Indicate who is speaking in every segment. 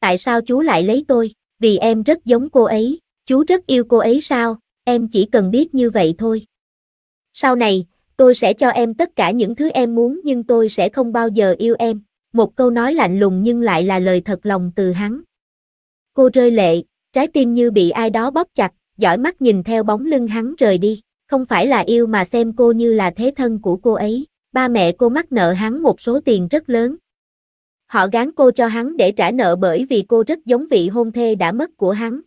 Speaker 1: tại sao chú lại lấy tôi, vì em rất giống cô ấy, chú rất yêu cô ấy sao, em chỉ cần biết như vậy thôi. Sau này, tôi sẽ cho em tất cả những thứ em muốn nhưng tôi sẽ không bao giờ yêu em, một câu nói lạnh lùng nhưng lại là lời thật lòng từ hắn. Cô rơi lệ, trái tim như bị ai đó bóp chặt, dõi mắt nhìn theo bóng lưng hắn rời đi, không phải là yêu mà xem cô như là thế thân của cô ấy. Ba mẹ cô mắc nợ hắn một số tiền rất lớn, Họ gán cô cho hắn để trả nợ bởi vì cô rất giống vị hôn thê đã mất của hắn.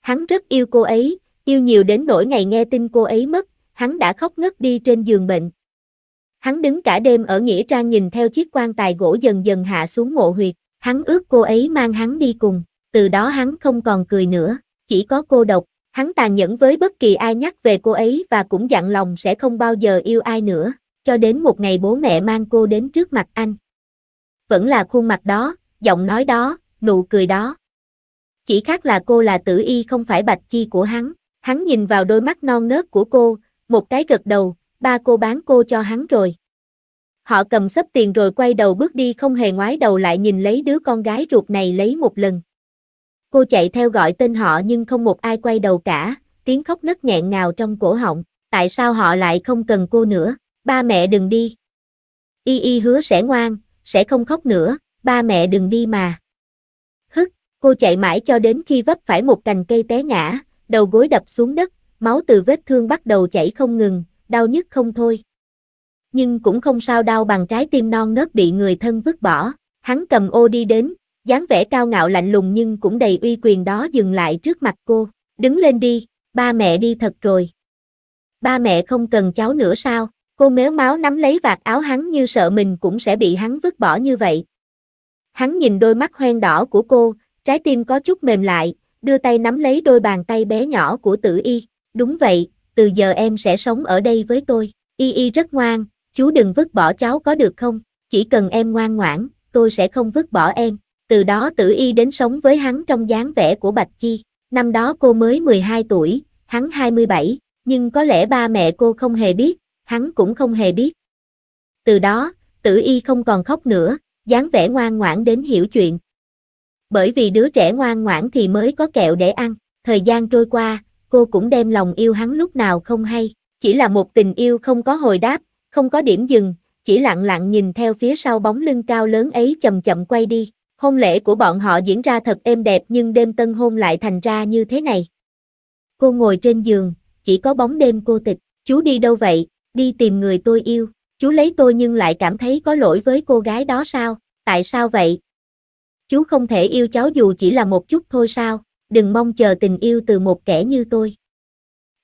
Speaker 1: Hắn rất yêu cô ấy, yêu nhiều đến nỗi ngày nghe tin cô ấy mất, hắn đã khóc ngất đi trên giường bệnh. Hắn đứng cả đêm ở nghĩa trang nhìn theo chiếc quan tài gỗ dần dần hạ xuống mộ huyệt, hắn ước cô ấy mang hắn đi cùng, từ đó hắn không còn cười nữa, chỉ có cô độc, hắn tàn nhẫn với bất kỳ ai nhắc về cô ấy và cũng dặn lòng sẽ không bao giờ yêu ai nữa, cho đến một ngày bố mẹ mang cô đến trước mặt anh vẫn là khuôn mặt đó, giọng nói đó, nụ cười đó. Chỉ khác là cô là tử y không phải bạch chi của hắn, hắn nhìn vào đôi mắt non nớt của cô, một cái gật đầu, ba cô bán cô cho hắn rồi. Họ cầm sấp tiền rồi quay đầu bước đi không hề ngoái đầu lại nhìn lấy đứa con gái ruột này lấy một lần. Cô chạy theo gọi tên họ nhưng không một ai quay đầu cả, tiếng khóc nấc nghẹn ngào trong cổ họng, tại sao họ lại không cần cô nữa, ba mẹ đừng đi. Y y hứa sẽ ngoan, sẽ không khóc nữa, ba mẹ đừng đi mà. Hức, cô chạy mãi cho đến khi vấp phải một cành cây té ngã, đầu gối đập xuống đất, máu từ vết thương bắt đầu chảy không ngừng, đau nhức không thôi. Nhưng cũng không sao đau bằng trái tim non nớt bị người thân vứt bỏ, hắn cầm ô đi đến, dáng vẻ cao ngạo lạnh lùng nhưng cũng đầy uy quyền đó dừng lại trước mặt cô, đứng lên đi, ba mẹ đi thật rồi. Ba mẹ không cần cháu nữa sao? Cô méo máu nắm lấy vạt áo hắn như sợ mình cũng sẽ bị hắn vứt bỏ như vậy. Hắn nhìn đôi mắt hoen đỏ của cô, trái tim có chút mềm lại, đưa tay nắm lấy đôi bàn tay bé nhỏ của tử y. Đúng vậy, từ giờ em sẽ sống ở đây với tôi. Y y rất ngoan, chú đừng vứt bỏ cháu có được không? Chỉ cần em ngoan ngoãn, tôi sẽ không vứt bỏ em. Từ đó tử y đến sống với hắn trong dáng vẻ của Bạch Chi. Năm đó cô mới 12 tuổi, hắn 27, nhưng có lẽ ba mẹ cô không hề biết, hắn cũng không hề biết. Từ đó, tử y không còn khóc nữa, dáng vẻ ngoan ngoãn đến hiểu chuyện. Bởi vì đứa trẻ ngoan ngoãn thì mới có kẹo để ăn, thời gian trôi qua, cô cũng đem lòng yêu hắn lúc nào không hay, chỉ là một tình yêu không có hồi đáp, không có điểm dừng, chỉ lặng lặng nhìn theo phía sau bóng lưng cao lớn ấy chậm chậm quay đi. Hôn lễ của bọn họ diễn ra thật êm đẹp nhưng đêm tân hôn lại thành ra như thế này. Cô ngồi trên giường, chỉ có bóng đêm cô tịch, chú đi đâu vậy? đi tìm người tôi yêu. Chú lấy tôi nhưng lại cảm thấy có lỗi với cô gái đó sao? Tại sao vậy? Chú không thể yêu cháu dù chỉ là một chút thôi sao? Đừng mong chờ tình yêu từ một kẻ như tôi.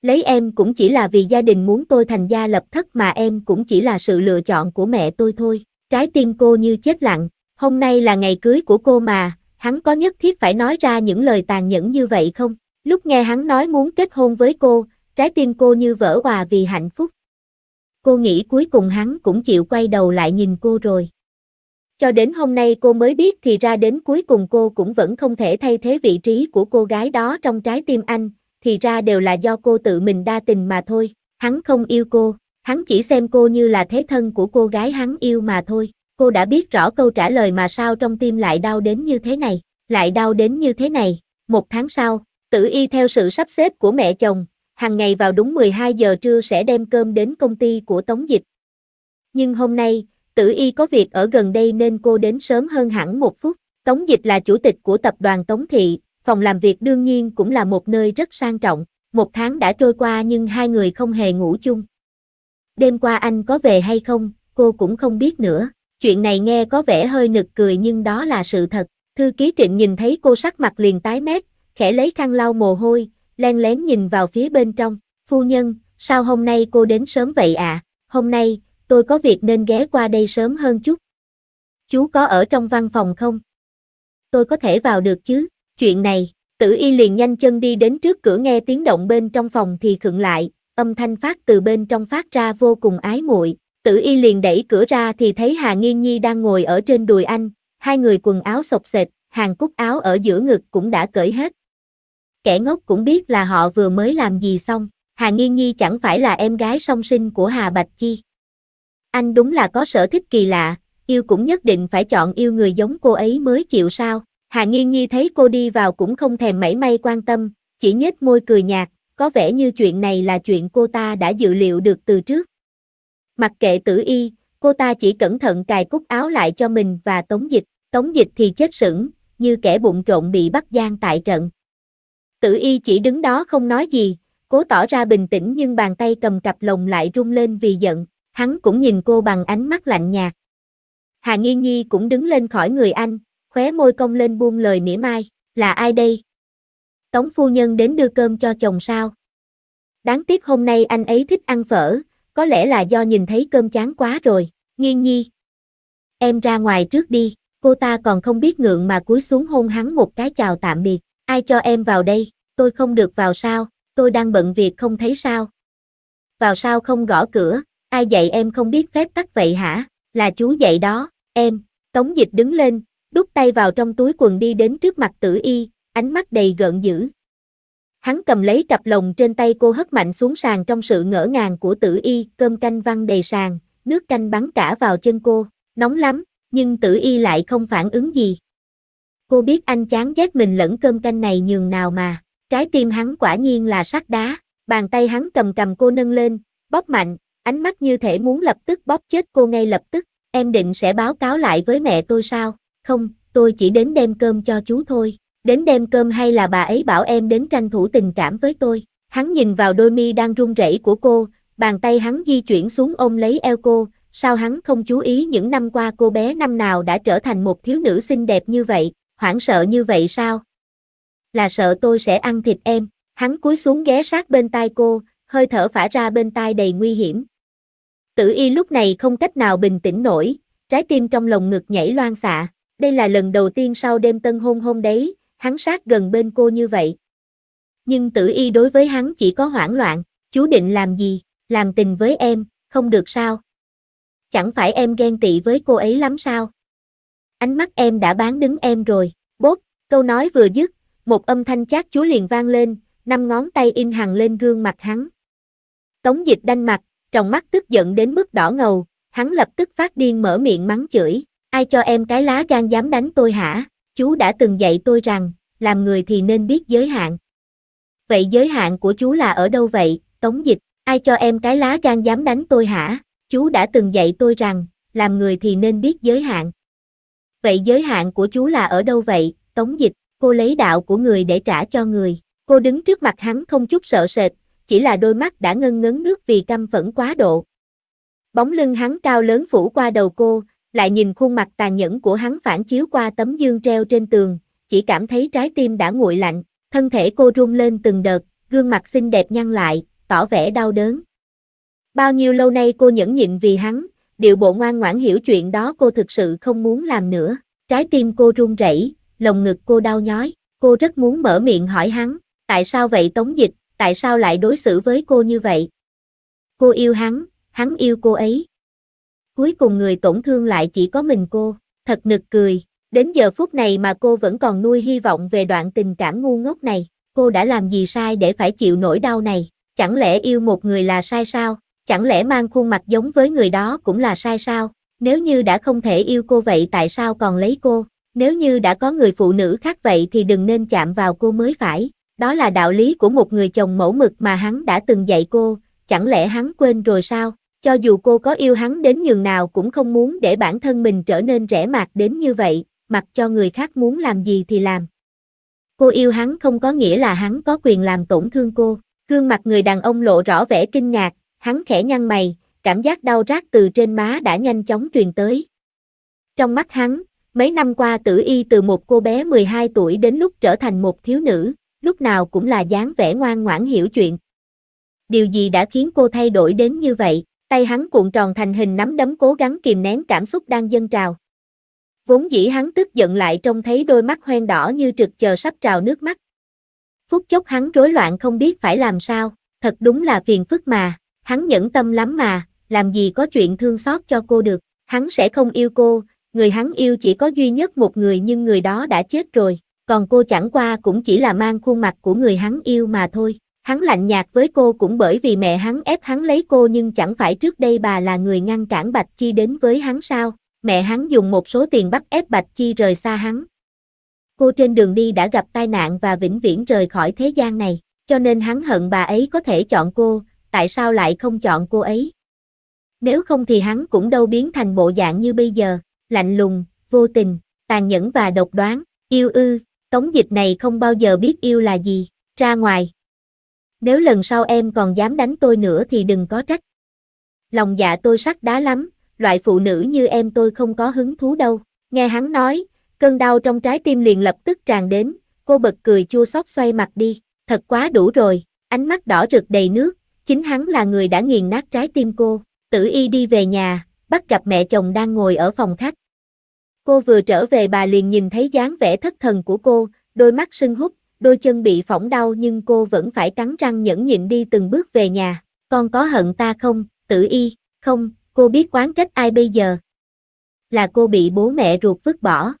Speaker 1: Lấy em cũng chỉ là vì gia đình muốn tôi thành gia lập thất mà em cũng chỉ là sự lựa chọn của mẹ tôi thôi. Trái tim cô như chết lặng, hôm nay là ngày cưới của cô mà, hắn có nhất thiết phải nói ra những lời tàn nhẫn như vậy không? Lúc nghe hắn nói muốn kết hôn với cô, trái tim cô như vỡ hòa vì hạnh phúc cô nghĩ cuối cùng hắn cũng chịu quay đầu lại nhìn cô rồi. Cho đến hôm nay cô mới biết thì ra đến cuối cùng cô cũng vẫn không thể thay thế vị trí của cô gái đó trong trái tim anh, thì ra đều là do cô tự mình đa tình mà thôi, hắn không yêu cô, hắn chỉ xem cô như là thế thân của cô gái hắn yêu mà thôi, cô đã biết rõ câu trả lời mà sao trong tim lại đau đến như thế này, lại đau đến như thế này, một tháng sau, tử y theo sự sắp xếp của mẹ chồng, hàng ngày vào đúng 12 giờ trưa sẽ đem cơm đến công ty của Tống Dịch. Nhưng hôm nay, Tử Y có việc ở gần đây nên cô đến sớm hơn hẳn một phút. Tống Dịch là chủ tịch của tập đoàn Tống Thị, phòng làm việc đương nhiên cũng là một nơi rất sang trọng. Một tháng đã trôi qua nhưng hai người không hề ngủ chung. Đêm qua anh có về hay không, cô cũng không biết nữa. Chuyện này nghe có vẻ hơi nực cười nhưng đó là sự thật. Thư ký trịnh nhìn thấy cô sắc mặt liền tái mét, khẽ lấy khăn lau mồ hôi, len lén nhìn vào phía bên trong, phu nhân, sao hôm nay cô đến sớm vậy ạ, hôm nay, tôi có việc nên ghé qua đây sớm hơn chút. Chú có ở trong văn phòng không? Tôi có thể vào được chứ, chuyện này, tử y liền nhanh chân đi đến trước cửa nghe tiếng động bên trong phòng thì khựng lại, âm thanh phát từ bên trong phát ra vô cùng ái muội. Tử y liền đẩy cửa ra thì thấy Hà Nghiên Nhi đang ngồi ở trên đùi anh, hai người quần áo sộc sệt, hàng cúc áo ở giữa ngực cũng đã cởi hết, kẻ ngốc cũng biết là họ vừa mới làm gì xong, Hà Nghiên Nhi chẳng phải là em gái song sinh của Hà Bạch Chi. Anh đúng là có sở thích kỳ lạ, yêu cũng nhất định phải chọn yêu người giống cô ấy mới chịu sao. Hà Nghiên Nhi thấy cô đi vào cũng không thèm mảy may quan tâm, chỉ nhếch môi cười nhạt, có vẻ như chuyện này là chuyện cô ta đã dự liệu được từ trước. Mặc kệ tử y, cô ta chỉ cẩn thận cài cúc áo lại cho mình và tống dịch, tống dịch thì chết sững, như kẻ bụng trộn bị bắt gian tại trận, Tử y chỉ đứng đó không nói gì, cố tỏ ra bình tĩnh nhưng bàn tay cầm cặp lồng lại rung lên vì giận, hắn cũng nhìn cô bằng ánh mắt lạnh nhạt. Hà Nghi Nhi cũng đứng lên khỏi người anh, khóe môi cong lên buông lời mỉa mai, là ai đây? Tống phu nhân đến đưa cơm cho chồng sao? Đáng tiếc hôm nay anh ấy thích ăn phở, có lẽ là do nhìn thấy cơm chán quá rồi, Nghiên Nhi. Em ra ngoài trước đi, cô ta còn không biết ngượng mà cúi xuống hôn hắn một cái chào tạm biệt, ai cho em vào đây? tôi không được vào sao, tôi đang bận việc không thấy sao. Vào sao không gõ cửa, ai dạy em không biết phép tắc vậy hả, là chú dạy đó, em, tống dịch đứng lên, đút tay vào trong túi quần đi đến trước mặt tử y, ánh mắt đầy gợn dữ. Hắn cầm lấy cặp lồng trên tay cô hất mạnh xuống sàn trong sự ngỡ ngàng của tử y, cơm canh văng đầy sàn, nước canh bắn cả vào chân cô, nóng lắm, nhưng tử y lại không phản ứng gì. Cô biết anh chán ghét mình lẫn cơm canh này nhường nào mà. Trái tim hắn quả nhiên là sắt đá, bàn tay hắn cầm cầm cô nâng lên, bóp mạnh, ánh mắt như thể muốn lập tức bóp chết cô ngay lập tức, em định sẽ báo cáo lại với mẹ tôi sao? Không, tôi chỉ đến đem cơm cho chú thôi, đến đem cơm hay là bà ấy bảo em đến tranh thủ tình cảm với tôi. Hắn nhìn vào đôi mi đang run rẩy của cô, bàn tay hắn di chuyển xuống ôm lấy eo cô, sao hắn không chú ý những năm qua cô bé năm nào đã trở thành một thiếu nữ xinh đẹp như vậy, hoảng sợ như vậy sao? là sợ tôi sẽ ăn thịt em. Hắn cúi xuống ghé sát bên tai cô, hơi thở phả ra bên tai đầy nguy hiểm. Tử y lúc này không cách nào bình tĩnh nổi, trái tim trong lồng ngực nhảy loan xạ. Đây là lần đầu tiên sau đêm tân hôn hôm đấy, hắn sát gần bên cô như vậy. Nhưng tử y đối với hắn chỉ có hoảng loạn, chú định làm gì, làm tình với em, không được sao. Chẳng phải em ghen tị với cô ấy lắm sao. Ánh mắt em đã bán đứng em rồi, bốt, câu nói vừa dứt, một âm thanh chát chúa liền vang lên, năm ngón tay in hằng lên gương mặt hắn. Tống dịch đanh mặt, trong mắt tức giận đến mức đỏ ngầu, hắn lập tức phát điên mở miệng mắng chửi. Ai cho em cái lá gan dám đánh tôi hả? Chú đã từng dạy tôi rằng, làm người thì nên biết giới hạn. Vậy giới hạn của chú là ở đâu vậy, Tống Dịch? Ai cho em cái lá gan dám đánh tôi hả? Chú đã từng dạy tôi rằng, làm người thì nên biết giới hạn. Vậy giới hạn của chú là ở đâu vậy, Tống Dịch? cô lấy đạo của người để trả cho người. Cô đứng trước mặt hắn không chút sợ sệt, chỉ là đôi mắt đã ngân ngấn nước vì căm phẫn quá độ. Bóng lưng hắn cao lớn phủ qua đầu cô, lại nhìn khuôn mặt tàn nhẫn của hắn phản chiếu qua tấm dương treo trên tường, chỉ cảm thấy trái tim đã nguội lạnh, thân thể cô run lên từng đợt, gương mặt xinh đẹp nhăn lại, tỏ vẻ đau đớn. Bao nhiêu lâu nay cô nhẫn nhịn vì hắn, điều bộ ngoan ngoãn hiểu chuyện đó cô thực sự không muốn làm nữa. Trái tim cô run rẩy, lồng ngực cô đau nhói, cô rất muốn mở miệng hỏi hắn, tại sao vậy Tống Dịch, tại sao lại đối xử với cô như vậy? Cô yêu hắn, hắn yêu cô ấy. Cuối cùng người tổn thương lại chỉ có mình cô, thật nực cười, đến giờ phút này mà cô vẫn còn nuôi hy vọng về đoạn tình cảm ngu ngốc này, cô đã làm gì sai để phải chịu nỗi đau này, chẳng lẽ yêu một người là sai sao, chẳng lẽ mang khuôn mặt giống với người đó cũng là sai sao, nếu như đã không thể yêu cô vậy tại sao còn lấy cô? Nếu như đã có người phụ nữ khác vậy thì đừng nên chạm vào cô mới phải. Đó là đạo lý của một người chồng mẫu mực mà hắn đã từng dạy cô, chẳng lẽ hắn quên rồi sao? Cho dù cô có yêu hắn đến nhường nào cũng không muốn để bản thân mình trở nên rẻ mạt đến như vậy, mặc cho người khác muốn làm gì thì làm. Cô yêu hắn không có nghĩa là hắn có quyền làm tổn thương cô. Gương mặt người đàn ông lộ rõ vẻ kinh ngạc, hắn khẽ nhăn mày, cảm giác đau rát từ trên má đã nhanh chóng truyền tới. Trong mắt hắn, Mấy năm qua tử y từ một cô bé 12 tuổi đến lúc trở thành một thiếu nữ, lúc nào cũng là dáng vẻ ngoan ngoãn hiểu chuyện. Điều gì đã khiến cô thay đổi đến như vậy, tay hắn cuộn tròn thành hình nắm đấm cố gắng kìm nén cảm xúc đang dâng trào. Vốn dĩ hắn tức giận lại trông thấy đôi mắt hoen đỏ như trực chờ sắp trào nước mắt. Phút chốc hắn rối loạn không biết phải làm sao, thật đúng là phiền phức mà, hắn nhẫn tâm lắm mà, làm gì có chuyện thương xót cho cô được, hắn sẽ không yêu cô, người hắn yêu chỉ có duy nhất một người nhưng người đó đã chết rồi, còn cô chẳng qua cũng chỉ là mang khuôn mặt của người hắn yêu mà thôi. Hắn lạnh nhạt với cô cũng bởi vì mẹ hắn ép hắn lấy cô nhưng chẳng phải trước đây bà là người ngăn cản Bạch Chi đến với hắn sao, mẹ hắn dùng một số tiền bắt ép Bạch Chi rời xa hắn. Cô trên đường đi đã gặp tai nạn và vĩnh viễn rời khỏi thế gian này, cho nên hắn hận bà ấy có thể chọn cô, tại sao lại không chọn cô ấy. Nếu không thì hắn cũng đâu biến thành bộ dạng như bây giờ, lạnh lùng, vô tình, tàn nhẫn và độc đoán, yêu ư, tống dịch này không bao giờ biết yêu là gì, ra ngoài. Nếu lần sau em còn dám đánh tôi nữa thì đừng có trách. Lòng dạ tôi sắc đá lắm, loại phụ nữ như em tôi không có hứng thú đâu, nghe hắn nói, cơn đau trong trái tim liền lập tức tràn đến, cô bật cười chua xót xoay mặt đi, thật quá đủ rồi, ánh mắt đỏ rực đầy nước, chính hắn là người đã nghiền nát trái tim cô, tử y đi về nhà, bắt gặp mẹ chồng đang ngồi ở phòng khách. Cô vừa trở về bà liền nhìn thấy dáng vẻ thất thần của cô, đôi mắt sưng húp, đôi chân bị phỏng đau nhưng cô vẫn phải cắn răng nhẫn nhịn đi từng bước về nhà. Con có hận ta không, tử y, không, cô biết quán trách ai bây giờ. Là cô bị bố mẹ ruột vứt bỏ.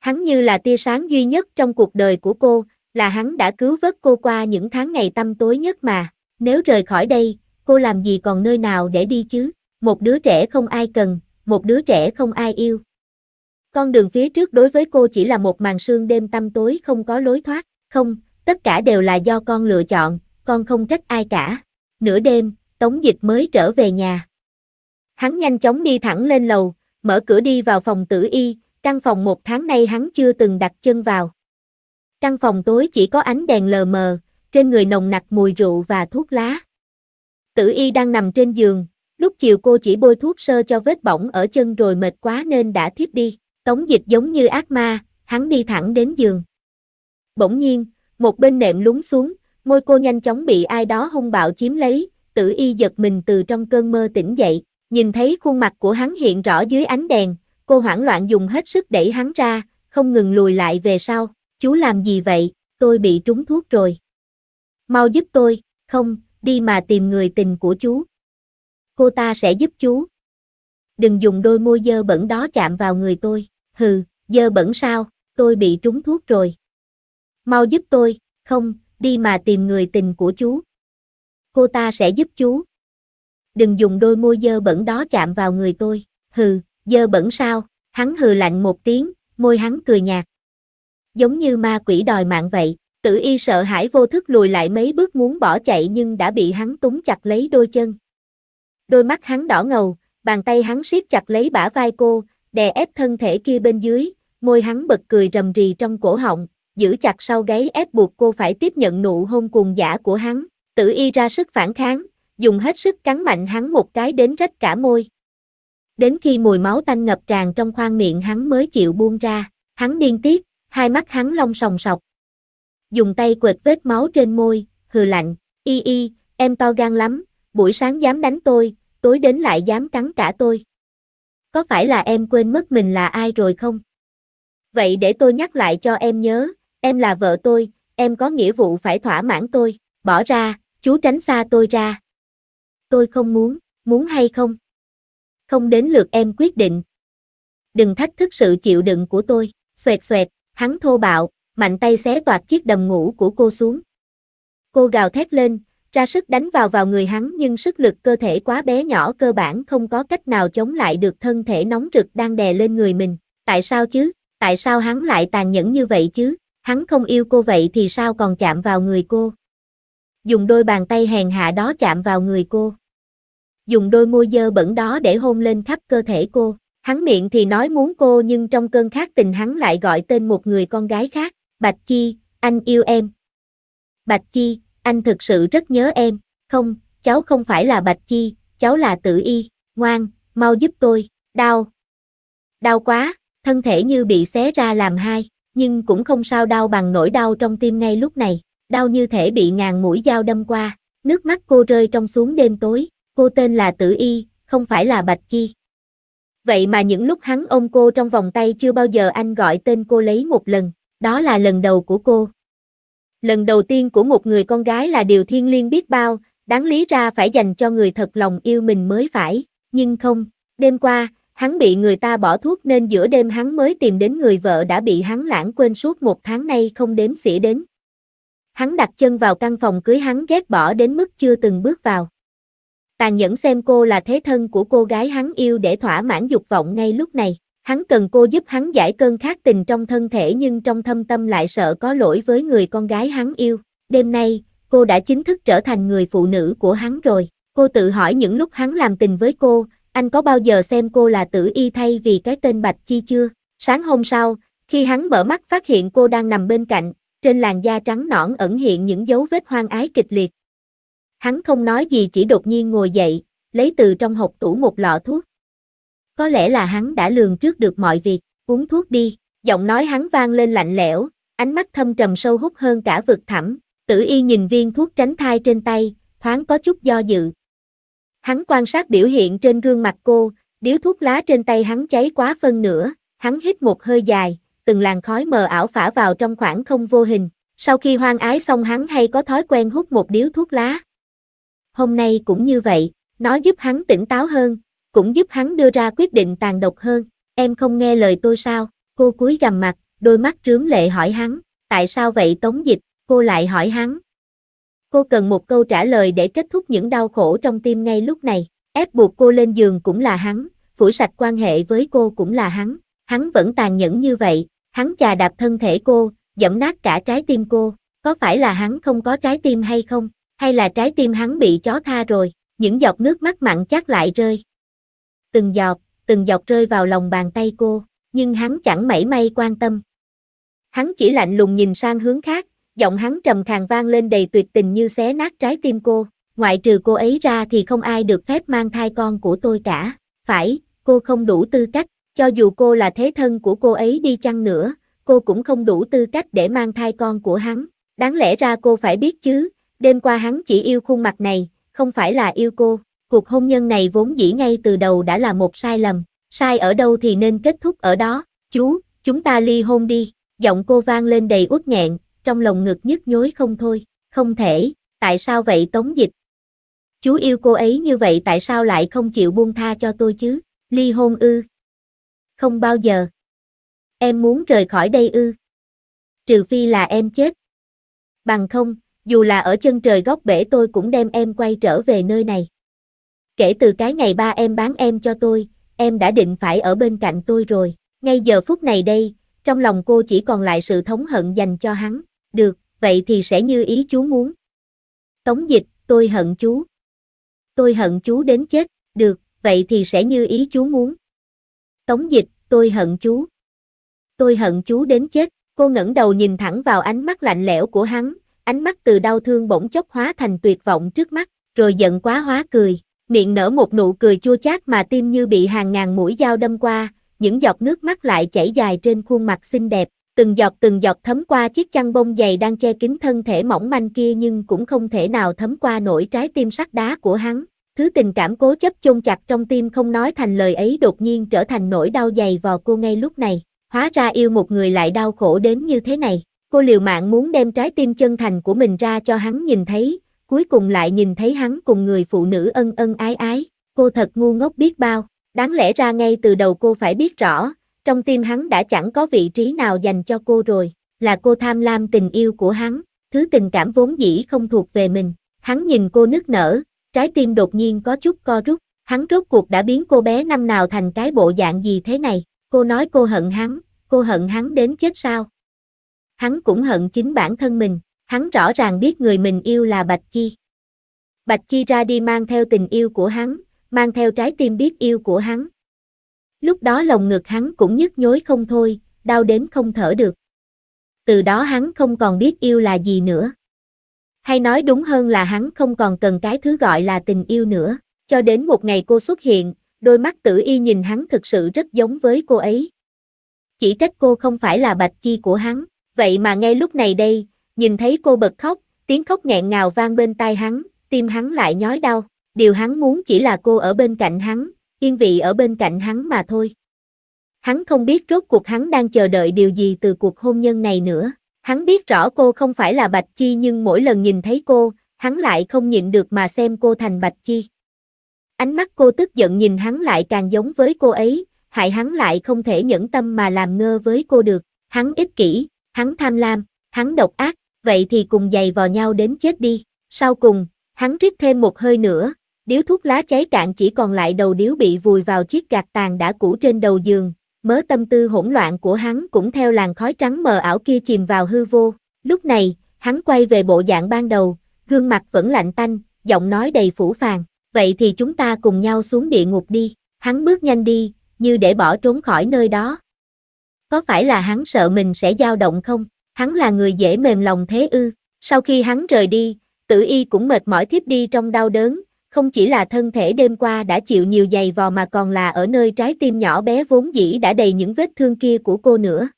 Speaker 1: Hắn như là tia sáng duy nhất trong cuộc đời của cô, là hắn đã cứu vớt cô qua những tháng ngày tăm tối nhất mà. Nếu rời khỏi đây, cô làm gì còn nơi nào để đi chứ? một đứa trẻ không ai cần, một đứa trẻ không ai yêu. Con đường phía trước đối với cô chỉ là một màn sương đêm tăm tối không có lối thoát, không, tất cả đều là do con lựa chọn, con không trách ai cả. Nửa đêm, Tống Dịch mới trở về nhà. Hắn nhanh chóng đi thẳng lên lầu, mở cửa đi vào phòng tử y, căn phòng một tháng nay hắn chưa từng đặt chân vào. Căn phòng tối chỉ có ánh đèn lờ mờ, trên người nồng nặc mùi rượu và thuốc lá. Tử y đang nằm trên giường, Lúc chiều cô chỉ bôi thuốc sơ cho vết bỏng ở chân rồi mệt quá nên đã thiếp đi. Tống dịch giống như ác ma, hắn đi thẳng đến giường. Bỗng nhiên, một bên nệm lún xuống, môi cô nhanh chóng bị ai đó hung bạo chiếm lấy, tử y giật mình từ trong cơn mơ tỉnh dậy, nhìn thấy khuôn mặt của hắn hiện rõ dưới ánh đèn, cô hoảng loạn dùng hết sức đẩy hắn ra, không ngừng lùi lại về sau, chú làm gì vậy, tôi bị trúng thuốc rồi. Mau giúp tôi, không, đi mà tìm người tình của chú cô ta sẽ giúp chú. Đừng dùng đôi môi dơ bẩn đó chạm vào người tôi, hừ, dơ bẩn sao, tôi bị trúng thuốc rồi. Mau giúp tôi, không, đi mà tìm người tình của chú. Cô ta sẽ giúp chú. Đừng dùng đôi môi dơ bẩn đó chạm vào người tôi, hừ, dơ bẩn sao, hắn hừ lạnh một tiếng, môi hắn cười nhạt. Giống như ma quỷ đòi mạng vậy, tử y sợ hãi vô thức lùi lại mấy bước muốn bỏ chạy nhưng đã bị hắn túng chặt lấy đôi chân, Đôi mắt hắn đỏ ngầu, bàn tay hắn siết chặt lấy bả vai cô, đè ép thân thể kia bên dưới, môi hắn bật cười rầm rì trong cổ họng, giữ chặt sau gáy ép buộc cô phải tiếp nhận nụ hôn cuồng dã của hắn. Tử y ra sức phản kháng, dùng hết sức cắn mạnh hắn một cái đến rách cả môi. Đến khi mùi máu tanh ngập tràn trong khoang miệng hắn mới chịu buông ra, hắn điên tiết, hai mắt hắn long sòng sọc. Dùng tay quệt vết máu trên môi, hừ lạnh, y y, em to gan lắm, buổi sáng dám đánh tôi, tối đến lại dám cắn cả tôi. Có phải là em quên mất mình là ai rồi không? Vậy để tôi nhắc lại cho em nhớ, em là vợ tôi, em có nghĩa vụ phải thỏa mãn tôi, bỏ ra, chú tránh xa tôi ra. Tôi không muốn, muốn hay không? Không đến lượt em quyết định. Đừng thách thức sự chịu đựng của tôi, xoẹt xoẹt, hắn thô bạo, mạnh tay xé toạc chiếc đầm ngủ của cô xuống. Cô gào thét lên, ra sức đánh vào vào người hắn nhưng sức lực cơ thể quá bé nhỏ cơ bản không có cách nào chống lại được thân thể nóng rực đang đè lên người mình. Tại sao chứ? Tại sao hắn lại tàn nhẫn như vậy chứ? Hắn không yêu cô vậy thì sao còn chạm vào người cô? Dùng đôi bàn tay hèn hạ đó chạm vào người cô. Dùng đôi môi dơ bẩn đó để hôn lên khắp cơ thể cô. Hắn miệng thì nói muốn cô nhưng trong cơn khát tình hắn lại gọi tên một người con gái khác. Bạch Chi, anh yêu em. Bạch Chi, anh thực sự rất nhớ em, không, cháu không phải là Bạch Chi, cháu là Tử Y, ngoan, mau giúp tôi, đau. Đau quá, thân thể như bị xé ra làm hai, nhưng cũng không sao đau bằng nỗi đau trong tim ngay lúc này, đau như thể bị ngàn mũi dao đâm qua, nước mắt cô rơi trong xuống đêm tối, cô tên là Tử Y, không phải là Bạch Chi. Vậy mà những lúc hắn ôm cô trong vòng tay chưa bao giờ anh gọi tên cô lấy một lần, đó là lần đầu của cô, lần đầu tiên của một người con gái là điều thiên liên biết bao, đáng lý ra phải dành cho người thật lòng yêu mình mới phải, nhưng không, đêm qua, hắn bị người ta bỏ thuốc nên giữa đêm hắn mới tìm đến người vợ đã bị hắn lãng quên suốt một tháng nay không đếm xỉa đến. Hắn đặt chân vào căn phòng cưới hắn ghét bỏ đến mức chưa từng bước vào. Tàn nhẫn xem cô là thế thân của cô gái hắn yêu để thỏa mãn dục vọng ngay lúc này. Hắn cần cô giúp hắn giải cơn khát tình trong thân thể nhưng trong thâm tâm lại sợ có lỗi với người con gái hắn yêu. Đêm nay, cô đã chính thức trở thành người phụ nữ của hắn rồi. Cô tự hỏi những lúc hắn làm tình với cô, anh có bao giờ xem cô là tử y thay vì cái tên Bạch Chi chưa? Sáng hôm sau, khi hắn mở mắt phát hiện cô đang nằm bên cạnh, trên làn da trắng nõn ẩn hiện những dấu vết hoang ái kịch liệt. Hắn không nói gì chỉ đột nhiên ngồi dậy, lấy từ trong hộp tủ một lọ thuốc, có lẽ là hắn đã lường trước được mọi việc, uống thuốc đi, giọng nói hắn vang lên lạnh lẽo, ánh mắt thâm trầm sâu hút hơn cả vực thẳm, tử y nhìn viên thuốc tránh thai trên tay, thoáng có chút do dự. Hắn quan sát biểu hiện trên gương mặt cô, điếu thuốc lá trên tay hắn cháy quá phân nửa, hắn hít một hơi dài, từng làn khói mờ ảo phả vào trong khoảng không vô hình, sau khi hoang ái xong hắn hay có thói quen hút một điếu thuốc lá. Hôm nay cũng như vậy, nó giúp hắn tỉnh táo hơn, cũng giúp hắn đưa ra quyết định tàn độc hơn. Em không nghe lời tôi sao? Cô cúi gằm mặt, đôi mắt rướm lệ hỏi hắn, tại sao vậy Tống Dịch? Cô lại hỏi hắn. Cô cần một câu trả lời để kết thúc những đau khổ trong tim ngay lúc này. Ép buộc cô lên giường cũng là hắn, phủ sạch quan hệ với cô cũng là hắn. Hắn vẫn tàn nhẫn như vậy, hắn chà đạp thân thể cô, dẫm nát cả trái tim cô. Có phải là hắn không có trái tim hay không? Hay là trái tim hắn bị chó tha rồi? Những giọt nước mắt mặn chắc lại rơi từng giọt, từng giọt rơi vào lòng bàn tay cô, nhưng hắn chẳng mảy may quan tâm. Hắn chỉ lạnh lùng nhìn sang hướng khác, giọng hắn trầm khàn vang lên đầy tuyệt tình như xé nát trái tim cô, ngoại trừ cô ấy ra thì không ai được phép mang thai con của tôi cả, phải, cô không đủ tư cách, cho dù cô là thế thân của cô ấy đi chăng nữa, cô cũng không đủ tư cách để mang thai con của hắn, đáng lẽ ra cô phải biết chứ, đêm qua hắn chỉ yêu khuôn mặt này, không phải là yêu cô cuộc hôn nhân này vốn dĩ ngay từ đầu đã là một sai lầm, sai ở đâu thì nên kết thúc ở đó, chú, chúng ta ly hôn đi, giọng cô vang lên đầy uất nghẹn, trong lòng ngực nhức nhối không thôi, không thể, tại sao vậy tống dịch? Chú yêu cô ấy như vậy tại sao lại không chịu buông tha cho tôi chứ, ly hôn ư? Không bao giờ. Em muốn rời khỏi đây ư? Trừ phi là em chết. Bằng không, dù là ở chân trời góc bể tôi cũng đem em quay trở về nơi này. Kể từ cái ngày ba em bán em cho tôi, em đã định phải ở bên cạnh tôi rồi. Ngay giờ phút này đây, trong lòng cô chỉ còn lại sự thống hận dành cho hắn. Được, vậy thì sẽ như ý chú muốn. Tống dịch, tôi hận chú. Tôi hận chú đến chết. Được, vậy thì sẽ như ý chú muốn. Tống dịch, tôi hận chú. Tôi hận chú đến chết. Cô ngẩng đầu nhìn thẳng vào ánh mắt lạnh lẽo của hắn, ánh mắt từ đau thương bỗng chốc hóa thành tuyệt vọng trước mắt, rồi giận quá hóa cười miệng nở một nụ cười chua chát mà tim như bị hàng ngàn mũi dao đâm qua, những giọt nước mắt lại chảy dài trên khuôn mặt xinh đẹp, từng giọt từng giọt thấm qua chiếc chăn bông dày đang che kín thân thể mỏng manh kia nhưng cũng không thể nào thấm qua nổi trái tim sắt đá của hắn. Thứ tình cảm cố chấp chôn chặt trong tim không nói thành lời ấy đột nhiên trở thành nỗi đau dày vò cô ngay lúc này. Hóa ra yêu một người lại đau khổ đến như thế này. Cô liều mạng muốn đem trái tim chân thành của mình ra cho hắn nhìn thấy, cuối cùng lại nhìn thấy hắn cùng người phụ nữ ân ân ái ái, cô thật ngu ngốc biết bao, đáng lẽ ra ngay từ đầu cô phải biết rõ, trong tim hắn đã chẳng có vị trí nào dành cho cô rồi, là cô tham lam tình yêu của hắn, thứ tình cảm vốn dĩ không thuộc về mình, hắn nhìn cô nức nở, trái tim đột nhiên có chút co rút, hắn rốt cuộc đã biến cô bé năm nào thành cái bộ dạng gì thế này, cô nói cô hận hắn, cô hận hắn đến chết sao. Hắn cũng hận chính bản thân mình, hắn rõ ràng biết người mình yêu là Bạch Chi. Bạch Chi ra đi mang theo tình yêu của hắn, mang theo trái tim biết yêu của hắn. Lúc đó lồng ngực hắn cũng nhức nhối không thôi, đau đến không thở được. Từ đó hắn không còn biết yêu là gì nữa. Hay nói đúng hơn là hắn không còn cần cái thứ gọi là tình yêu nữa. Cho đến một ngày cô xuất hiện, đôi mắt tử y nhìn hắn thực sự rất giống với cô ấy. Chỉ trách cô không phải là bạch chi của hắn, vậy mà ngay lúc này đây, nhìn thấy cô bật khóc, tiếng khóc nghẹn ngào vang bên tai hắn, tim hắn lại nhói đau, điều hắn muốn chỉ là cô ở bên cạnh hắn, yên vị ở bên cạnh hắn mà thôi. Hắn không biết rốt cuộc hắn đang chờ đợi điều gì từ cuộc hôn nhân này nữa, hắn biết rõ cô không phải là Bạch Chi nhưng mỗi lần nhìn thấy cô, hắn lại không nhịn được mà xem cô thành Bạch Chi. Ánh mắt cô tức giận nhìn hắn lại càng giống với cô ấy, hại hắn lại không thể nhẫn tâm mà làm ngơ với cô được, hắn ích kỷ, hắn tham lam, hắn độc ác, vậy thì cùng giày vò nhau đến chết đi. Sau cùng, hắn rít thêm một hơi nữa, điếu thuốc lá cháy cạn chỉ còn lại đầu điếu bị vùi vào chiếc gạt tàn đã cũ trên đầu giường, mớ tâm tư hỗn loạn của hắn cũng theo làn khói trắng mờ ảo kia chìm vào hư vô. Lúc này, hắn quay về bộ dạng ban đầu, gương mặt vẫn lạnh tanh, giọng nói đầy phủ phàng, vậy thì chúng ta cùng nhau xuống địa ngục đi. Hắn bước nhanh đi, như để bỏ trốn khỏi nơi đó. Có phải là hắn sợ mình sẽ dao động không? hắn là người dễ mềm lòng thế ư. Sau khi hắn rời đi, tử y cũng mệt mỏi thiếp đi trong đau đớn, không chỉ là thân thể đêm qua đã chịu nhiều giày vò mà còn là ở nơi trái tim nhỏ bé vốn dĩ đã đầy những vết thương kia của cô nữa.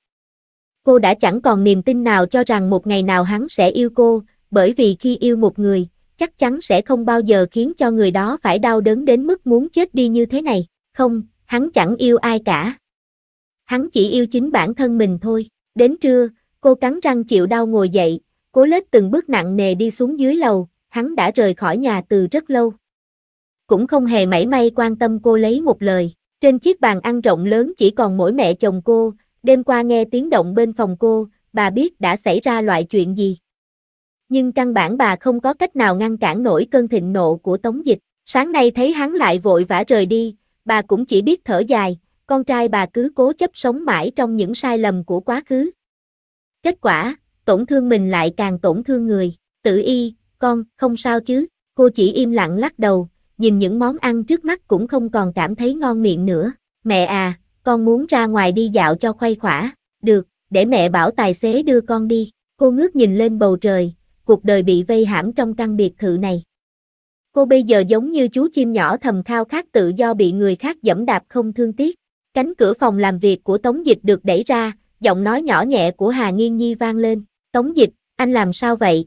Speaker 1: Cô đã chẳng còn niềm tin nào cho rằng một ngày nào hắn sẽ yêu cô, bởi vì khi yêu một người, chắc chắn sẽ không bao giờ khiến cho người đó phải đau đớn đến mức muốn chết đi như thế này. Không, hắn chẳng yêu ai cả. Hắn chỉ yêu chính bản thân mình thôi. Đến trưa, Cô cắn răng chịu đau ngồi dậy, cố lết từng bước nặng nề đi xuống dưới lầu, hắn đã rời khỏi nhà từ rất lâu. Cũng không hề mảy may quan tâm cô lấy một lời. Trên chiếc bàn ăn rộng lớn chỉ còn mỗi mẹ chồng cô, đêm qua nghe tiếng động bên phòng cô, bà biết đã xảy ra loại chuyện gì. Nhưng căn bản bà không có cách nào ngăn cản nổi cơn thịnh nộ của Tống Dịch. Sáng nay thấy hắn lại vội vã rời đi, bà cũng chỉ biết thở dài, con trai bà cứ cố chấp sống mãi trong những sai lầm của quá khứ. Kết quả, tổn thương mình lại càng tổn thương người. Tử y, con, không sao chứ. Cô chỉ im lặng lắc đầu, nhìn những món ăn trước mắt cũng không còn cảm thấy ngon miệng nữa. Mẹ à, con muốn ra ngoài đi dạo cho khuây khỏa. Được, để mẹ bảo tài xế đưa con đi. Cô ngước nhìn lên bầu trời, cuộc đời bị vây hãm trong căn biệt thự này. Cô bây giờ giống như chú chim nhỏ thầm khao khát tự do bị người khác dẫm đạp không thương tiếc. Cánh cửa phòng làm việc của Tống Dịch được đẩy ra, giọng nói nhỏ nhẹ của Hà Nghiên Nhi vang lên, Tống Dịch, anh làm sao vậy?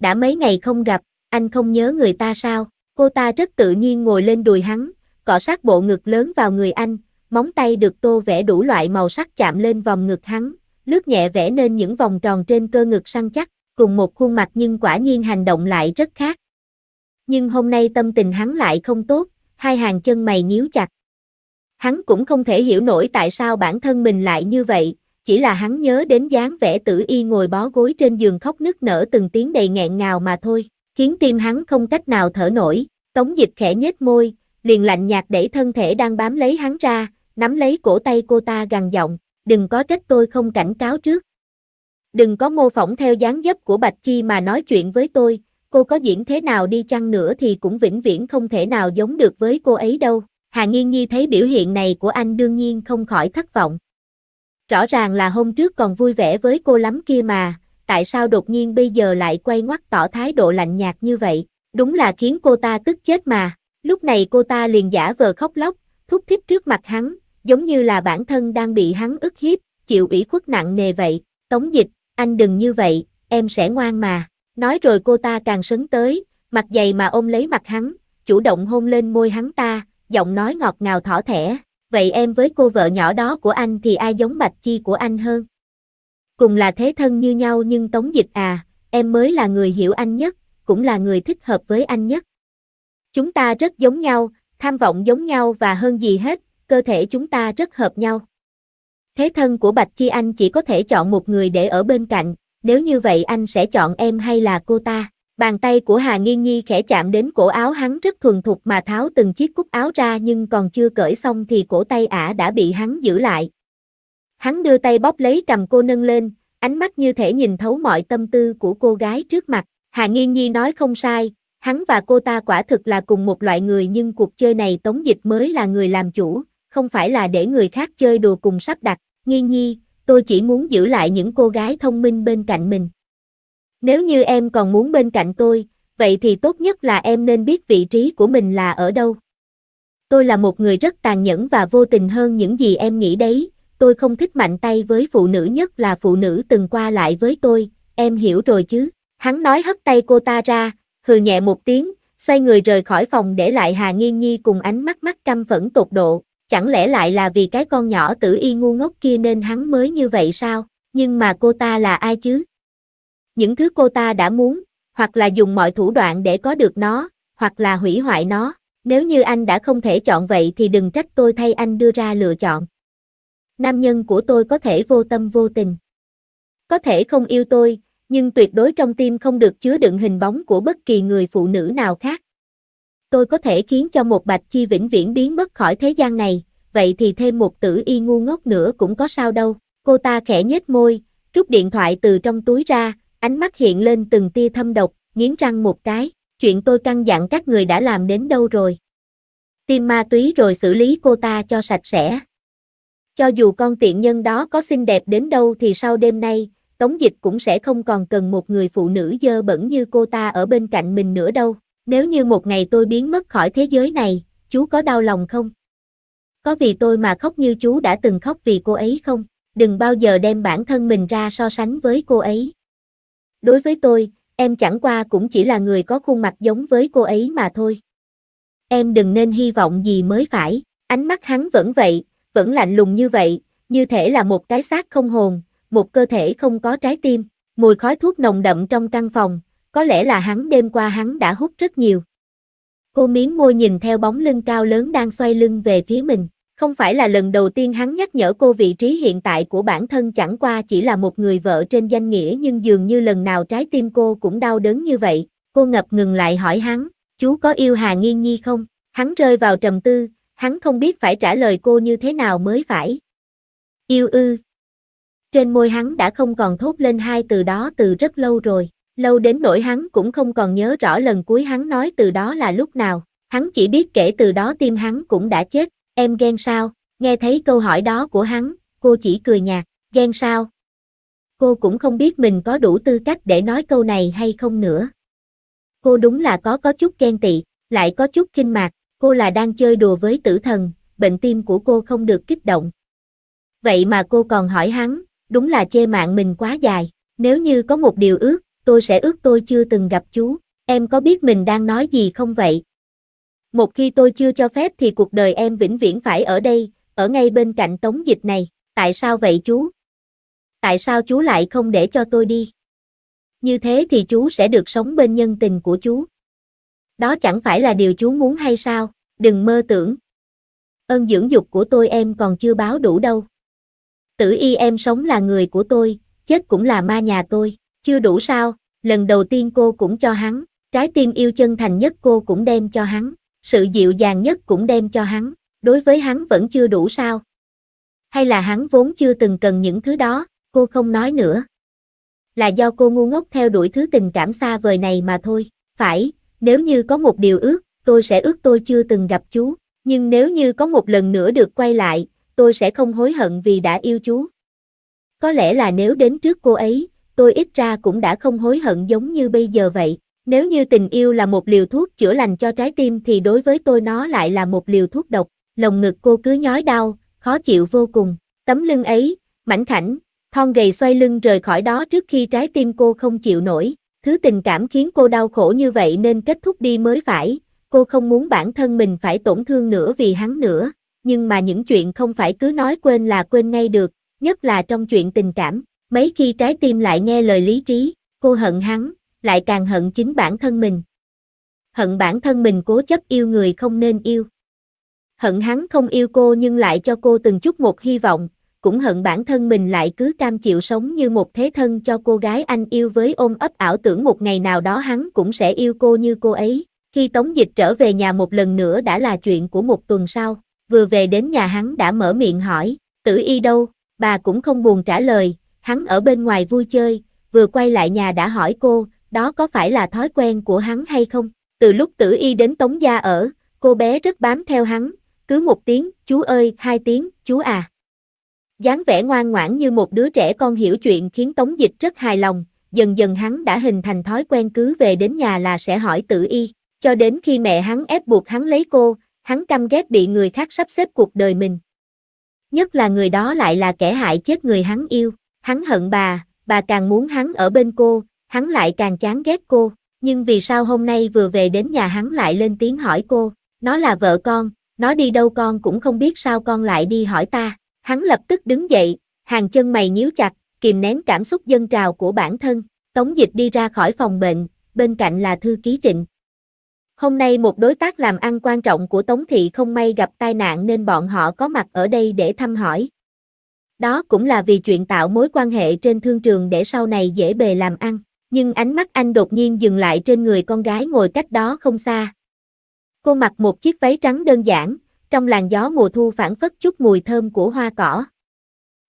Speaker 1: Đã mấy ngày không gặp, anh không nhớ người ta sao? Cô ta rất tự nhiên ngồi lên đùi hắn, cọ sát bộ ngực lớn vào người anh, móng tay được tô vẽ đủ loại màu sắc chạm lên vòng ngực hắn, lướt nhẹ vẽ nên những vòng tròn trên cơ ngực săn chắc, cùng một khuôn mặt nhưng quả nhiên hành động lại rất khác. Nhưng hôm nay tâm tình hắn lại không tốt, hai hàng chân mày nhíu chặt, Hắn cũng không thể hiểu nổi tại sao bản thân mình lại như vậy, chỉ là hắn nhớ đến dáng vẻ tử y ngồi bó gối trên giường khóc nức nở từng tiếng đầy nghẹn ngào mà thôi, khiến tim hắn không cách nào thở nổi, tống dịch khẽ nhếch môi, liền lạnh nhạt đẩy thân thể đang bám lấy hắn ra, nắm lấy cổ tay cô ta gằn giọng, đừng có trách tôi không cảnh cáo trước. Đừng có mô phỏng theo dáng dấp của Bạch Chi mà nói chuyện với tôi, cô có diễn thế nào đi chăng nữa thì cũng vĩnh viễn không thể nào giống được với cô ấy đâu. Hà Nghiên Nhi thấy biểu hiện này của anh đương nhiên không khỏi thất vọng. Rõ ràng là hôm trước còn vui vẻ với cô lắm kia mà, tại sao đột nhiên bây giờ lại quay ngoắt tỏ thái độ lạnh nhạt như vậy, đúng là khiến cô ta tức chết mà. Lúc này cô ta liền giả vờ khóc lóc, thúc thích trước mặt hắn, giống như là bản thân đang bị hắn ức hiếp, chịu ủy khuất nặng nề vậy. Tống dịch, anh đừng như vậy, em sẽ ngoan mà. Nói rồi cô ta càng sấn tới, mặt dày mà ôm lấy mặt hắn, chủ động hôn lên môi hắn ta, giọng nói ngọt ngào thỏ thẻ, vậy em với cô vợ nhỏ đó của anh thì ai giống Bạch Chi của anh hơn? Cùng là thế thân như nhau nhưng Tống Dịch à, em mới là người hiểu anh nhất, cũng là người thích hợp với anh nhất. Chúng ta rất giống nhau, tham vọng giống nhau và hơn gì hết, cơ thể chúng ta rất hợp nhau. Thế thân của Bạch Chi anh chỉ có thể chọn một người để ở bên cạnh, nếu như vậy anh sẽ chọn em hay là cô ta? Bàn tay của Hà Nghiên Nhi khẽ chạm đến cổ áo hắn rất thuần thục mà tháo từng chiếc cúc áo ra nhưng còn chưa cởi xong thì cổ tay ả đã bị hắn giữ lại. Hắn đưa tay bóp lấy cầm cô nâng lên, ánh mắt như thể nhìn thấu mọi tâm tư của cô gái trước mặt. Hà Nghiên Nhi nói không sai, hắn và cô ta quả thực là cùng một loại người nhưng cuộc chơi này Tống Dịch mới là người làm chủ, không phải là để người khác chơi đùa cùng sắp đặt. Nghiên Nhi, tôi chỉ muốn giữ lại những cô gái thông minh bên cạnh mình. Nếu như em còn muốn bên cạnh tôi, vậy thì tốt nhất là em nên biết vị trí của mình là ở đâu. Tôi là một người rất tàn nhẫn và vô tình hơn những gì em nghĩ đấy, tôi không thích mạnh tay với phụ nữ nhất là phụ nữ từng qua lại với tôi, em hiểu rồi chứ. Hắn nói hất tay cô ta ra, hừ nhẹ một tiếng, xoay người rời khỏi phòng để lại Hà Nghiên Nhi cùng ánh mắt mắt căm phẫn tột độ. Chẳng lẽ lại là vì cái con nhỏ tử y ngu ngốc kia nên hắn mới như vậy sao? Nhưng mà cô ta là ai chứ? những thứ cô ta đã muốn, hoặc là dùng mọi thủ đoạn để có được nó, hoặc là hủy hoại nó. Nếu như anh đã không thể chọn vậy thì đừng trách tôi thay anh đưa ra lựa chọn. Nam nhân của tôi có thể vô tâm vô tình. Có thể không yêu tôi, nhưng tuyệt đối trong tim không được chứa đựng hình bóng của bất kỳ người phụ nữ nào khác. Tôi có thể khiến cho một bạch chi vĩnh viễn biến mất khỏi thế gian này, vậy thì thêm một tử y ngu ngốc nữa cũng có sao đâu. Cô ta khẽ nhếch môi, rút điện thoại từ trong túi ra, ánh mắt hiện lên từng tia thâm độc, nghiến răng một cái, chuyện tôi căn dặn các người đã làm đến đâu rồi. Tiêm ma túy rồi xử lý cô ta cho sạch sẽ. Cho dù con tiện nhân đó có xinh đẹp đến đâu thì sau đêm nay, Tống Dịch cũng sẽ không còn cần một người phụ nữ dơ bẩn như cô ta ở bên cạnh mình nữa đâu. Nếu như một ngày tôi biến mất khỏi thế giới này, chú có đau lòng không? Có vì tôi mà khóc như chú đã từng khóc vì cô ấy không? Đừng bao giờ đem bản thân mình ra so sánh với cô ấy. Đối với tôi, em chẳng qua cũng chỉ là người có khuôn mặt giống với cô ấy mà thôi. Em đừng nên hy vọng gì mới phải, ánh mắt hắn vẫn vậy, vẫn lạnh lùng như vậy, như thể là một cái xác không hồn, một cơ thể không có trái tim, mùi khói thuốc nồng đậm trong căn phòng, có lẽ là hắn đêm qua hắn đã hút rất nhiều. Cô miếng môi nhìn theo bóng lưng cao lớn đang xoay lưng về phía mình. Không phải là lần đầu tiên hắn nhắc nhở cô vị trí hiện tại của bản thân chẳng qua chỉ là một người vợ trên danh nghĩa nhưng dường như lần nào trái tim cô cũng đau đớn như vậy, cô ngập ngừng lại hỏi hắn, chú có yêu Hà Nghiên Nhi không? Hắn rơi vào trầm tư, hắn không biết phải trả lời cô như thế nào mới phải. Yêu ư. Trên môi hắn đã không còn thốt lên hai từ đó từ rất lâu rồi, lâu đến nỗi hắn cũng không còn nhớ rõ lần cuối hắn nói từ đó là lúc nào, hắn chỉ biết kể từ đó tim hắn cũng đã chết, Em ghen sao? Nghe thấy câu hỏi đó của hắn, cô chỉ cười nhạt, ghen sao? Cô cũng không biết mình có đủ tư cách để nói câu này hay không nữa. Cô đúng là có có chút ghen tị, lại có chút kinh mạc, cô là đang chơi đùa với tử thần, bệnh tim của cô không được kích động. Vậy mà cô còn hỏi hắn, đúng là chê mạng mình quá dài, nếu như có một điều ước, tôi sẽ ước tôi chưa từng gặp chú, em có biết mình đang nói gì không vậy? một khi tôi chưa cho phép thì cuộc đời em vĩnh viễn phải ở đây, ở ngay bên cạnh tống dịch này, tại sao vậy chú? Tại sao chú lại không để cho tôi đi? Như thế thì chú sẽ được sống bên nhân tình của chú. Đó chẳng phải là điều chú muốn hay sao, đừng mơ tưởng. Ân dưỡng dục của tôi em còn chưa báo đủ đâu. Tử y em sống là người của tôi, chết cũng là ma nhà tôi, chưa đủ sao, lần đầu tiên cô cũng cho hắn, trái tim yêu chân thành nhất cô cũng đem cho hắn sự dịu dàng nhất cũng đem cho hắn, đối với hắn vẫn chưa đủ sao. Hay là hắn vốn chưa từng cần những thứ đó, cô không nói nữa. Là do cô ngu ngốc theo đuổi thứ tình cảm xa vời này mà thôi, phải, nếu như có một điều ước, tôi sẽ ước tôi chưa từng gặp chú, nhưng nếu như có một lần nữa được quay lại, tôi sẽ không hối hận vì đã yêu chú. Có lẽ là nếu đến trước cô ấy, tôi ít ra cũng đã không hối hận giống như bây giờ vậy. Nếu như tình yêu là một liều thuốc chữa lành cho trái tim thì đối với tôi nó lại là một liều thuốc độc, lồng ngực cô cứ nhói đau, khó chịu vô cùng. Tấm lưng ấy, mảnh khảnh, thon gầy xoay lưng rời khỏi đó trước khi trái tim cô không chịu nổi. Thứ tình cảm khiến cô đau khổ như vậy nên kết thúc đi mới phải. Cô không muốn bản thân mình phải tổn thương nữa vì hắn nữa. Nhưng mà những chuyện không phải cứ nói quên là quên ngay được, nhất là trong chuyện tình cảm. Mấy khi trái tim lại nghe lời lý trí, cô hận hắn, lại càng hận chính bản thân mình. Hận bản thân mình cố chấp yêu người không nên yêu. Hận hắn không yêu cô nhưng lại cho cô từng chút một hy vọng, cũng hận bản thân mình lại cứ cam chịu sống như một thế thân cho cô gái anh yêu với ôm ấp ảo tưởng một ngày nào đó hắn cũng sẽ yêu cô như cô ấy. Khi Tống Dịch trở về nhà một lần nữa đã là chuyện của một tuần sau, vừa về đến nhà hắn đã mở miệng hỏi, tử y đâu, bà cũng không buồn trả lời, hắn ở bên ngoài vui chơi, vừa quay lại nhà đã hỏi cô, đó có phải là thói quen của hắn hay không? Từ lúc tử y đến tống gia ở, cô bé rất bám theo hắn, cứ một tiếng, chú ơi, hai tiếng, chú à. dáng vẻ ngoan ngoãn như một đứa trẻ con hiểu chuyện khiến tống dịch rất hài lòng, dần dần hắn đã hình thành thói quen cứ về đến nhà là sẽ hỏi tử y, cho đến khi mẹ hắn ép buộc hắn lấy cô, hắn căm ghét bị người khác sắp xếp cuộc đời mình. Nhất là người đó lại là kẻ hại chết người hắn yêu, hắn hận bà, bà càng muốn hắn ở bên cô, hắn lại càng chán ghét cô, nhưng vì sao hôm nay vừa về đến nhà hắn lại lên tiếng hỏi cô, nó là vợ con, nó đi đâu con cũng không biết sao con lại đi hỏi ta, hắn lập tức đứng dậy, hàng chân mày nhíu chặt, kìm nén cảm xúc dân trào của bản thân, tống dịch đi ra khỏi phòng bệnh, bên cạnh là thư ký trịnh. Hôm nay một đối tác làm ăn quan trọng của Tống Thị không may gặp tai nạn nên bọn họ có mặt ở đây để thăm hỏi. Đó cũng là vì chuyện tạo mối quan hệ trên thương trường để sau này dễ bề làm ăn. Nhưng ánh mắt anh đột nhiên dừng lại trên người con gái ngồi cách đó không xa. Cô mặc một chiếc váy trắng đơn giản, trong làn gió mùa thu phản phất chút mùi thơm của hoa cỏ.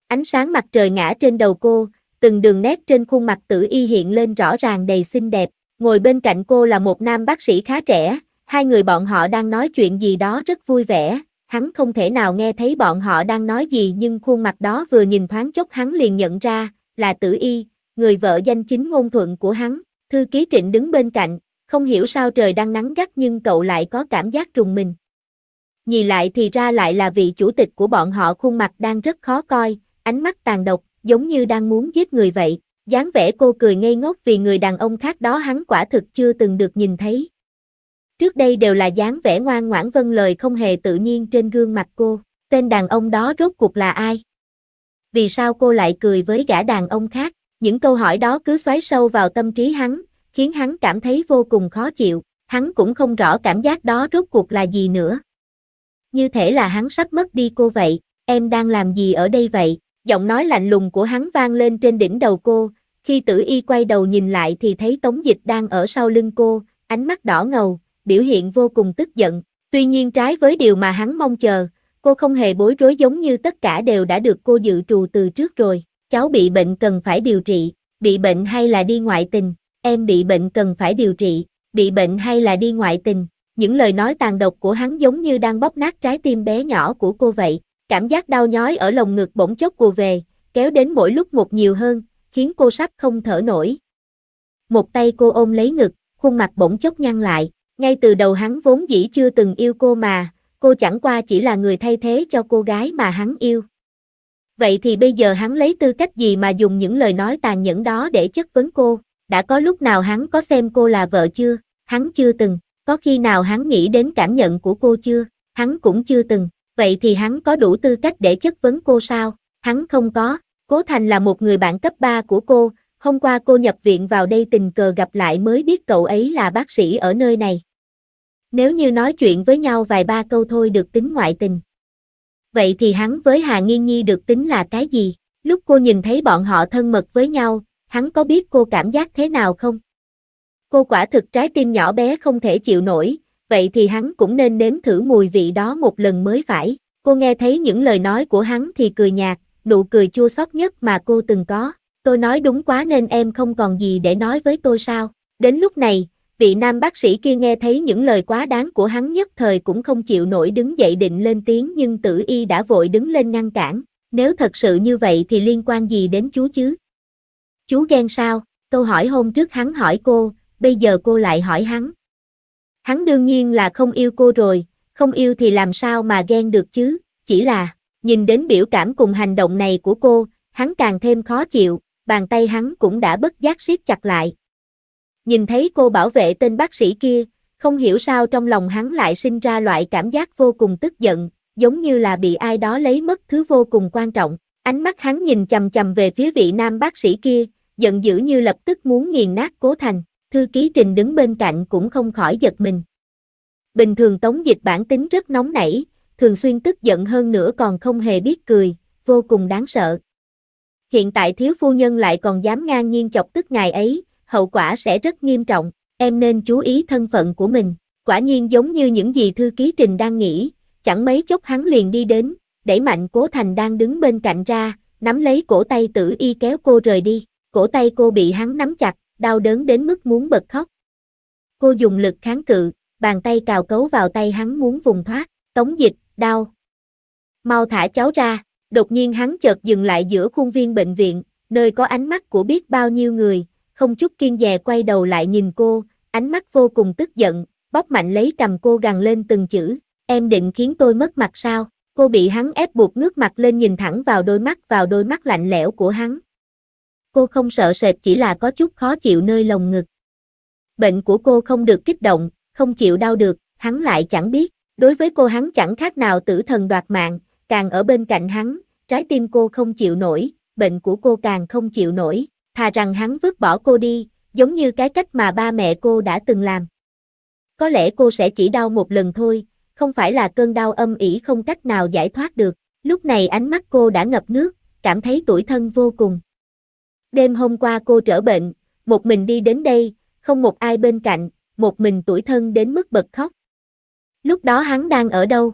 Speaker 1: Ánh sáng mặt trời ngã trên đầu cô, từng đường nét trên khuôn mặt tử y hiện lên rõ ràng đầy xinh đẹp. Ngồi bên cạnh cô là một nam bác sĩ khá trẻ, hai người bọn họ đang nói chuyện gì đó rất vui vẻ. Hắn không thể nào nghe thấy bọn họ đang nói gì nhưng khuôn mặt đó vừa nhìn thoáng chốc hắn liền nhận ra là tử y, người vợ danh chính ngôn thuận của hắn, thư ký trịnh đứng bên cạnh, không hiểu sao trời đang nắng gắt nhưng cậu lại có cảm giác trùng mình. Nhìn lại thì ra lại là vị chủ tịch của bọn họ khuôn mặt đang rất khó coi, ánh mắt tàn độc, giống như đang muốn giết người vậy, dáng vẻ cô cười ngây ngốc vì người đàn ông khác đó hắn quả thực chưa từng được nhìn thấy. Trước đây đều là dáng vẻ ngoan ngoãn vân lời không hề tự nhiên trên gương mặt cô, tên đàn ông đó rốt cuộc là ai? Vì sao cô lại cười với gã đàn ông khác? Những câu hỏi đó cứ xoáy sâu vào tâm trí hắn, khiến hắn cảm thấy vô cùng khó chịu, hắn cũng không rõ cảm giác đó rốt cuộc là gì nữa. Như thể là hắn sắp mất đi cô vậy, em đang làm gì ở đây vậy? Giọng nói lạnh lùng của hắn vang lên trên đỉnh đầu cô, khi tử y quay đầu nhìn lại thì thấy tống dịch đang ở sau lưng cô, ánh mắt đỏ ngầu, biểu hiện vô cùng tức giận. Tuy nhiên trái với điều mà hắn mong chờ, cô không hề bối rối giống như tất cả đều đã được cô dự trù từ trước rồi. Cháu bị bệnh cần phải điều trị, bị bệnh hay là đi ngoại tình, em bị bệnh cần phải điều trị, bị bệnh hay là đi ngoại tình. Những lời nói tàn độc của hắn giống như đang bóp nát trái tim bé nhỏ của cô vậy, cảm giác đau nhói ở lồng ngực bỗng chốc cô về, kéo đến mỗi lúc một nhiều hơn, khiến cô sắp không thở nổi. Một tay cô ôm lấy ngực, khuôn mặt bỗng chốc nhăn lại, ngay từ đầu hắn vốn dĩ chưa từng yêu cô mà, cô chẳng qua chỉ là người thay thế cho cô gái mà hắn yêu. Vậy thì bây giờ hắn lấy tư cách gì mà dùng những lời nói tàn nhẫn đó để chất vấn cô? Đã có lúc nào hắn có xem cô là vợ chưa? Hắn chưa từng. Có khi nào hắn nghĩ đến cảm nhận của cô chưa? Hắn cũng chưa từng. Vậy thì hắn có đủ tư cách để chất vấn cô sao? Hắn không có. Cố Thành là một người bạn cấp 3 của cô. Hôm qua cô nhập viện vào đây tình cờ gặp lại mới biết cậu ấy là bác sĩ ở nơi này. Nếu như nói chuyện với nhau vài ba câu thôi được tính ngoại tình, vậy thì hắn với Hà Nghiên Nhi được tính là cái gì? Lúc cô nhìn thấy bọn họ thân mật với nhau, hắn có biết cô cảm giác thế nào không? Cô quả thực trái tim nhỏ bé không thể chịu nổi, vậy thì hắn cũng nên nếm thử mùi vị đó một lần mới phải. Cô nghe thấy những lời nói của hắn thì cười nhạt, nụ cười chua xót nhất mà cô từng có. Tôi nói đúng quá nên em không còn gì để nói với tôi sao? Đến lúc này, vị nam bác sĩ kia nghe thấy những lời quá đáng của hắn nhất thời cũng không chịu nổi đứng dậy định lên tiếng nhưng tử y đã vội đứng lên ngăn cản, nếu thật sự như vậy thì liên quan gì đến chú chứ? Chú ghen sao? Câu hỏi hôm trước hắn hỏi cô, bây giờ cô lại hỏi hắn. Hắn đương nhiên là không yêu cô rồi, không yêu thì làm sao mà ghen được chứ, chỉ là, nhìn đến biểu cảm cùng hành động này của cô, hắn càng thêm khó chịu, bàn tay hắn cũng đã bất giác siết chặt lại. Nhìn thấy cô bảo vệ tên bác sĩ kia, không hiểu sao trong lòng hắn lại sinh ra loại cảm giác vô cùng tức giận, giống như là bị ai đó lấy mất thứ vô cùng quan trọng. Ánh mắt hắn nhìn chầm chầm về phía vị nam bác sĩ kia, giận dữ như lập tức muốn nghiền nát cố thành. Thư ký trình đứng bên cạnh cũng không khỏi giật mình. Bình thường tống dịch bản tính rất nóng nảy, thường xuyên tức giận hơn nữa còn không hề biết cười, vô cùng đáng sợ. Hiện tại thiếu phu nhân lại còn dám ngang nhiên chọc tức ngài ấy, hậu quả sẽ rất nghiêm trọng, em nên chú ý thân phận của mình. Quả nhiên giống như những gì thư ký Trình đang nghĩ, chẳng mấy chốc hắn liền đi đến, đẩy mạnh Cố Thành đang đứng bên cạnh ra, nắm lấy cổ tay tử y kéo cô rời đi, cổ tay cô bị hắn nắm chặt, đau đớn đến mức muốn bật khóc. Cô dùng lực kháng cự, bàn tay cào cấu vào tay hắn muốn vùng thoát, tống dịch, đau. Mau thả cháu ra, đột nhiên hắn chợt dừng lại giữa khuôn viên bệnh viện, nơi có ánh mắt của biết bao nhiêu người, không chút kiên dè quay đầu lại nhìn cô, ánh mắt vô cùng tức giận, bóp mạnh lấy cầm cô gằn lên từng chữ, em định khiến tôi mất mặt sao, cô bị hắn ép buộc ngước mặt lên nhìn thẳng vào đôi mắt vào đôi mắt lạnh lẽo của hắn. Cô không sợ sệt chỉ là có chút khó chịu nơi lồng ngực. Bệnh của cô không được kích động, không chịu đau được, hắn lại chẳng biết, đối với cô hắn chẳng khác nào tử thần đoạt mạng, càng ở bên cạnh hắn, trái tim cô không chịu nổi, bệnh của cô càng không chịu nổi, thà rằng hắn vứt bỏ cô đi, giống như cái cách mà ba mẹ cô đã từng làm. Có lẽ cô sẽ chỉ đau một lần thôi, không phải là cơn đau âm ỉ không cách nào giải thoát được. Lúc này ánh mắt cô đã ngập nước, cảm thấy tủi thân vô cùng. Đêm hôm qua cô trở bệnh, một mình đi đến đây, không một ai bên cạnh, một mình tủi thân đến mức bật khóc. Lúc đó hắn đang ở đâu?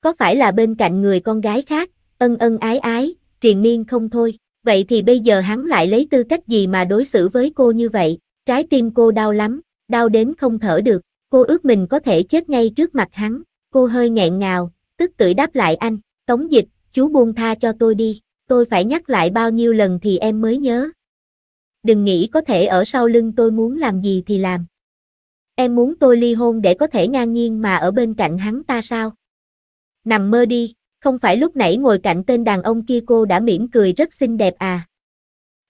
Speaker 1: Có phải là bên cạnh người con gái khác, ân ân ái ái, triền miên không thôi? vậy thì bây giờ hắn lại lấy tư cách gì mà đối xử với cô như vậy, trái tim cô đau lắm, đau đến không thở được, cô ước mình có thể chết ngay trước mặt hắn, cô hơi nghẹn ngào, tức tưởi đáp lại anh, tống dịch, chú buông tha cho tôi đi, tôi phải nhắc lại bao nhiêu lần thì em mới nhớ. Đừng nghĩ có thể ở sau lưng tôi muốn làm gì thì làm. Em muốn tôi ly hôn để có thể ngang nhiên mà ở bên cạnh hắn ta sao? Nằm mơ đi, không phải lúc nãy ngồi cạnh tên đàn ông kia cô đã mỉm cười rất xinh đẹp à.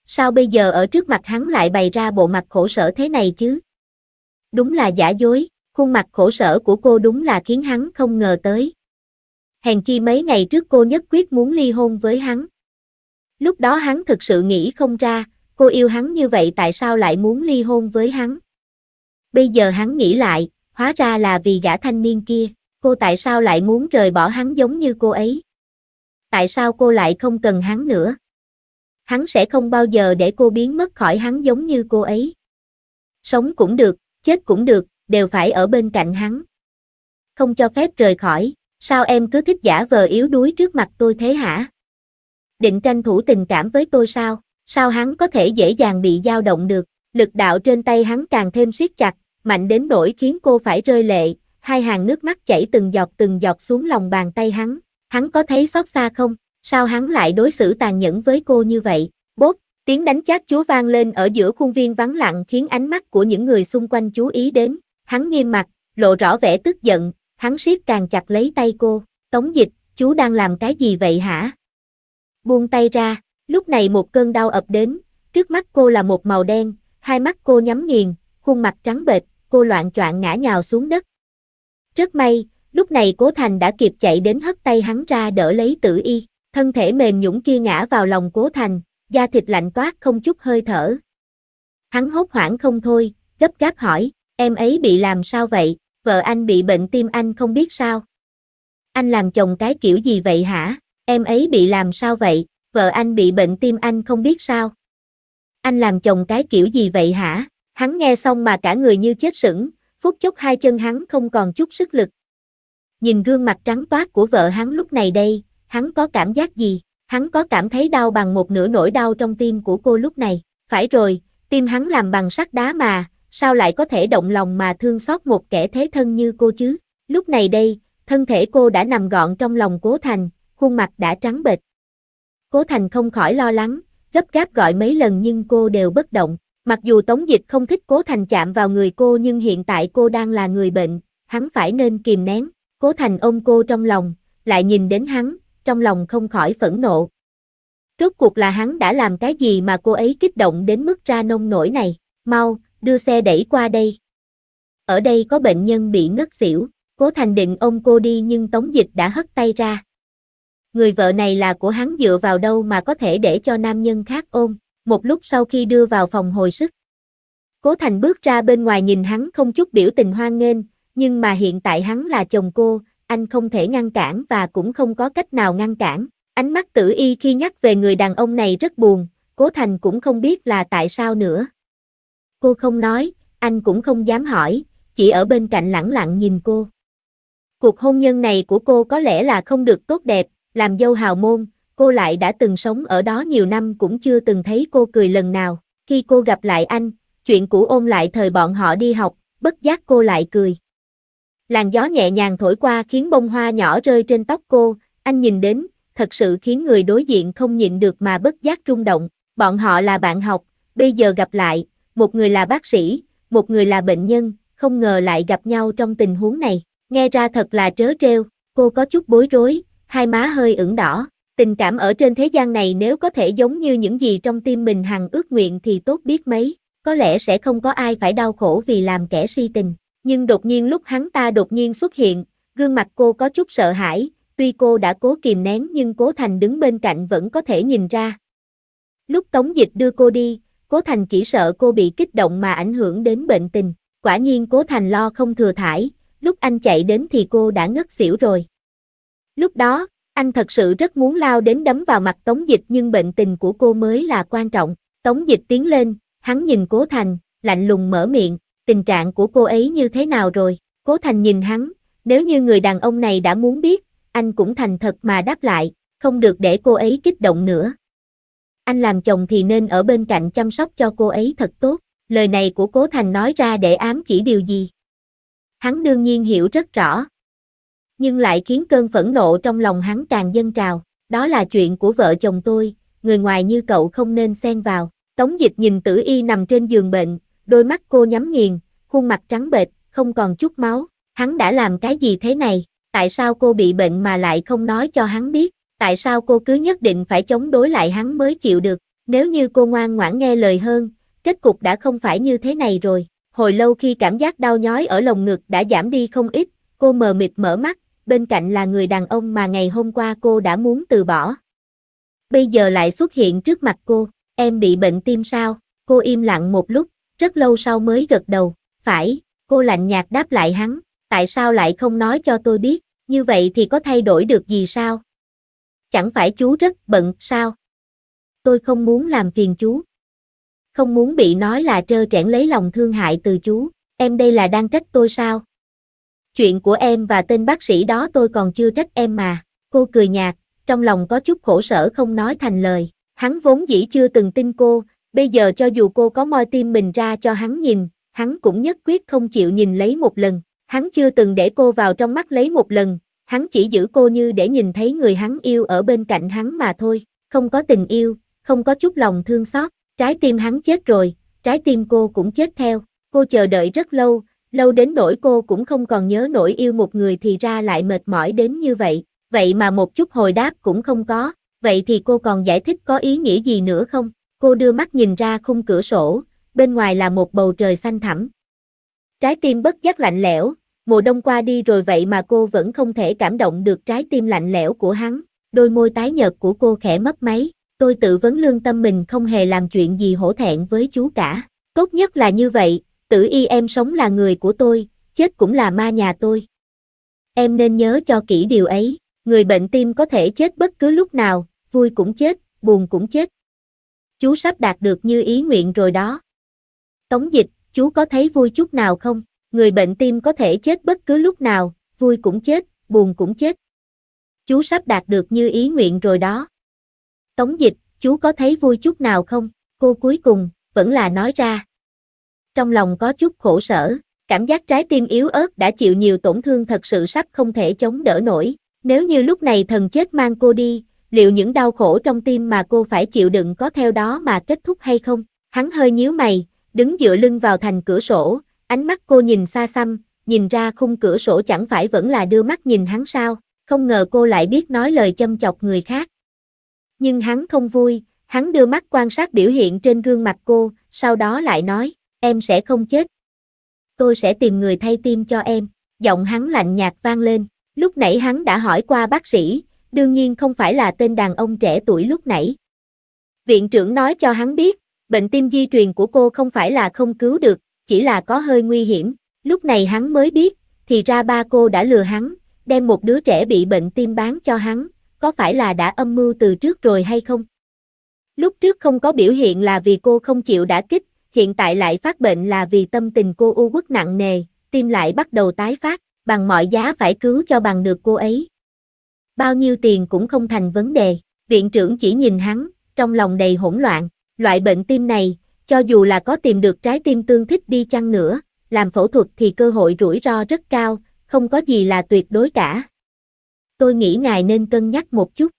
Speaker 1: Sao bây giờ ở trước mặt hắn lại bày ra bộ mặt khổ sở thế này chứ? Đúng là giả dối, khuôn mặt khổ sở của cô đúng là khiến hắn không ngờ tới. Hèn chi mấy ngày trước cô nhất quyết muốn ly hôn với hắn. Lúc đó hắn thực sự nghĩ không ra, cô yêu hắn như vậy tại sao lại muốn ly hôn với hắn. Bây giờ hắn nghĩ lại, hóa ra là vì gã thanh niên kia. Cô tại sao lại muốn rời bỏ hắn giống như cô ấy? Tại sao cô lại không cần hắn nữa? Hắn sẽ không bao giờ để cô biến mất khỏi hắn giống như cô ấy. Sống cũng được, chết cũng được, đều phải ở bên cạnh hắn. Không cho phép rời khỏi, sao em cứ thích giả vờ yếu đuối trước mặt tôi thế hả? Định tranh thủ tình cảm với tôi sao? Sao hắn có thể dễ dàng bị dao động được? Lực đạo trên tay hắn càng thêm siết chặt, mạnh đến nỗi khiến cô phải rơi lệ, hai hàng nước mắt chảy từng giọt từng giọt xuống lòng bàn tay hắn, hắn có thấy xót xa không, sao hắn lại đối xử tàn nhẫn với cô như vậy, bốp, tiếng đánh chát chúa vang lên ở giữa khuôn viên vắng lặng khiến ánh mắt của những người xung quanh chú ý đến, hắn nghiêm mặt, lộ rõ vẻ tức giận, hắn siết càng chặt lấy tay cô, tống dịch, chú đang làm cái gì vậy hả? Buông tay ra, lúc này một cơn đau ập đến, trước mắt cô là một màu đen, hai mắt cô nhắm nghiền, khuôn mặt trắng bệch, cô loạn choạng ngã nhào xuống đất, rất may, lúc này Cố Thành đã kịp chạy đến hất tay hắn ra đỡ lấy tử y, thân thể mềm nhũng kia ngã vào lòng Cố Thành, da thịt lạnh toát không chút hơi thở. Hắn hốt hoảng không thôi, gấp gáp hỏi, em ấy bị làm sao vậy, vợ anh bị bệnh tim anh không biết sao. Anh làm chồng cái kiểu gì vậy hả, em ấy bị làm sao vậy, vợ anh bị bệnh tim anh không biết sao. Anh làm chồng cái kiểu gì vậy hả, hắn nghe xong mà cả người như chết sững, phút chốc hai chân hắn không còn chút sức lực. Nhìn gương mặt trắng toát của vợ hắn lúc này đây, hắn có cảm giác gì? Hắn có cảm thấy đau bằng một nửa nỗi đau trong tim của cô lúc này. Phải rồi, tim hắn làm bằng sắt đá mà, sao lại có thể động lòng mà thương xót một kẻ thế thân như cô chứ? Lúc này đây, thân thể cô đã nằm gọn trong lòng Cố Thành, khuôn mặt đã trắng bệch. Cố Thành không khỏi lo lắng, gấp gáp gọi mấy lần nhưng cô đều bất động. Mặc dù Tống Dịch không thích Cố Thành chạm vào người cô nhưng hiện tại cô đang là người bệnh, hắn phải nên kìm nén. Cố Thành ôm cô trong lòng, lại nhìn đến hắn, trong lòng không khỏi phẫn nộ. Rốt cuộc là hắn đã làm cái gì mà cô ấy kích động đến mức ra nông nổi này, mau, đưa xe đẩy qua đây. Ở đây có bệnh nhân bị ngất xỉu, Cố Thành định ôm cô đi nhưng Tống Dịch đã hất tay ra. Người vợ này là của hắn dựa vào đâu mà có thể để cho nam nhân khác ôm một lúc sau khi đưa vào phòng hồi sức. Cố Thành bước ra bên ngoài nhìn hắn không chút biểu tình hoang nghênh, nhưng mà hiện tại hắn là chồng cô, anh không thể ngăn cản và cũng không có cách nào ngăn cản. Ánh mắt tử y khi nhắc về người đàn ông này rất buồn, Cố Thành cũng không biết là tại sao nữa. Cô không nói, anh cũng không dám hỏi, chỉ ở bên cạnh lẳng lặng nhìn cô. Cuộc hôn nhân này của cô có lẽ là không được tốt đẹp, làm dâu hào môn, cô lại đã từng sống ở đó nhiều năm cũng chưa từng thấy cô cười lần nào. Khi cô gặp lại anh, chuyện cũ ôn lại thời bọn họ đi học, bất giác cô lại cười. Làn gió nhẹ nhàng thổi qua khiến bông hoa nhỏ rơi trên tóc cô, anh nhìn đến, thật sự khiến người đối diện không nhịn được mà bất giác rung động. Bọn họ là bạn học, bây giờ gặp lại, một người là bác sĩ, một người là bệnh nhân, không ngờ lại gặp nhau trong tình huống này. Nghe ra thật là trớ trêu, cô có chút bối rối, hai má hơi ửng đỏ. Tình cảm ở trên thế gian này nếu có thể giống như những gì trong tim mình hằng ước nguyện thì tốt biết mấy, có lẽ sẽ không có ai phải đau khổ vì làm kẻ si tình. Nhưng đột nhiên lúc hắn ta đột nhiên xuất hiện, gương mặt cô có chút sợ hãi, tuy cô đã cố kìm nén nhưng cố thành đứng bên cạnh vẫn có thể nhìn ra. Lúc Tống Dịch đưa cô đi, Cố Thành chỉ sợ cô bị kích động mà ảnh hưởng đến bệnh tình. Quả nhiên Cố Thành lo không thừa thải, lúc anh chạy đến thì cô đã ngất xỉu rồi. Lúc đó, anh thật sự rất muốn lao đến đấm vào mặt Tống Dịch nhưng bệnh tình của cô mới là quan trọng. Tống Dịch tiến lên, hắn nhìn Cố Thành, lạnh lùng mở miệng, tình trạng của cô ấy như thế nào rồi? Cố Thành nhìn hắn, nếu như người đàn ông này đã muốn biết, anh cũng thành thật mà đáp lại, không được để cô ấy kích động nữa. Anh làm chồng thì nên ở bên cạnh chăm sóc cho cô ấy thật tốt. Lời này của Cố Thành nói ra để ám chỉ điều gì? Hắn đương nhiên hiểu rất rõ, nhưng lại khiến cơn phẫn nộ trong lòng hắn càng dâng trào. Đó là chuyện của vợ chồng tôi, người ngoài như cậu không nên xen vào. Tống dịch nhìn tử y nằm trên giường bệnh, đôi mắt cô nhắm nghiền, khuôn mặt trắng bệch, không còn chút máu. Hắn đã làm cái gì thế này? Tại sao cô bị bệnh mà lại không nói cho hắn biết? Tại sao cô cứ nhất định phải chống đối lại hắn mới chịu được? Nếu như cô ngoan ngoãn nghe lời hơn, kết cục đã không phải như thế này rồi. Hồi lâu khi cảm giác đau nhói ở lồng ngực đã giảm đi không ít, cô mờ mịt mở mắt, bên cạnh là người đàn ông mà ngày hôm qua cô đã muốn từ bỏ. Bây giờ lại xuất hiện trước mặt cô, em bị bệnh tim sao, cô im lặng một lúc, rất lâu sau mới gật đầu, phải, cô lạnh nhạt đáp lại hắn, tại sao lại không nói cho tôi biết, như vậy thì có thay đổi được gì sao? Chẳng phải chú rất bận sao? Tôi không muốn làm phiền chú. Không muốn bị nói là trơ trẽn lấy lòng thương hại từ chú, em đây là đang trách tôi sao? Chuyện của em và tên bác sĩ đó tôi còn chưa trách em mà. Cô cười nhạt, trong lòng có chút khổ sở không nói thành lời. Hắn vốn dĩ chưa từng tin cô, bây giờ cho dù cô có moi tim mình ra cho hắn nhìn, hắn cũng nhất quyết không chịu nhìn lấy một lần. Hắn chưa từng để cô vào trong mắt lấy một lần, hắn chỉ giữ cô như để nhìn thấy người hắn yêu ở bên cạnh hắn mà thôi. Không có tình yêu, không có chút lòng thương xót, trái tim hắn chết rồi, trái tim cô cũng chết theo. Cô chờ đợi rất lâu, lâu đến nỗi cô cũng không còn nhớ nổi yêu một người thì ra lại mệt mỏi đến như vậy, vậy mà một chút hồi đáp cũng không có, vậy thì cô còn giải thích có ý nghĩa gì nữa không? Cô đưa mắt nhìn ra khung cửa sổ, bên ngoài là một bầu trời xanh thẳm. Trái tim bất giác lạnh lẽo, mùa đông qua đi rồi vậy mà cô vẫn không thể cảm động được trái tim lạnh lẽo của hắn, đôi môi tái nhợt của cô khẽ mấp máy, tôi tự vấn lương tâm mình không hề làm chuyện gì hổ thẹn với chú cả, tốt nhất là như vậy, tử y em sống là người của tôi, chết cũng là ma nhà tôi. Em nên nhớ cho kỹ điều ấy, người bệnh tim có thể chết bất cứ lúc nào, vui cũng chết, buồn cũng chết. Chú sắp đạt được như ý nguyện rồi đó. Tống dịch, chú có thấy vui chút nào không? Người bệnh tim có thể chết bất cứ lúc nào, vui cũng chết, buồn cũng chết. Chú sắp đạt được như ý nguyện rồi đó. Tống dịch, chú có thấy vui chút nào không? Cô cuối cùng, vẫn là nói ra trong lòng có chút khổ sở, cảm giác trái tim yếu ớt đã chịu nhiều tổn thương thật sự sắp không thể chống đỡ nổi. Nếu như lúc này thần chết mang cô đi, liệu những đau khổ trong tim mà cô phải chịu đựng có theo đó mà kết thúc hay không? Hắn hơi nhíu mày, đứng dựa lưng vào thành cửa sổ, ánh mắt cô nhìn xa xăm, nhìn ra khung cửa sổ chẳng phải vẫn là đưa mắt nhìn hắn sao, không ngờ cô lại biết nói lời châm chọc người khác. Nhưng hắn không vui, hắn đưa mắt quan sát biểu hiện trên gương mặt cô, sau đó lại nói, em sẽ không chết. Tôi sẽ tìm người thay tim cho em, giọng hắn lạnh nhạt vang lên, lúc nãy hắn đã hỏi qua bác sĩ, đương nhiên không phải là tên đàn ông trẻ tuổi lúc nãy. Viện trưởng nói cho hắn biết, bệnh tim di truyền của cô không phải là không cứu được, chỉ là có hơi nguy hiểm, lúc này hắn mới biết, thì ra ba cô đã lừa hắn, đem một đứa trẻ bị bệnh tim bán cho hắn, có phải là đã âm mưu từ trước rồi hay không? Lúc trước không có biểu hiện là vì cô không chịu đã kích, hiện tại lại phát bệnh là vì tâm tình cô u uất nặng nề, tim lại bắt đầu tái phát, bằng mọi giá phải cứu cho bằng được cô ấy. Bao nhiêu tiền cũng không thành vấn đề, viện trưởng chỉ nhìn hắn, trong lòng đầy hỗn loạn, loại bệnh tim này, cho dù là có tìm được trái tim tương thích đi chăng nữa, làm phẫu thuật thì cơ hội rủi ro rất cao, không có gì là tuyệt đối cả. Tôi nghĩ ngài nên cân nhắc một chút.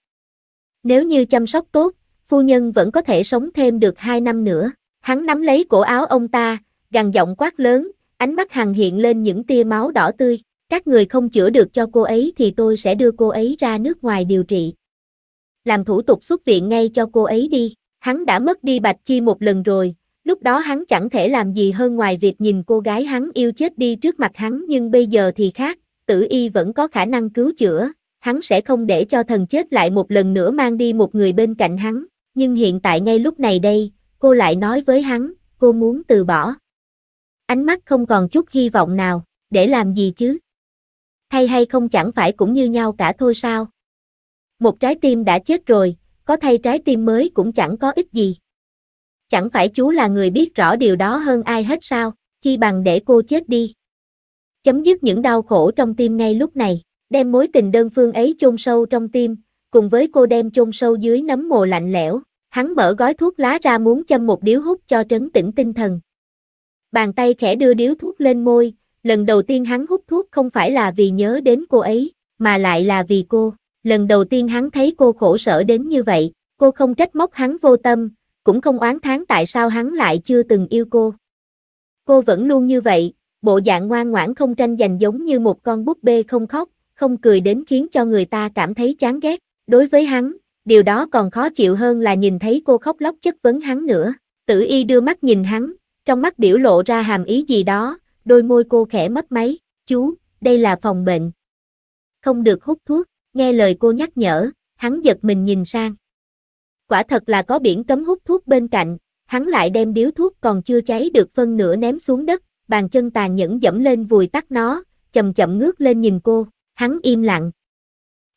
Speaker 1: Nếu như chăm sóc tốt, phu nhân vẫn có thể sống thêm được 2 năm nữa. Hắn nắm lấy cổ áo ông ta, gằn giọng quát lớn, ánh mắt hằng hiện lên những tia máu đỏ tươi. Các người không chữa được cho cô ấy thì tôi sẽ đưa cô ấy ra nước ngoài điều trị. Làm thủ tục xuất viện ngay cho cô ấy đi. Hắn đã mất đi Bạch Chi một lần rồi, lúc đó hắn chẳng thể làm gì hơn ngoài việc nhìn cô gái hắn yêu chết đi trước mặt hắn nhưng bây giờ thì khác, tử y vẫn có khả năng cứu chữa, hắn sẽ không để cho thần chết lại một lần nữa mang đi một người bên cạnh hắn, nhưng hiện tại ngay lúc này đây, cô lại nói với hắn, cô muốn từ bỏ. Ánh mắt không còn chút hy vọng nào, để làm gì chứ? Hay hay không chẳng phải cũng như nhau cả thôi sao? Một trái tim đã chết rồi, có thay trái tim mới cũng chẳng có ích gì. Chẳng phải chú là người biết rõ điều đó hơn ai hết sao, chi bằng để cô chết đi. Chấm dứt những đau khổ trong tim ngay lúc này, đem mối tình đơn phương ấy chôn sâu trong tim, cùng với cô đem chôn sâu dưới nấm mồ lạnh lẽo, Hắn mở gói thuốc lá ra muốn châm một điếu hút cho trấn tĩnh tinh thần. Bàn tay khẽ đưa điếu thuốc lên môi, lần đầu tiên hắn hút thuốc không phải là vì nhớ đến cô ấy, mà lại là vì cô. Lần đầu tiên hắn thấy cô khổ sở đến như vậy, cô không trách móc hắn vô tâm, cũng không oán thán tại sao hắn lại chưa từng yêu cô. Cô vẫn luôn như vậy, bộ dạng ngoan ngoãn không tranh giành giống như một con búp bê không khóc, không cười đến khiến cho người ta cảm thấy chán ghét. Đối với hắn, điều đó còn khó chịu hơn là nhìn thấy cô khóc lóc chất vấn hắn nữa. Tử y đưa mắt nhìn hắn, trong mắt biểu lộ ra hàm ý gì đó, đôi môi cô khẽ mấp máy, chú, đây là phòng bệnh. Không được hút thuốc, nghe lời cô nhắc nhở, hắn giật mình nhìn sang. Quả thật là có biển cấm hút thuốc bên cạnh, hắn lại đem điếu thuốc còn chưa cháy được phân nửa ném xuống đất, bàn chân tàn nhẫn dẫm lên vùi tắt nó, chậm chậm ngước lên nhìn cô, hắn im lặng.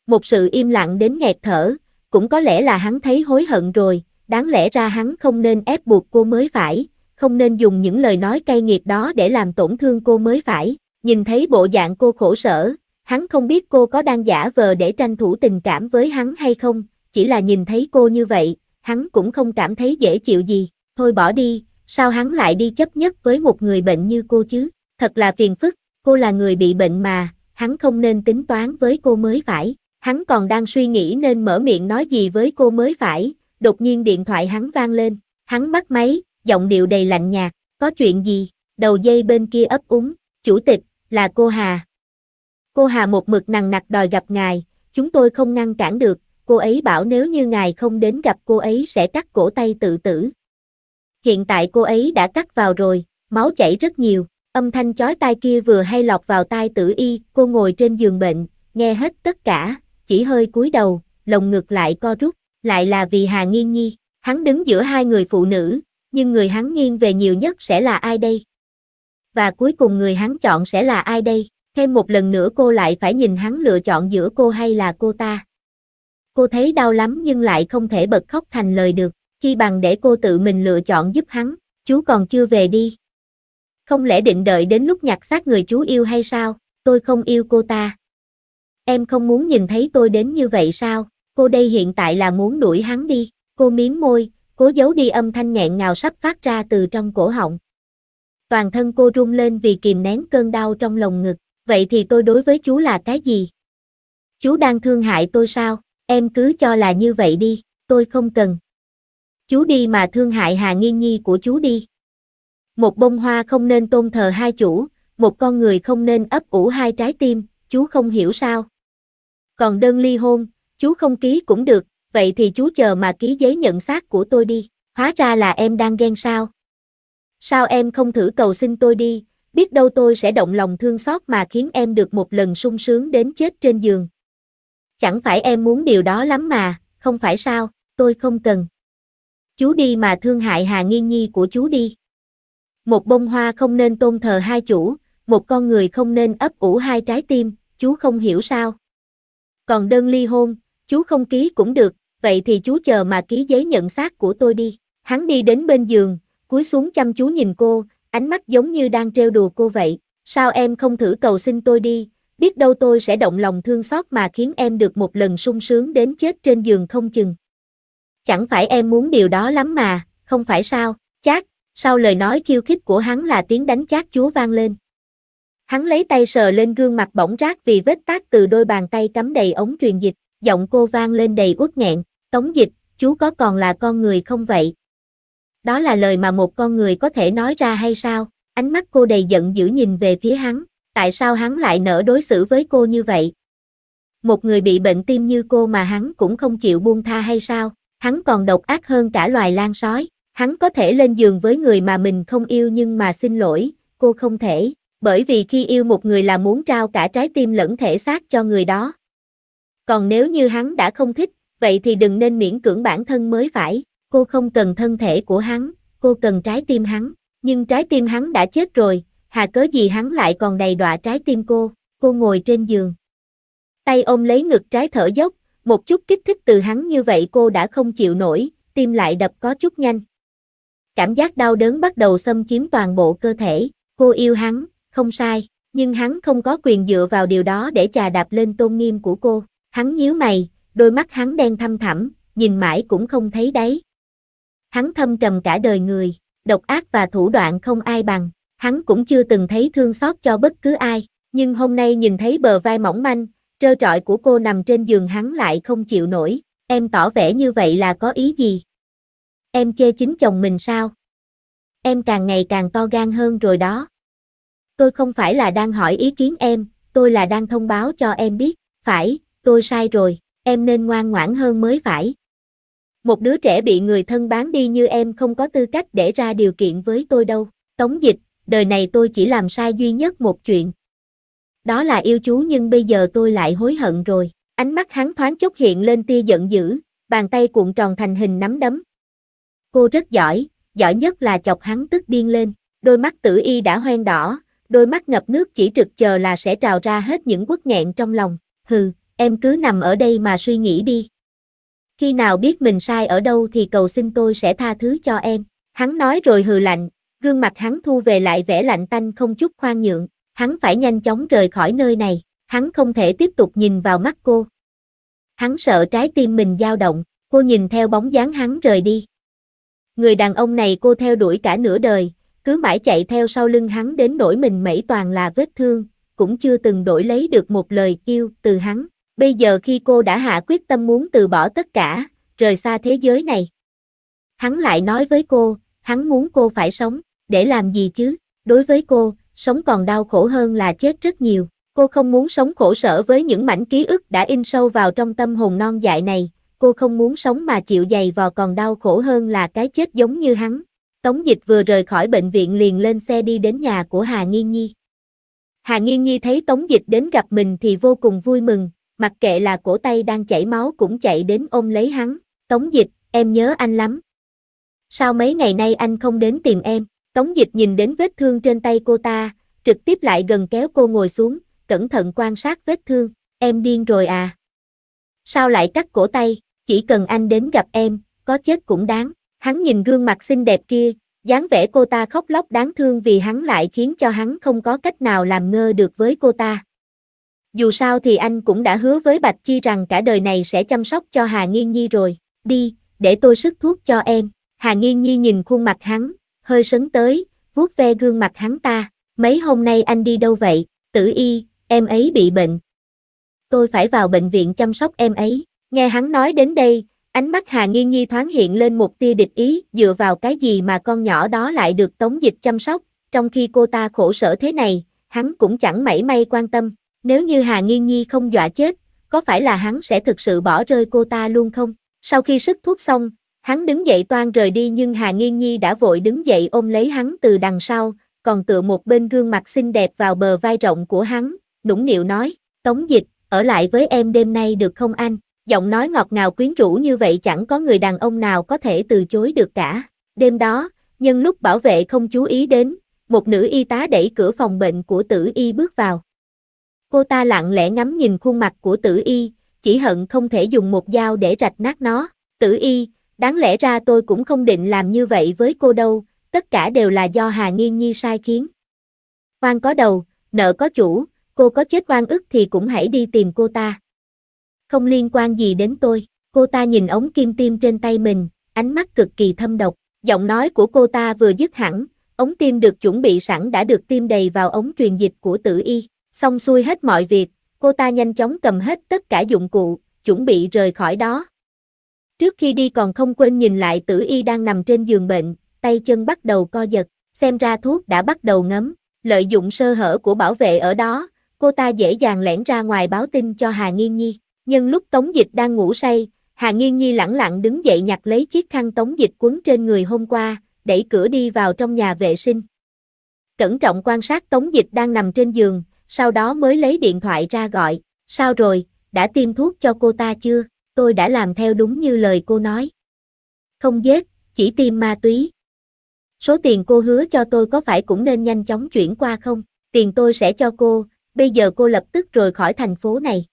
Speaker 1: Một sự im lặng đến nghẹt thở, cũng có lẽ là hắn thấy hối hận rồi, đáng lẽ ra hắn không nên ép buộc cô mới phải, không nên dùng những lời nói cay nghiệt đó để làm tổn thương cô mới phải, nhìn thấy bộ dạng cô khổ sở, hắn không biết cô có đang giả vờ để tranh thủ tình cảm với hắn hay không, chỉ là nhìn thấy cô như vậy, hắn cũng không cảm thấy dễ chịu gì, thôi bỏ đi, sao hắn lại đi chấp nhất với một người bệnh như cô chứ, thật là phiền phức, cô là người bị bệnh mà, hắn không nên tính toán với cô mới phải, Hắn còn đang suy nghĩ nên mở miệng nói gì với cô mới phải, đột nhiên điện thoại hắn vang lên, hắn bắt máy, giọng điệu đầy lạnh nhạt, có chuyện gì, đầu dây bên kia ấp úng, chủ tịch, là cô Hà. Cô Hà một mực nằng nặc đòi gặp ngài, chúng tôi không ngăn cản được, cô ấy bảo nếu như ngài không đến gặp cô ấy sẽ cắt cổ tay tự tử. Hiện tại cô ấy đã cắt vào rồi, máu chảy rất nhiều, âm thanh chói tai kia vừa hay lọt vào tai tử y, cô ngồi trên giường bệnh, nghe hết tất cả, chỉ hơi cúi đầu, lồng ngực lại co rút, lại là vì Hà Nghiên Nhi, hắn đứng giữa hai người phụ nữ, nhưng người hắn nghiêng về nhiều nhất sẽ là ai đây? Và cuối cùng người hắn chọn sẽ là ai đây? Thêm một lần nữa cô lại phải nhìn hắn lựa chọn giữa cô hay là cô ta. Cô thấy đau lắm nhưng lại không thể bật khóc thành lời được, chi bằng để cô tự mình lựa chọn giúp hắn, chú còn chưa về đi. Không lẽ định đợi đến lúc nhặt xác người chú yêu hay sao, tôi không yêu cô ta, Em không muốn nhìn thấy tôi đến như vậy sao? Cô đây hiện tại là muốn đuổi hắn đi. Cô miếm môi, cố giấu đi âm thanh nghẹn ngào sắp phát ra từ trong cổ họng. Toàn thân cô rung lên vì kìm nén cơn đau trong lồng ngực. Vậy thì tôi đối với chú là cái gì? Chú đang thương hại tôi sao? Em cứ cho là như vậy đi, tôi không cần. Chú đi mà thương hại Hà nghi Nhi của chú đi. Một bông hoa không nên tôn thờ hai chủ, một con người không nên ấp ủ hai trái tim, chú không hiểu sao còn đơn ly hôn, chú không ký cũng được, vậy thì chú chờ mà ký giấy nhận xác của tôi đi, hóa ra là em đang ghen sao. Sao em không thử cầu xin tôi đi, biết đâu tôi sẽ động lòng thương xót mà khiến em được một lần sung sướng đến chết trên giường. Chẳng phải em muốn điều đó lắm mà, không phải sao, tôi không cần. Chú đi mà thương hại Hà Nghi Nhi của chú đi. Một bông hoa không nên tôn thờ hai chủ, một con người không nên ấp ủ hai trái tim, chú không hiểu sao còn đơn ly hôn, chú không ký cũng được, vậy thì chú chờ mà ký giấy nhận xác của tôi đi. Hắn đi đến bên giường, cúi xuống chăm chú nhìn cô, ánh mắt giống như đang trêu đùa cô vậy. Sao em không thử cầu xin tôi đi, biết đâu tôi sẽ động lòng thương xót mà khiến em được một lần sung sướng đến chết trên giường không chừng. Chẳng phải em muốn điều đó lắm mà, không phải sao, chát, sau lời nói khiêu khích của hắn là tiếng đánh chát chúa vang lên. Hắn lấy tay sờ lên gương mặt bỏng rác vì vết tác từ đôi bàn tay cắm đầy ống truyền dịch, giọng cô vang lên đầy uất nghẹn, tống dịch, chú có còn là con người không vậy? Đó là lời mà một con người có thể nói ra hay sao? Ánh mắt cô đầy giận dữ nhìn về phía hắn, tại sao hắn lại nỡ đối xử với cô như vậy? Một người bị bệnh tim như cô mà hắn cũng không chịu buông tha hay sao? Hắn còn độc ác hơn cả loài lan sói, hắn có thể lên giường với người mà mình không yêu nhưng mà xin lỗi, cô không thể bởi vì khi yêu một người là muốn trao cả trái tim lẫn thể xác cho người đó. Còn nếu như hắn đã không thích, vậy thì đừng nên miễn cưỡng bản thân mới phải, cô không cần thân thể của hắn, cô cần trái tim hắn, nhưng trái tim hắn đã chết rồi, hà cớ gì hắn lại còn đầy đọa trái tim cô, cô ngồi trên giường. Tay ôm lấy ngực trái thở dốc, một chút kích thích từ hắn như vậy cô đã không chịu nổi, tim lại đập có chút nhanh. Cảm giác đau đớn bắt đầu xâm chiếm toàn bộ cơ thể, cô yêu hắn, không sai, nhưng hắn không có quyền dựa vào điều đó để chà đạp lên tôn nghiêm của cô. Hắn nhíu mày, đôi mắt hắn đen thâm thẳm, nhìn mãi cũng không thấy đấy Hắn thâm trầm cả đời người, độc ác và thủ đoạn không ai bằng, hắn cũng chưa từng thấy thương xót cho bất cứ ai, nhưng hôm nay nhìn thấy bờ vai mỏng manh, trơ trọi của cô nằm trên giường hắn lại không chịu nổi, em tỏ vẻ như vậy là có ý gì? Em chê chính chồng mình sao? Em càng ngày càng to gan hơn rồi đó. Tôi không phải là đang hỏi ý kiến em, tôi là đang thông báo cho em biết, phải, tôi sai rồi, em nên ngoan ngoãn hơn mới phải. Một đứa trẻ bị người thân bán đi như em không có tư cách để ra điều kiện với tôi đâu. Tống dịch, đời này tôi chỉ làm sai duy nhất một chuyện. Đó là yêu chú nhưng bây giờ tôi lại hối hận rồi. Ánh mắt hắn thoáng chốc hiện lên tia giận dữ, bàn tay cuộn tròn thành hình nắm đấm. Cô rất giỏi, giỏi nhất là chọc hắn tức điên lên. Đôi mắt tử y đã hoen đỏ, đôi mắt ngập nước chỉ trực chờ là sẽ trào ra hết những quất nghẹn trong lòng, hừ, em cứ nằm ở đây mà suy nghĩ đi. Khi nào biết mình sai ở đâu thì cầu xin tôi sẽ tha thứ cho em, hắn nói rồi hừ lạnh, gương mặt hắn thu về lại vẻ lạnh tanh không chút khoan nhượng, hắn phải nhanh chóng rời khỏi nơi này, hắn không thể tiếp tục nhìn vào mắt cô. Hắn sợ trái tim mình dao động, cô nhìn theo bóng dáng hắn rời đi. Người đàn ông này cô theo đuổi cả nửa đời, cứ mãi chạy theo sau lưng hắn đến nỗi mình mẩy toàn là vết thương, cũng chưa từng đổi lấy được một lời kêu từ hắn. Bây giờ khi cô đã hạ quyết tâm muốn từ bỏ tất cả, rời xa thế giới này. Hắn lại nói với cô, hắn muốn cô phải sống, để làm gì chứ? Đối với cô, sống còn đau khổ hơn là chết rất nhiều. Cô không muốn sống khổ sở với những mảnh ký ức đã in sâu vào trong tâm hồn non dại này. Cô không muốn sống mà chịu dày vò còn đau khổ hơn là cái chết giống như hắn. Tống Dịch vừa rời khỏi bệnh viện liền lên xe đi đến nhà của Hà Nghiên Nhi. Hà Nghiên Nhi thấy Tống Dịch đến gặp mình thì vô cùng vui mừng, mặc kệ là cổ tay đang chảy máu cũng chạy đến ôm lấy hắn. Tống Dịch, em nhớ anh lắm. Sao mấy ngày nay anh không đến tìm em? Tống Dịch nhìn đến vết thương trên tay cô ta, trực tiếp lại gần kéo cô ngồi xuống, cẩn thận quan sát vết thương. Em điên rồi à? Sao lại cắt cổ tay? Chỉ cần anh đến gặp em, có chết cũng đáng. Hắn nhìn gương mặt xinh đẹp kia, dáng vẻ cô ta khóc lóc đáng thương vì hắn lại khiến cho hắn không có cách nào làm ngơ được với cô ta. Dù sao thì anh cũng đã hứa với Bạch Chi rằng cả đời này sẽ chăm sóc cho Hà Nghiên Nhi rồi, đi, để tôi sức thuốc cho em. Hà Nghiên Nhi nhìn khuôn mặt hắn, hơi sấn tới, vuốt ve gương mặt hắn ta, mấy hôm nay anh đi đâu vậy, tử y, em ấy bị bệnh. Tôi phải vào bệnh viện chăm sóc em ấy, nghe hắn nói đến đây, Ánh mắt Hà Nghi Nhi thoáng hiện lên một tia địch ý, dựa vào cái gì mà con nhỏ đó lại được Tống Dịch chăm sóc, trong khi cô ta khổ sở thế này, hắn cũng chẳng mảy may quan tâm. Nếu như Hà Nghi Nhi không dọa chết, có phải là hắn sẽ thực sự bỏ rơi cô ta luôn không? Sau khi sức thuốc xong, hắn đứng dậy toan rời đi nhưng Hà Nghi Nhi đã vội đứng dậy ôm lấy hắn từ đằng sau, còn tựa một bên gương mặt xinh đẹp vào bờ vai rộng của hắn, nũng nịu nói, Tống Dịch, ở lại với em đêm nay được không anh? giọng nói ngọt ngào quyến rũ như vậy chẳng có người đàn ông nào có thể từ chối được cả. Đêm đó, nhân lúc bảo vệ không chú ý đến, một nữ y tá đẩy cửa phòng bệnh của tử y bước vào. Cô ta lặng lẽ ngắm nhìn khuôn mặt của tử y, chỉ hận không thể dùng một dao để rạch nát nó. Tử y, đáng lẽ ra tôi cũng không định làm như vậy với cô đâu, tất cả đều là do Hà Nghiên Nhi sai khiến. Quan có đầu, nợ có chủ, cô có chết oan ức thì cũng hãy đi tìm cô ta không liên quan gì đến tôi. Cô ta nhìn ống kim tiêm trên tay mình, ánh mắt cực kỳ thâm độc. Giọng nói của cô ta vừa dứt hẳn, ống tiêm được chuẩn bị sẵn đã được tiêm đầy vào ống truyền dịch của tử y. Xong xuôi hết mọi việc, cô ta nhanh chóng cầm hết tất cả dụng cụ, chuẩn bị rời khỏi đó. Trước khi đi còn không quên nhìn lại tử y đang nằm trên giường bệnh, tay chân bắt đầu co giật, xem ra thuốc đã bắt đầu ngấm, lợi dụng sơ hở của bảo vệ ở đó, cô ta dễ dàng lẻn ra ngoài báo tin cho Hà Nghiên Nhi. Nhân lúc Tống Dịch đang ngủ say, Hà Nghiên Nhi lẳng lặng đứng dậy nhặt lấy chiếc khăn Tống Dịch quấn trên người hôm qua, đẩy cửa đi vào trong nhà vệ sinh. Cẩn trọng quan sát Tống Dịch đang nằm trên giường, sau đó mới lấy điện thoại ra gọi, sao rồi, đã tiêm thuốc cho cô ta chưa, tôi đã làm theo đúng như lời cô nói. Không giết, chỉ tiêm ma túy. Số tiền cô hứa cho tôi có phải cũng nên nhanh chóng chuyển qua không? Tiền tôi sẽ cho cô, bây giờ cô lập tức rời khỏi thành phố này.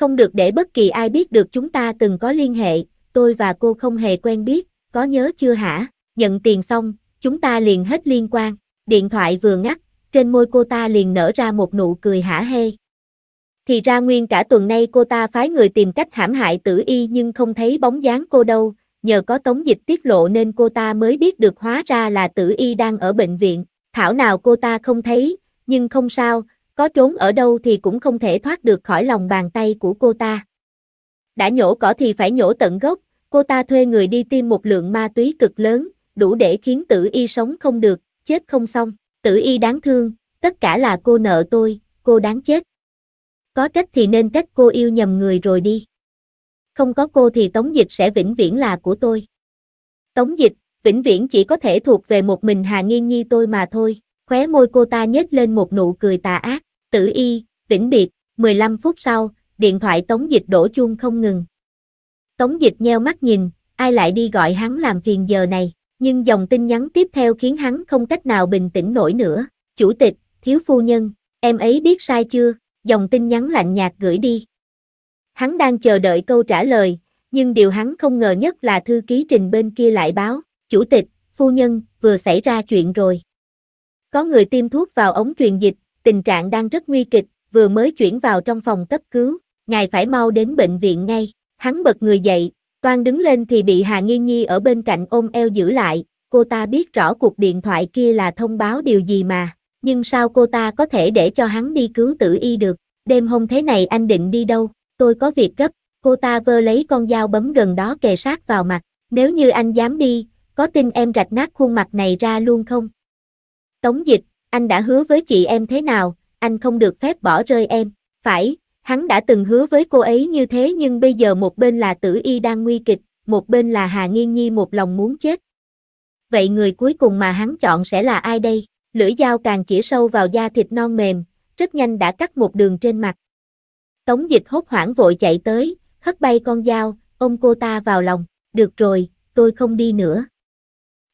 Speaker 1: Không được để bất kỳ ai biết được chúng ta từng có liên hệ, tôi và cô không hề quen biết, có nhớ chưa hả? Nhận tiền xong, chúng ta liền hết liên quan. Điện thoại vừa ngắt, trên môi cô ta liền nở ra một nụ cười hả hê. Thì ra nguyên cả tuần nay cô ta phái người tìm cách hãm hại tử y nhưng không thấy bóng dáng cô đâu, nhờ có tống dịch tiết lộ nên cô ta mới biết được hóa ra là tử y đang ở bệnh viện. Thảo nào cô ta không thấy, nhưng không sao, có trốn ở đâu thì cũng không thể thoát được khỏi lòng bàn tay của cô ta. Đã nhổ cỏ thì phải nhổ tận gốc, cô ta thuê người đi tìm một lượng ma túy cực lớn, đủ để khiến tử y sống không được, chết không xong, tử y đáng thương, tất cả là cô nợ tôi, cô đáng chết. Có trách thì nên trách cô yêu nhầm người rồi đi. Không có cô thì Tống Dịch sẽ vĩnh viễn là của tôi. Tống Dịch, vĩnh viễn chỉ có thể thuộc về một mình Hà Nghiên Nhi tôi mà thôi, khóe môi cô ta nhếch lên một nụ cười tà ác tử y, vĩnh biệt, 15 phút sau, điện thoại tống dịch đổ chuông không ngừng. Tống dịch nheo mắt nhìn, ai lại đi gọi hắn làm phiền giờ này, nhưng dòng tin nhắn tiếp theo khiến hắn không cách nào bình tĩnh nổi nữa. Chủ tịch, thiếu phu nhân, em ấy biết sai chưa, dòng tin nhắn lạnh nhạt gửi đi. Hắn đang chờ đợi câu trả lời, nhưng điều hắn không ngờ nhất là thư ký trình bên kia lại báo, chủ tịch, phu nhân, vừa xảy ra chuyện rồi. Có người tiêm thuốc vào ống truyền dịch, tình trạng đang rất nguy kịch, vừa mới chuyển vào trong phòng cấp cứu, ngài phải mau đến bệnh viện ngay. Hắn bật người dậy, toan đứng lên thì bị Hà Nghi Nhi ở bên cạnh ôm eo giữ lại, cô ta biết rõ cuộc điện thoại kia là thông báo điều gì mà, nhưng sao cô ta có thể để cho hắn đi cứu tử y được, đêm hôm thế này anh định đi đâu, tôi có việc gấp, cô ta vơ lấy con dao bấm gần đó kề sát vào mặt, nếu như anh dám đi, có tin em rạch nát khuôn mặt này ra luôn không? Tống dịch, anh đã hứa với chị em thế nào, anh không được phép bỏ rơi em, phải, hắn đã từng hứa với cô ấy như thế nhưng bây giờ một bên là tử y đang nguy kịch, một bên là Hà Nghiên Nhi một lòng muốn chết. Vậy người cuối cùng mà hắn chọn sẽ là ai đây? Lưỡi dao càng chỉ sâu vào da thịt non mềm, rất nhanh đã cắt một đường trên mặt. Tống dịch hốt hoảng vội chạy tới, hất bay con dao, ôm cô ta vào lòng, được rồi, tôi không đi nữa.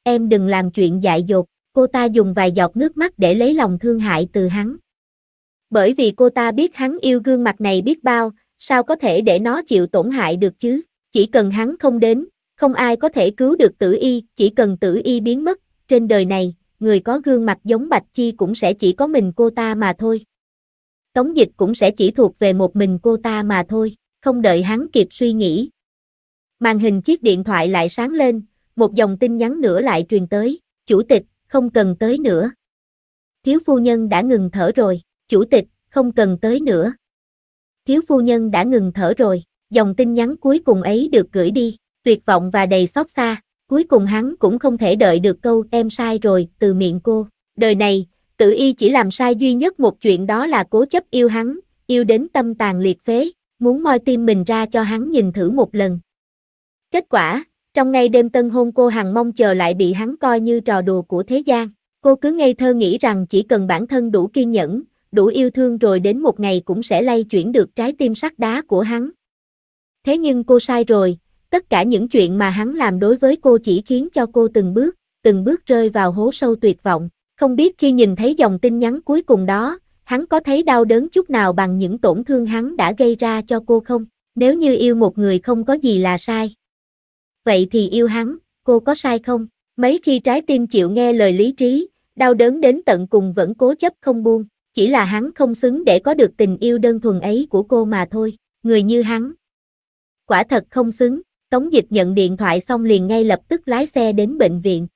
Speaker 1: Em đừng làm chuyện dại dột cô ta dùng vài giọt nước mắt để lấy lòng thương hại từ hắn. Bởi vì cô ta biết hắn yêu gương mặt này biết bao, sao có thể để nó chịu tổn hại được chứ, chỉ cần hắn không đến, không ai có thể cứu được tử y, chỉ cần tử y biến mất, trên đời này, người có gương mặt giống Bạch Chi cũng sẽ chỉ có mình cô ta mà thôi. Tống dịch cũng sẽ chỉ thuộc về một mình cô ta mà thôi, không đợi hắn kịp suy nghĩ. Màn hình chiếc điện thoại lại sáng lên, một dòng tin nhắn nữa lại truyền tới, chủ tịch, không cần tới nữa. Thiếu phu nhân đã ngừng thở rồi, chủ tịch, không cần tới nữa. Thiếu phu nhân đã ngừng thở rồi, dòng tin nhắn cuối cùng ấy được gửi đi, tuyệt vọng và đầy xót xa, cuối cùng hắn cũng không thể đợi được câu em sai rồi từ miệng cô. Đời này, tự y chỉ làm sai duy nhất một chuyện đó là cố chấp yêu hắn, yêu đến tâm tàn liệt phế, muốn moi tim mình ra cho hắn nhìn thử một lần. Kết quả, trong ngay đêm tân hôn cô hằng mong chờ lại bị hắn coi như trò đùa của thế gian. Cô cứ ngây thơ nghĩ rằng chỉ cần bản thân đủ kiên nhẫn, đủ yêu thương rồi đến một ngày cũng sẽ lay chuyển được trái tim sắt đá của hắn. Thế nhưng cô sai rồi, tất cả những chuyện mà hắn làm đối với cô chỉ khiến cho cô từng bước, từng bước rơi vào hố sâu tuyệt vọng. Không biết khi nhìn thấy dòng tin nhắn cuối cùng đó, hắn có thấy đau đớn chút nào bằng những tổn thương hắn đã gây ra cho cô không? Nếu như yêu một người không có gì là sai, vậy thì yêu hắn, cô có sai không? Mấy khi trái tim chịu nghe lời lý trí, đau đớn đến tận cùng vẫn cố chấp không buông, chỉ là hắn không xứng để có được tình yêu đơn thuần ấy của cô mà thôi, người như hắn. Quả thật không xứng, Tống Dịch nhận điện thoại xong liền ngay lập tức lái xe đến bệnh viện.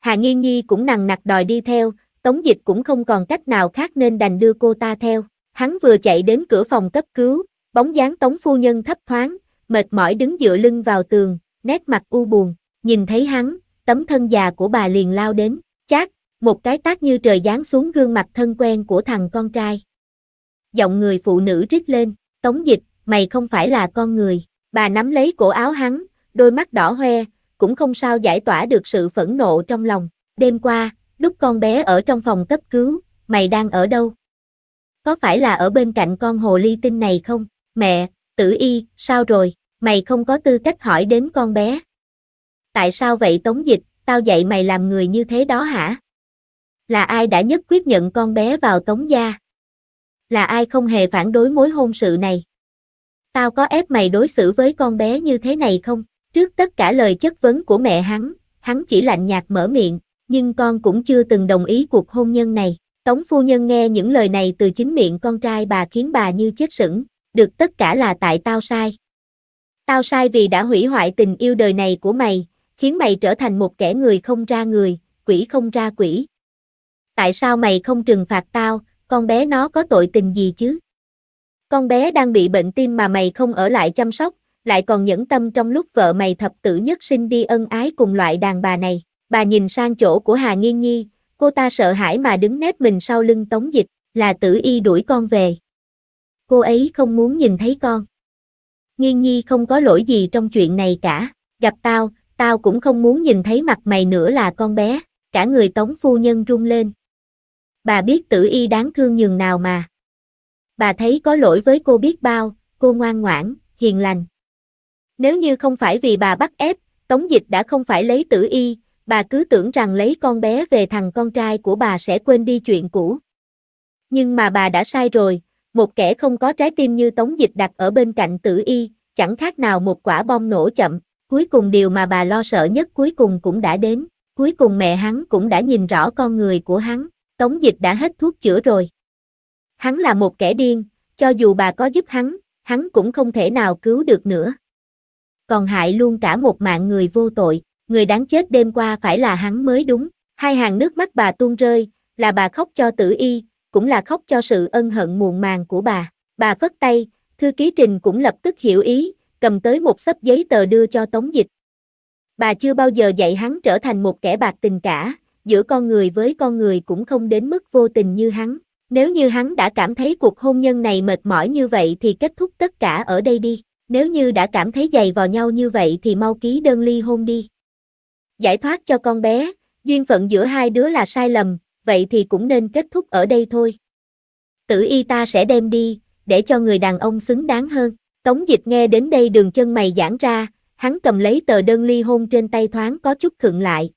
Speaker 1: Hạ Nghiên Nhi cũng nằng nặc đòi đi theo, Tống Dịch cũng không còn cách nào khác nên đành đưa cô ta theo. Hắn vừa chạy đến cửa phòng cấp cứu, bóng dáng Tống Phu Nhân thấp thoáng, mệt mỏi đứng dựa lưng vào tường, nét mặt u buồn, nhìn thấy hắn, tấm thân già của bà liền lao đến, chát, một cái tác như trời giáng xuống gương mặt thân quen của thằng con trai. Giọng người phụ nữ rít lên, tống dịch, mày không phải là con người, bà nắm lấy cổ áo hắn, đôi mắt đỏ hoe, cũng không sao giải tỏa được sự phẫn nộ trong lòng. Đêm qua, lúc con bé ở trong phòng cấp cứu, mày đang ở đâu? Có phải là ở bên cạnh con hồ ly tinh này không? Mẹ, tử y, sao rồi? mày không có tư cách hỏi đến con bé. Tại sao vậy Tống Dịch, tao dạy mày làm người như thế đó hả? Là ai đã nhất quyết nhận con bé vào Tống gia? Là ai không hề phản đối mối hôn sự này? Tao có ép mày đối xử với con bé như thế này không? Trước tất cả lời chất vấn của mẹ hắn, hắn chỉ lạnh nhạt mở miệng, nhưng con cũng chưa từng đồng ý cuộc hôn nhân này. Tống phu nhân nghe những lời này từ chính miệng con trai bà khiến bà như chết sững, được tất cả là tại tao sai, Tao sai vì đã hủy hoại tình yêu đời này của mày, khiến mày trở thành một kẻ người không ra người, quỷ không ra quỷ. Tại sao mày không trừng phạt tao, con bé nó có tội tình gì chứ? Con bé đang bị bệnh tim mà mày không ở lại chăm sóc, lại còn nhẫn tâm trong lúc vợ mày thập tử nhất sinh đi ân ái cùng loại đàn bà này. Bà nhìn sang chỗ của Hà Nghiên Nhi, cô ta sợ hãi mà đứng nép mình sau lưng tống dịch, là tử y đuổi con về. Cô ấy không muốn nhìn thấy con nghiên nhi không có lỗi gì trong chuyện này cả, gặp tao, tao cũng không muốn nhìn thấy mặt mày nữa là con bé, cả người tống phu nhân run lên. Bà biết tử y đáng thương nhường nào mà. Bà thấy có lỗi với cô biết bao, cô ngoan ngoãn, hiền lành. Nếu như không phải vì bà bắt ép, tống dịch đã không phải lấy tử y, bà cứ tưởng rằng lấy con bé về thằng con trai của bà sẽ quên đi chuyện cũ. Nhưng mà bà đã sai rồi, một kẻ không có trái tim như Tống Dịch đặt ở bên cạnh tử y, chẳng khác nào một quả bom nổ chậm, cuối cùng điều mà bà lo sợ nhất cuối cùng cũng đã đến, cuối cùng mẹ hắn cũng đã nhìn rõ con người của hắn, Tống Dịch đã hết thuốc chữa rồi. Hắn là một kẻ điên, cho dù bà có giúp hắn, hắn cũng không thể nào cứu được nữa. Còn hại luôn cả một mạng người vô tội, người đáng chết đêm qua phải là hắn mới đúng. Hai hàng nước mắt bà tuôn rơi, là bà khóc cho tử y, cũng là khóc cho sự ân hận muộn màng của bà. Bà phất tay, thư ký trình cũng lập tức hiểu ý, cầm tới một sấp giấy tờ đưa cho tống dịch. Bà chưa bao giờ dạy hắn trở thành một kẻ bạc tình cả, giữa con người với con người cũng không đến mức vô tình như hắn. Nếu như hắn đã cảm thấy cuộc hôn nhân này mệt mỏi như vậy thì kết thúc tất cả ở đây đi. Nếu như đã cảm thấy dày vào nhau như vậy thì mau ký đơn ly hôn đi. Giải thoát cho con bé, duyên phận giữa hai đứa là sai lầm, vậy thì cũng nên kết thúc ở đây thôi. Tử y ta sẽ đem đi, để cho người đàn ông xứng đáng hơn. Tống dịch nghe đến đây đường chân mày giãn ra, hắn cầm lấy tờ đơn ly hôn trên tay thoáng có chút khựng lại.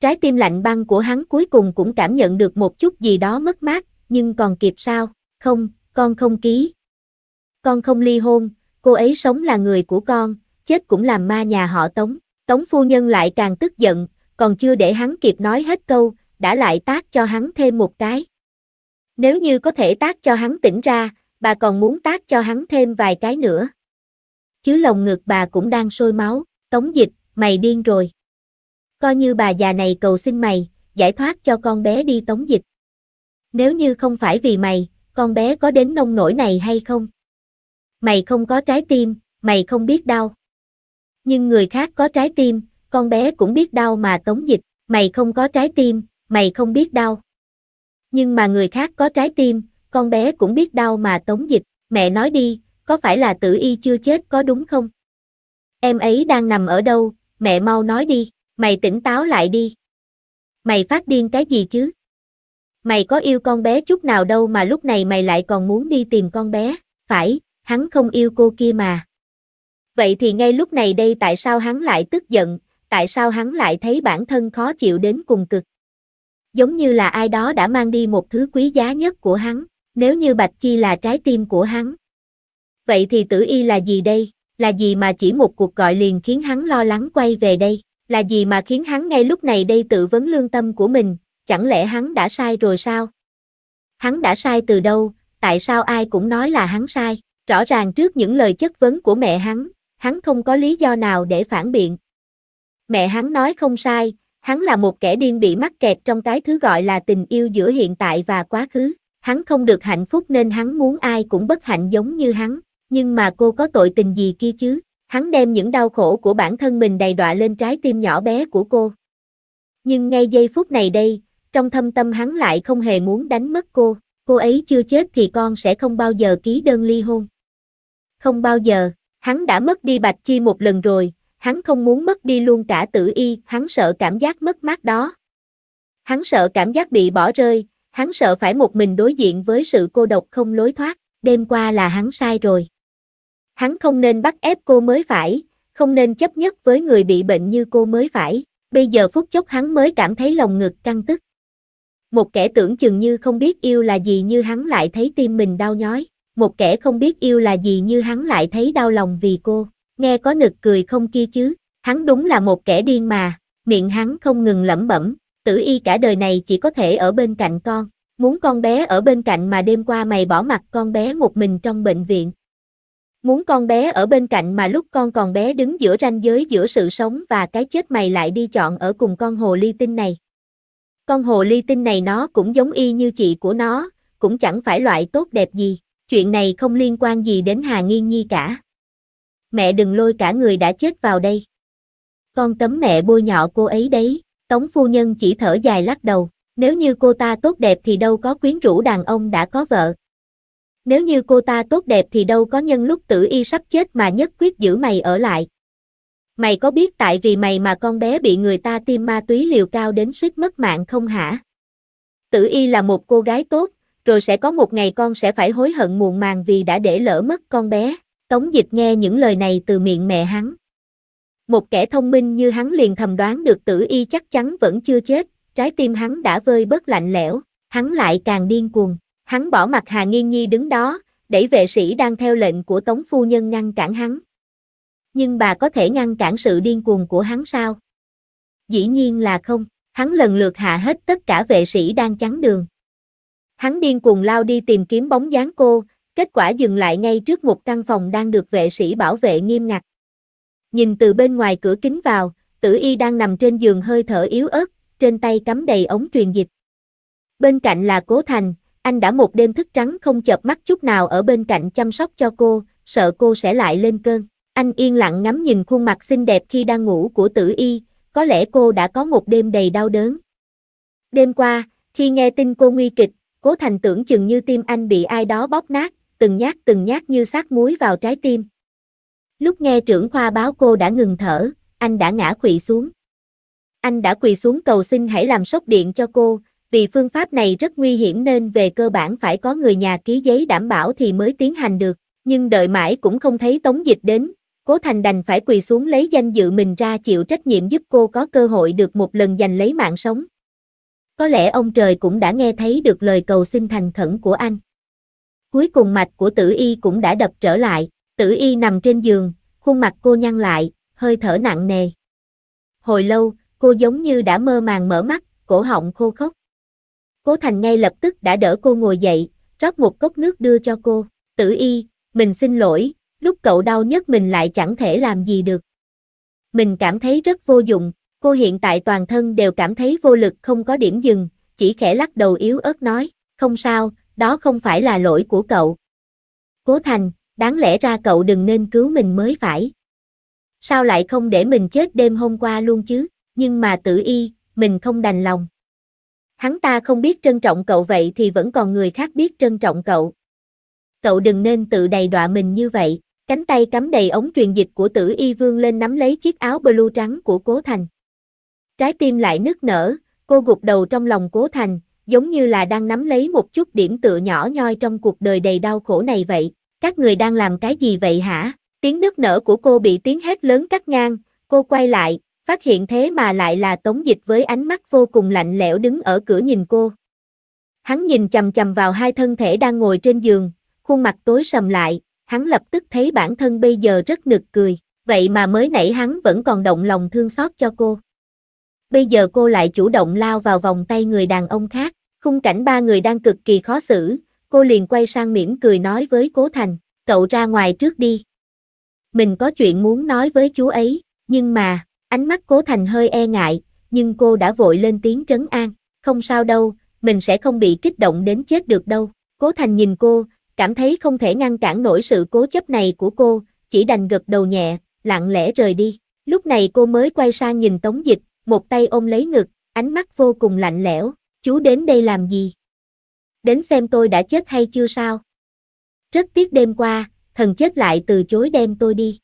Speaker 1: Trái tim lạnh băng của hắn cuối cùng cũng cảm nhận được một chút gì đó mất mát, nhưng còn kịp sao, không, con không ký. Con không ly hôn, cô ấy sống là người của con, chết cũng làm ma nhà họ Tống. Tống phu nhân lại càng tức giận, còn chưa để hắn kịp nói hết câu, đã lại tác cho hắn thêm một cái. Nếu như có thể tác cho hắn tỉnh ra, bà còn muốn tác cho hắn thêm vài cái nữa. Chứ lồng ngực bà cũng đang sôi máu, tống dịch, mày điên rồi. Coi như bà già này cầu xin mày, giải thoát cho con bé đi tống dịch. Nếu như không phải vì mày, con bé có đến nông nổi này hay không? Mày không có trái tim, mày không biết đau. Nhưng người khác có trái tim, con bé cũng biết đau mà tống dịch, mày không có trái tim, mày không biết đau. Nhưng mà người khác có trái tim, con bé cũng biết đau mà tống dịch, mẹ nói đi, có phải là tử y chưa chết có đúng không? Em ấy đang nằm ở đâu, mẹ mau nói đi, mày tỉnh táo lại đi. Mày phát điên cái gì chứ? Mày có yêu con bé chút nào đâu mà lúc này mày lại còn muốn đi tìm con bé, phải, hắn không yêu cô kia mà. Vậy thì ngay lúc này đây tại sao hắn lại tức giận, tại sao hắn lại thấy bản thân khó chịu đến cùng cực? giống như là ai đó đã mang đi một thứ quý giá nhất của hắn, nếu như Bạch Chi là trái tim của hắn. Vậy thì tử y là gì đây? Là gì mà chỉ một cuộc gọi liền khiến hắn lo lắng quay về đây? Là gì mà khiến hắn ngay lúc này đây tự vấn lương tâm của mình? Chẳng lẽ hắn đã sai rồi sao? Hắn đã sai từ đâu? Tại sao ai cũng nói là hắn sai? Rõ ràng trước những lời chất vấn của mẹ hắn, hắn không có lý do nào để phản biện. Mẹ hắn nói không sai, Hắn là một kẻ điên bị mắc kẹt trong cái thứ gọi là tình yêu giữa hiện tại và quá khứ. Hắn không được hạnh phúc nên hắn muốn ai cũng bất hạnh giống như hắn. Nhưng mà cô có tội tình gì kia chứ? Hắn đem những đau khổ của bản thân mình đầy đọa lên trái tim nhỏ bé của cô. Nhưng ngay giây phút này đây, trong thâm tâm hắn lại không hề muốn đánh mất cô. Cô ấy chưa chết thì con sẽ không bao giờ ký đơn ly hôn. Không bao giờ, hắn đã mất đi Bạch Chi một lần rồi, hắn không muốn mất đi luôn cả tử y, hắn sợ cảm giác mất mát đó. Hắn sợ cảm giác bị bỏ rơi, hắn sợ phải một mình đối diện với sự cô độc không lối thoát, đêm qua là hắn sai rồi. Hắn không nên bắt ép cô mới phải, không nên chấp nhất với người bị bệnh như cô mới phải, bây giờ phút chốc hắn mới cảm thấy lòng ngực căng tức. Một kẻ tưởng chừng như không biết yêu là gì như hắn lại thấy tim mình đau nhói, một kẻ không biết yêu là gì như hắn lại thấy đau lòng vì cô nghe có nực cười không kia chứ, hắn đúng là một kẻ điên mà, miệng hắn không ngừng lẩm bẩm, tử y cả đời này chỉ có thể ở bên cạnh con, muốn con bé ở bên cạnh mà đêm qua mày bỏ mặt con bé một mình trong bệnh viện. Muốn con bé ở bên cạnh mà lúc con còn bé đứng giữa ranh giới giữa sự sống và cái chết mày lại đi chọn ở cùng con hồ ly tinh này. Con hồ ly tinh này nó cũng giống y như chị của nó, cũng chẳng phải loại tốt đẹp gì, chuyện này không liên quan gì đến Hà Nghiên Nhi cả mẹ đừng lôi cả người đã chết vào đây. Con tấm mẹ bôi nhọ cô ấy đấy, tống phu nhân chỉ thở dài lắc đầu, nếu như cô ta tốt đẹp thì đâu có quyến rũ đàn ông đã có vợ. Nếu như cô ta tốt đẹp thì đâu có nhân lúc tử y sắp chết mà nhất quyết giữ mày ở lại. Mày có biết tại vì mày mà con bé bị người ta tiêm ma túy liều cao đến suýt mất mạng không hả? Tử y là một cô gái tốt, rồi sẽ có một ngày con sẽ phải hối hận muộn màng vì đã để lỡ mất con bé. Tống Dịch nghe những lời này từ miệng mẹ hắn. Một kẻ thông minh như hắn liền thầm đoán được tử y chắc chắn vẫn chưa chết, trái tim hắn đã vơi bớt lạnh lẽo, hắn lại càng điên cuồng. Hắn bỏ mặt Hà Nghiên Nhi đứng đó, đẩy vệ sĩ đang theo lệnh của Tống Phu Nhân ngăn cản hắn. Nhưng bà có thể ngăn cản sự điên cuồng của hắn sao? Dĩ nhiên là không, hắn lần lượt hạ hết tất cả vệ sĩ đang chắn đường. Hắn điên cuồng lao đi tìm kiếm bóng dáng cô, Kết quả dừng lại ngay trước một căn phòng đang được vệ sĩ bảo vệ nghiêm ngặt. Nhìn từ bên ngoài cửa kính vào, tử y đang nằm trên giường hơi thở yếu ớt, trên tay cắm đầy ống truyền dịch. Bên cạnh là Cố Thành, anh đã một đêm thức trắng không chợp mắt chút nào ở bên cạnh chăm sóc cho cô, sợ cô sẽ lại lên cơn. Anh yên lặng ngắm nhìn khuôn mặt xinh đẹp khi đang ngủ của tử y, có lẽ cô đã có một đêm đầy đau đớn. Đêm qua, khi nghe tin cô nguy kịch, Cố Thành tưởng chừng như tim anh bị ai đó bóp nát, từng nhát từng nhát như sát muối vào trái tim. Lúc nghe trưởng khoa báo cô đã ngừng thở, anh đã ngã quỵ xuống. Anh đã quỳ xuống cầu xin hãy làm sốc điện cho cô, vì phương pháp này rất nguy hiểm nên về cơ bản phải có người nhà ký giấy đảm bảo thì mới tiến hành được, nhưng đợi mãi cũng không thấy tống dịch đến, Cố Thành đành phải quỳ xuống lấy danh dự mình ra chịu trách nhiệm giúp cô có cơ hội được một lần giành lấy mạng sống. Có lẽ ông trời cũng đã nghe thấy được lời cầu xin thành khẩn của anh. Cuối cùng mạch của tử y cũng đã đập trở lại, tử y nằm trên giường, khuôn mặt cô nhăn lại, hơi thở nặng nề. Hồi lâu, cô giống như đã mơ màng mở mắt, cổ họng khô khốc. Cố Thành ngay lập tức đã đỡ cô ngồi dậy, rót một cốc nước đưa cho cô. Tử y, mình xin lỗi, lúc cậu đau nhất mình lại chẳng thể làm gì được. Mình cảm thấy rất vô dụng, cô hiện tại toàn thân đều cảm thấy vô lực không có điểm dừng, chỉ khẽ lắc đầu yếu ớt nói, không sao, đó không phải là lỗi của cậu. Cố Thành, đáng lẽ ra cậu đừng nên cứu mình mới phải. Sao lại không để mình chết đêm hôm qua luôn chứ, nhưng mà tử y, mình không đành lòng. Hắn ta không biết trân trọng cậu vậy thì vẫn còn người khác biết trân trọng cậu. Cậu đừng nên tự đầy đọa mình như vậy, cánh tay cắm đầy ống truyền dịch của tử y vương lên nắm lấy chiếc áo blue trắng của Cố Thành. Trái tim lại nức nở, cô gục đầu trong lòng Cố Thành, giống như là đang nắm lấy một chút điểm tựa nhỏ nhoi trong cuộc đời đầy đau khổ này vậy. Các người đang làm cái gì vậy hả? Tiếng nức nở của cô bị tiếng hét lớn cắt ngang, cô quay lại, phát hiện thế mà lại là tống dịch với ánh mắt vô cùng lạnh lẽo đứng ở cửa nhìn cô. Hắn nhìn chầm chầm vào hai thân thể đang ngồi trên giường, khuôn mặt tối sầm lại, hắn lập tức thấy bản thân bây giờ rất nực cười, vậy mà mới nãy hắn vẫn còn động lòng thương xót cho cô. Bây giờ cô lại chủ động lao vào vòng tay người đàn ông khác. Khung cảnh ba người đang cực kỳ khó xử, cô liền quay sang mỉm cười nói với Cố Thành, cậu ra ngoài trước đi. Mình có chuyện muốn nói với chú ấy, nhưng mà, ánh mắt Cố Thành hơi e ngại, nhưng cô đã vội lên tiếng trấn an, không sao đâu, mình sẽ không bị kích động đến chết được đâu. Cố Thành nhìn cô, cảm thấy không thể ngăn cản nổi sự cố chấp này của cô, chỉ đành gật đầu nhẹ, lặng lẽ rời đi. Lúc này cô mới quay sang nhìn Tống Dịch, một tay ôm lấy ngực, ánh mắt vô cùng lạnh lẽo, chú đến đây làm gì? Đến xem tôi đã chết hay chưa sao? Rất tiếc đêm qua, thần chết lại từ chối đem tôi đi.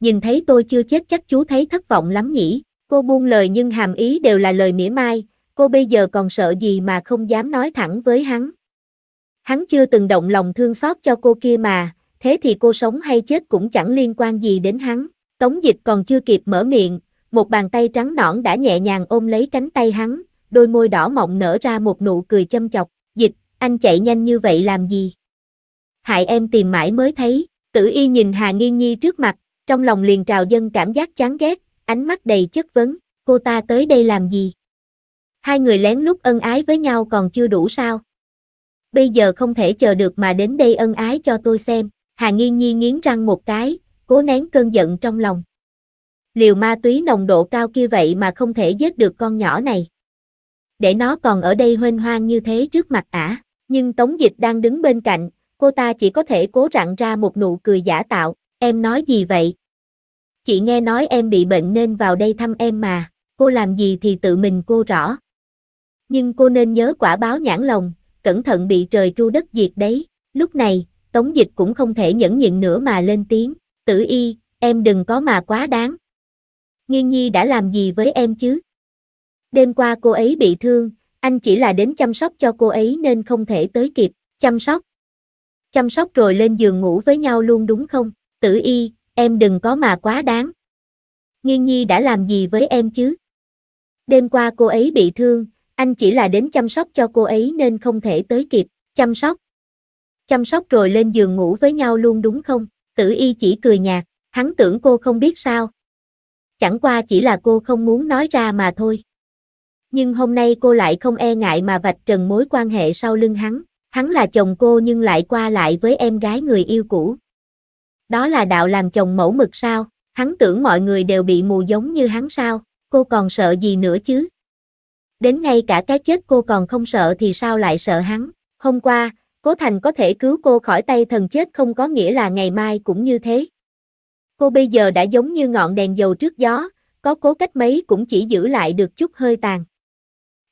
Speaker 1: Nhìn thấy tôi chưa chết chắc chú thấy thất vọng lắm nhỉ? Cô buông lời nhưng hàm ý đều là lời mỉa mai, cô bây giờ còn sợ gì mà không dám nói thẳng với hắn. Hắn chưa từng động lòng thương xót cho cô kia mà, thế thì cô sống hay chết cũng chẳng liên quan gì đến hắn. Tống dịch còn chưa kịp mở miệng, một bàn tay trắng nõn đã nhẹ nhàng ôm lấy cánh tay hắn, đôi môi đỏ mọng nở ra một nụ cười châm chọc, dịch, anh chạy nhanh như vậy làm gì? Hại em tìm mãi mới thấy, tử y nhìn Hà Nghiên Nhi trước mặt, trong lòng liền trào dân cảm giác chán ghét, ánh mắt đầy chất vấn, cô ta tới đây làm gì? Hai người lén lút ân ái với nhau còn chưa đủ sao? Bây giờ không thể chờ được mà đến đây ân ái cho tôi xem, Hà Nghiên Nhi nghiến răng một cái, cố nén cơn giận trong lòng. Liều ma túy nồng độ cao kia vậy mà không thể giết được con nhỏ này để nó còn ở đây huênh hoang như thế trước mặt ả. Nhưng Tống Dịch đang đứng bên cạnh, cô ta chỉ có thể cố rặn ra một nụ cười giả tạo, em nói gì vậy? Chị nghe nói em bị bệnh nên vào đây thăm em mà, cô làm gì thì tự mình cô rõ. Nhưng cô nên nhớ quả báo nhãn lòng, cẩn thận bị trời tru đất diệt đấy. Lúc này, Tống Dịch cũng không thể nhẫn nhịn nữa mà lên tiếng, tử y, em đừng có mà quá đáng. Nghiên nhi đã làm gì với em chứ? Đêm qua cô ấy bị thương, anh chỉ là đến chăm sóc cho cô ấy nên không thể tới kịp, chăm sóc. Chăm sóc rồi lên giường ngủ với nhau luôn đúng không? Tử y, em đừng có mà quá đáng. Nghiên nhi đã làm gì với em chứ? Đêm qua cô ấy bị thương, anh chỉ là đến chăm sóc cho cô ấy nên không thể tới kịp, chăm sóc. Chăm sóc rồi lên giường ngủ với nhau luôn đúng không? Tử y chỉ cười nhạt, hắn tưởng cô không biết sao. Chẳng qua chỉ là cô không muốn nói ra mà thôi nhưng hôm nay cô lại không e ngại mà vạch trần mối quan hệ sau lưng hắn, hắn là chồng cô nhưng lại qua lại với em gái người yêu cũ. Đó là đạo làm chồng mẫu mực sao, hắn tưởng mọi người đều bị mù giống như hắn sao, cô còn sợ gì nữa chứ? Đến ngay cả cái chết cô còn không sợ thì sao lại sợ hắn? Hôm qua, Cố Thành có thể cứu cô khỏi tay thần chết không có nghĩa là ngày mai cũng như thế. Cô bây giờ đã giống như ngọn đèn dầu trước gió, có cố cách mấy cũng chỉ giữ lại được chút hơi tàn.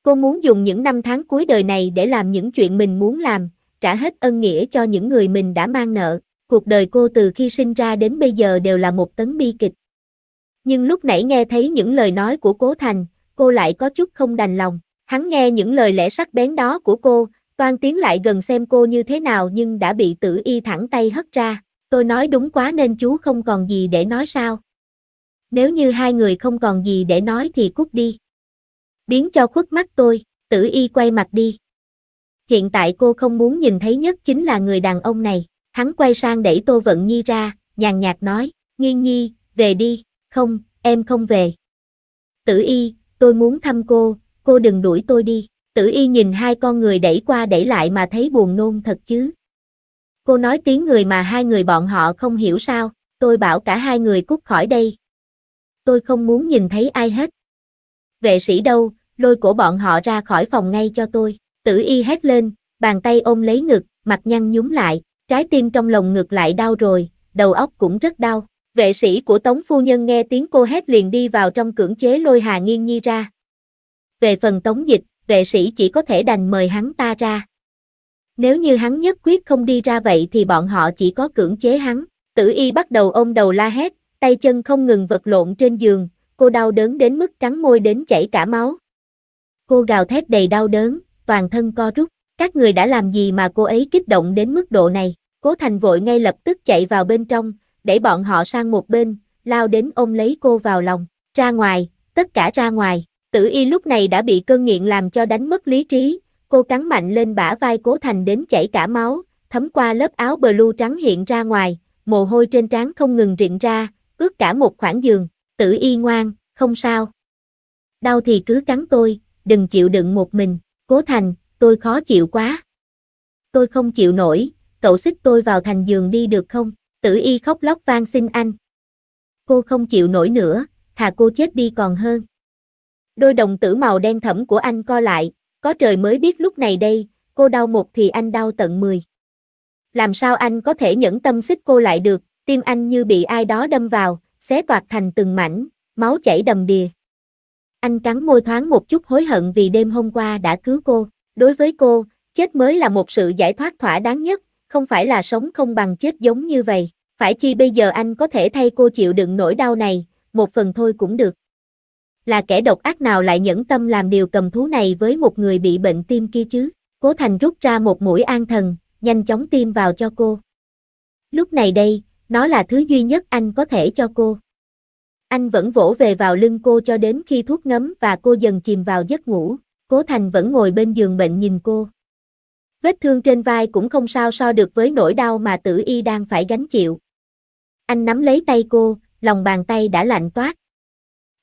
Speaker 1: Cô muốn dùng những năm tháng cuối đời này để làm những chuyện mình muốn làm, trả hết ân nghĩa cho những người mình đã mang nợ. Cuộc đời cô từ khi sinh ra đến bây giờ đều là một tấn bi kịch. Nhưng lúc nãy nghe thấy những lời nói của Cố Thành, cô lại có chút không đành lòng. Hắn nghe những lời lẽ sắc bén đó của cô, toan tiến lại gần xem cô như thế nào nhưng đã bị tử y thẳng tay hất ra. Tôi nói đúng quá nên chú không còn gì để nói sao. Nếu như hai người không còn gì để nói thì cút đi biến cho khuất mắt tôi, tử y quay mặt đi. Hiện tại cô không muốn nhìn thấy nhất chính là người đàn ông này, hắn quay sang đẩy Tô Vận Nhi ra, nhàn nhạt nói, nghiên nhi, về đi, không, em không về. Tử y, tôi muốn thăm cô, cô đừng đuổi tôi đi, tử y nhìn hai con người đẩy qua đẩy lại mà thấy buồn nôn thật chứ. Cô nói tiếng người mà hai người bọn họ không hiểu sao, tôi bảo cả hai người cút khỏi đây. Tôi không muốn nhìn thấy ai hết. Vệ sĩ đâu, lôi cổ bọn họ ra khỏi phòng ngay cho tôi. Tử y hét lên, bàn tay ôm lấy ngực, mặt nhăn nhúm lại, trái tim trong lồng ngực lại đau rồi, đầu óc cũng rất đau. Vệ sĩ của Tống Phu Nhân nghe tiếng cô hét liền đi vào trong cưỡng chế lôi Hà Nghiên Nhi ra. Về phần Tống Dịch, vệ sĩ chỉ có thể đành mời hắn ta ra. Nếu như hắn nhất quyết không đi ra vậy thì bọn họ chỉ có cưỡng chế hắn. Tử y bắt đầu ôm đầu la hét, tay chân không ngừng vật lộn trên giường, cô đau đớn đến mức cắn môi đến chảy cả máu. Cô gào thét đầy đau đớn, toàn thân co rút. Các người đã làm gì mà cô ấy kích động đến mức độ này? Cố Thành vội ngay lập tức chạy vào bên trong, để bọn họ sang một bên, lao đến ôm lấy cô vào lòng. Ra ngoài, tất cả ra ngoài. Tử y lúc này đã bị cơn nghiện làm cho đánh mất lý trí. Cô cắn mạnh lên bả vai Cố Thành đến chảy cả máu, thấm qua lớp áo blue trắng hiện ra ngoài, mồ hôi trên trán không ngừng rịn ra, ướt cả một khoảng giường. Tử y ngoan, không sao. Đau thì cứ cắn tôi, đừng chịu đựng một mình, cố thành, tôi khó chịu quá. Tôi không chịu nổi, cậu xích tôi vào thành giường đi được không? Tử y khóc lóc van xin anh. Cô không chịu nổi nữa, thà cô chết đi còn hơn. Đôi đồng tử màu đen thẫm của anh co lại, có trời mới biết lúc này đây, cô đau một thì anh đau tận mười. Làm sao anh có thể nhẫn tâm xích cô lại được, tim anh như bị ai đó đâm vào, xé toạc thành từng mảnh, máu chảy đầm đìa. Anh cắn môi thoáng một chút hối hận vì đêm hôm qua đã cứu cô. Đối với cô, chết mới là một sự giải thoát thỏa đáng nhất, không phải là sống không bằng chết giống như vậy. Phải chi bây giờ anh có thể thay cô chịu đựng nỗi đau này, một phần thôi cũng được. Là kẻ độc ác nào lại nhẫn tâm làm điều cầm thú này với một người bị bệnh tim kia chứ? Cố Thành rút ra một mũi an thần, nhanh chóng tiêm vào cho cô. Lúc này đây, nó là thứ duy nhất anh có thể cho cô. Anh vẫn vỗ về vào lưng cô cho đến khi thuốc ngấm và cô dần chìm vào giấc ngủ, Cố Thành vẫn ngồi bên giường bệnh nhìn cô. Vết thương trên vai cũng không sao so được với nỗi đau mà tử y đang phải gánh chịu. Anh nắm lấy tay cô, lòng bàn tay đã lạnh toát.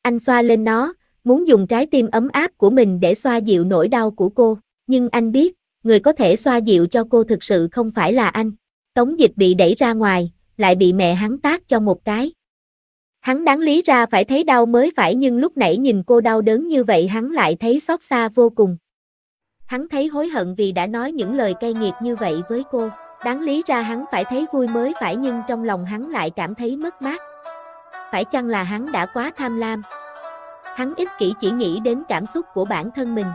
Speaker 1: Anh xoa lên nó, muốn dùng trái tim ấm áp của mình để xoa dịu nỗi đau của cô, nhưng anh biết, người có thể xoa dịu cho cô thực sự không phải là anh. Tống dịch bị đẩy ra ngoài, lại bị mẹ hắn tác cho một cái. Hắn đáng lý ra phải thấy đau mới phải nhưng lúc nãy nhìn cô đau đớn như vậy hắn lại thấy xót xa vô cùng. Hắn thấy hối hận vì đã nói những lời cay nghiệt như vậy với cô, đáng lý ra hắn phải thấy vui mới phải nhưng trong lòng hắn lại cảm thấy mất mát. Phải chăng là hắn đã quá tham lam? Hắn ích kỷ chỉ nghĩ đến cảm xúc của bản thân mình.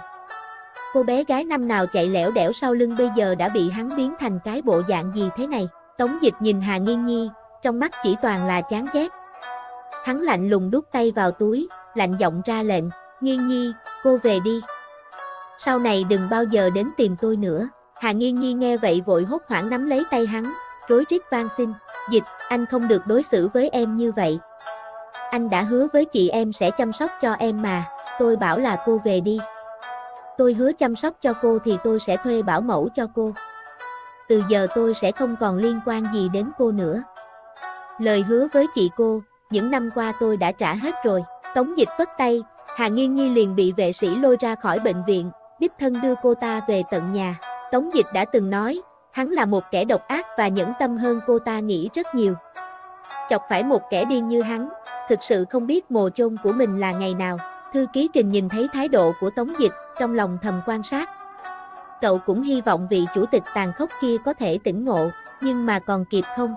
Speaker 1: Cô bé gái năm nào chạy lẻo đẻo sau lưng bây giờ đã bị hắn biến thành cái bộ dạng gì thế này. Tống dịch nhìn Hà Nghiên Nhi, trong mắt chỉ toàn là chán ghét. Hắn lạnh lùng đút tay vào túi, lạnh giọng ra lệnh, nghiên nhi, cô về đi. Sau này đừng bao giờ đến tìm tôi nữa. Hà nghiên nhi nghe vậy vội hốt hoảng nắm lấy tay hắn, rối rít van xin, dịch, anh không được đối xử với em như vậy. Anh đã hứa với chị em sẽ chăm sóc cho em mà, tôi bảo là cô về đi. Tôi hứa chăm sóc cho cô thì tôi sẽ thuê bảo mẫu cho cô. Từ giờ tôi sẽ không còn liên quan gì đến cô nữa. Lời hứa với chị cô, những năm qua tôi đã trả hết rồi. Tống dịch phất tay, Hà Nghiên Nhi liền bị vệ sĩ lôi ra khỏi bệnh viện, đích thân đưa cô ta về tận nhà. Tống dịch đã từng nói, hắn là một kẻ độc ác và nhẫn tâm hơn cô ta nghĩ rất nhiều. Chọc phải một kẻ điên như hắn, thực sự không biết mồ chôn của mình là ngày nào. Thư ký Trình nhìn thấy thái độ của Tống Dịch, trong lòng thầm quan sát. Cậu cũng hy vọng vị chủ tịch tàn khốc kia có thể tỉnh ngộ, nhưng mà còn kịp không?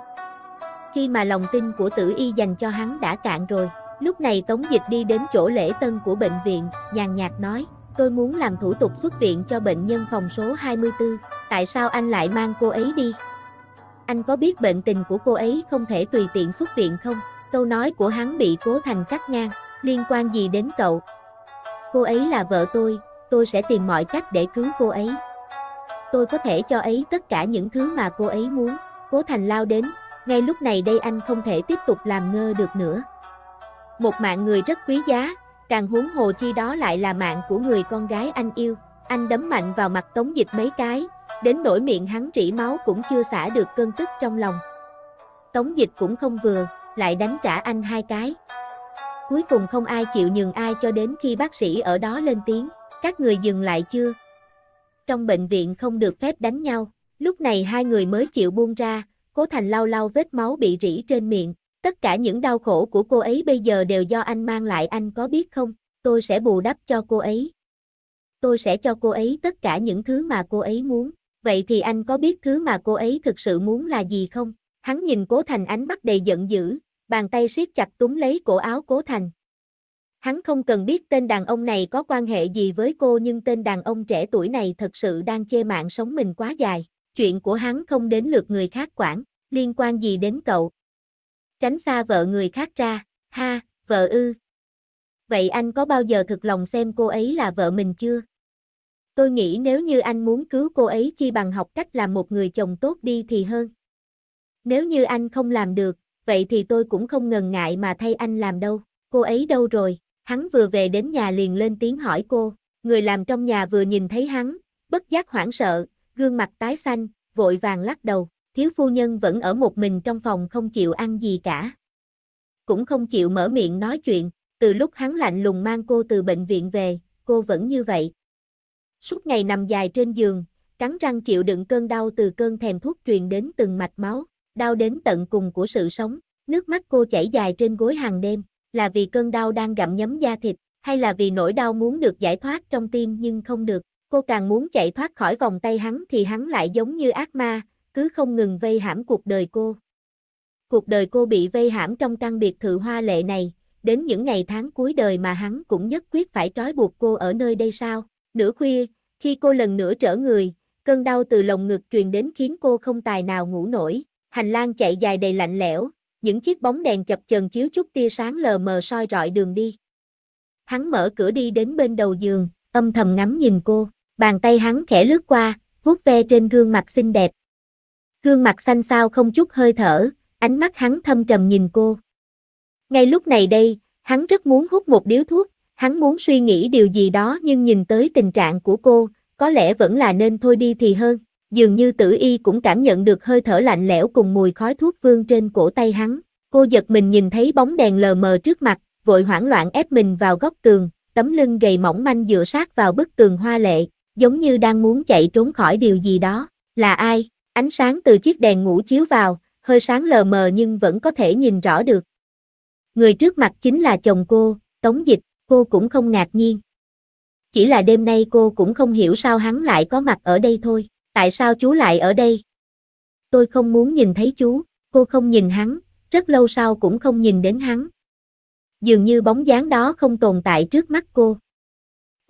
Speaker 1: khi mà lòng tin của tử y dành cho hắn đã cạn rồi. Lúc này Tống Dịch đi đến chỗ lễ tân của bệnh viện, nhàn nhạt nói, tôi muốn làm thủ tục xuất viện cho bệnh nhân phòng số 24, tại sao anh lại mang cô ấy đi? Anh có biết bệnh tình của cô ấy không thể tùy tiện xuất viện không? Câu nói của hắn bị cố thành cắt ngang, liên quan gì đến cậu? Cô ấy là vợ tôi, tôi sẽ tìm mọi cách để cứu cô ấy. Tôi có thể cho ấy tất cả những thứ mà cô ấy muốn. Cố Thành lao đến, ngay lúc này đây anh không thể tiếp tục làm ngơ được nữa. Một mạng người rất quý giá, càng huống hồ chi đó lại là mạng của người con gái anh yêu. Anh đấm mạnh vào mặt Tống Dịch mấy cái, đến nỗi miệng hắn rỉ máu cũng chưa xả được cơn tức trong lòng. Tống Dịch cũng không vừa, lại đánh trả anh hai cái. Cuối cùng không ai chịu nhường ai cho đến khi bác sĩ ở đó lên tiếng, các người dừng lại chưa? Trong bệnh viện không được phép đánh nhau, lúc này hai người mới chịu buông ra, Cố Thành lau lau vết máu bị rỉ trên miệng, tất cả những đau khổ của cô ấy bây giờ đều do anh mang lại anh có biết không, tôi sẽ bù đắp cho cô ấy. Tôi sẽ cho cô ấy tất cả những thứ mà cô ấy muốn, vậy thì anh có biết thứ mà cô ấy thực sự muốn là gì không? Hắn nhìn Cố Thành ánh mắt đầy giận dữ, bàn tay siết chặt túm lấy cổ áo Cố Thành. Hắn không cần biết tên đàn ông này có quan hệ gì với cô nhưng tên đàn ông trẻ tuổi này thật sự đang chê mạng sống mình quá dài chuyện của hắn không đến lượt người khác quản, liên quan gì đến cậu. Tránh xa vợ người khác ra, ha, vợ ư. Vậy anh có bao giờ thực lòng xem cô ấy là vợ mình chưa? Tôi nghĩ nếu như anh muốn cứu cô ấy chi bằng học cách làm một người chồng tốt đi thì hơn. Nếu như anh không làm được, vậy thì tôi cũng không ngần ngại mà thay anh làm đâu. Cô ấy đâu rồi? Hắn vừa về đến nhà liền lên tiếng hỏi cô. Người làm trong nhà vừa nhìn thấy hắn, bất giác hoảng sợ, gương mặt tái xanh, vội vàng lắc đầu, thiếu phu nhân vẫn ở một mình trong phòng không chịu ăn gì cả. Cũng không chịu mở miệng nói chuyện, từ lúc hắn lạnh lùng mang cô từ bệnh viện về, cô vẫn như vậy. Suốt ngày nằm dài trên giường, cắn răng chịu đựng cơn đau từ cơn thèm thuốc truyền đến từng mạch máu, đau đến tận cùng của sự sống, nước mắt cô chảy dài trên gối hàng đêm, là vì cơn đau đang gặm nhấm da thịt, hay là vì nỗi đau muốn được giải thoát trong tim nhưng không được cô càng muốn chạy thoát khỏi vòng tay hắn thì hắn lại giống như ác ma, cứ không ngừng vây hãm cuộc đời cô. Cuộc đời cô bị vây hãm trong căn biệt thự hoa lệ này, đến những ngày tháng cuối đời mà hắn cũng nhất quyết phải trói buộc cô ở nơi đây sao. Nửa khuya, khi cô lần nữa trở người, cơn đau từ lồng ngực truyền đến khiến cô không tài nào ngủ nổi. Hành lang chạy dài đầy lạnh lẽo, những chiếc bóng đèn chập chờn chiếu chút tia sáng lờ mờ soi rọi đường đi. Hắn mở cửa đi đến bên đầu giường, âm thầm ngắm nhìn cô. Bàn tay hắn khẽ lướt qua, vuốt ve trên gương mặt xinh đẹp. Gương mặt xanh xao không chút hơi thở, ánh mắt hắn thâm trầm nhìn cô. Ngay lúc này đây, hắn rất muốn hút một điếu thuốc, hắn muốn suy nghĩ điều gì đó nhưng nhìn tới tình trạng của cô, có lẽ vẫn là nên thôi đi thì hơn. Dường như tử y cũng cảm nhận được hơi thở lạnh lẽo cùng mùi khói thuốc vương trên cổ tay hắn. Cô giật mình nhìn thấy bóng đèn lờ mờ trước mặt, vội hoảng loạn ép mình vào góc tường, tấm lưng gầy mỏng manh dựa sát vào bức tường hoa lệ giống như đang muốn chạy trốn khỏi điều gì đó. Là ai? Ánh sáng từ chiếc đèn ngủ chiếu vào, hơi sáng lờ mờ nhưng vẫn có thể nhìn rõ được. Người trước mặt chính là chồng cô, Tống Dịch, cô cũng không ngạc nhiên. Chỉ là đêm nay cô cũng không hiểu sao hắn lại có mặt ở đây thôi, tại sao chú lại ở đây? Tôi không muốn nhìn thấy chú, cô không nhìn hắn, rất lâu sau cũng không nhìn đến hắn. Dường như bóng dáng đó không tồn tại trước mắt cô,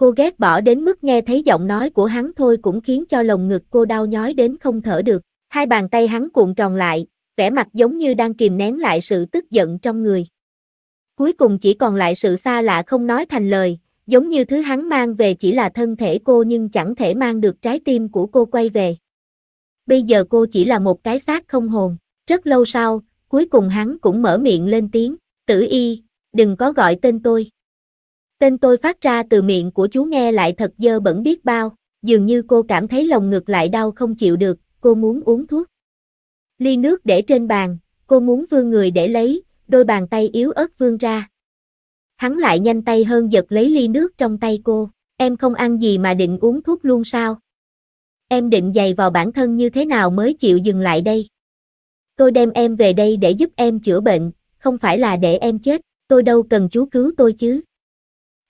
Speaker 1: Cô ghét bỏ đến mức nghe thấy giọng nói của hắn thôi cũng khiến cho lồng ngực cô đau nhói đến không thở được. Hai bàn tay hắn cuộn tròn lại, vẻ mặt giống như đang kìm nén lại sự tức giận trong người. Cuối cùng chỉ còn lại sự xa lạ không nói thành lời, giống như thứ hắn mang về chỉ là thân thể cô nhưng chẳng thể mang được trái tim của cô quay về. Bây giờ cô chỉ là một cái xác không hồn. Rất lâu sau, cuối cùng hắn cũng mở miệng lên tiếng, tử y, đừng có gọi tên tôi. Tên tôi phát ra từ miệng của chú nghe lại thật dơ bẩn biết bao, dường như cô cảm thấy lồng ngực lại đau không chịu được, cô muốn uống thuốc. Ly nước để trên bàn, cô muốn vươn người để lấy, đôi bàn tay yếu ớt vươn ra. Hắn lại nhanh tay hơn giật lấy ly nước trong tay cô, em không ăn gì mà định uống thuốc luôn sao? Em định dày vào bản thân như thế nào mới chịu dừng lại đây? Tôi đem em về đây để giúp em chữa bệnh, không phải là để em chết, tôi đâu cần chú cứu tôi chứ.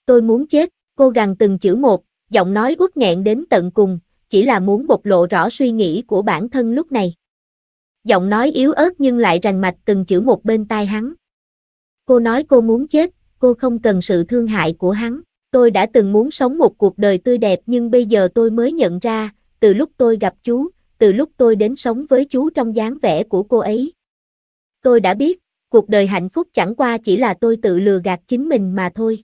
Speaker 1: Tôi muốn chết, cô gằn từng chữ một, giọng nói uất nghẹn đến tận cùng, chỉ là muốn bộc lộ rõ suy nghĩ của bản thân lúc này. Giọng nói yếu ớt nhưng lại rành mạch từng chữ một bên tai hắn. Cô nói cô muốn chết, cô không cần sự thương hại của hắn. Tôi đã từng muốn sống một cuộc đời tươi đẹp nhưng bây giờ tôi mới nhận ra, từ lúc tôi gặp chú, từ lúc tôi đến sống với chú trong dáng vẻ của cô ấy. Tôi đã biết, cuộc đời hạnh phúc chẳng qua chỉ là tôi tự lừa gạt chính mình mà thôi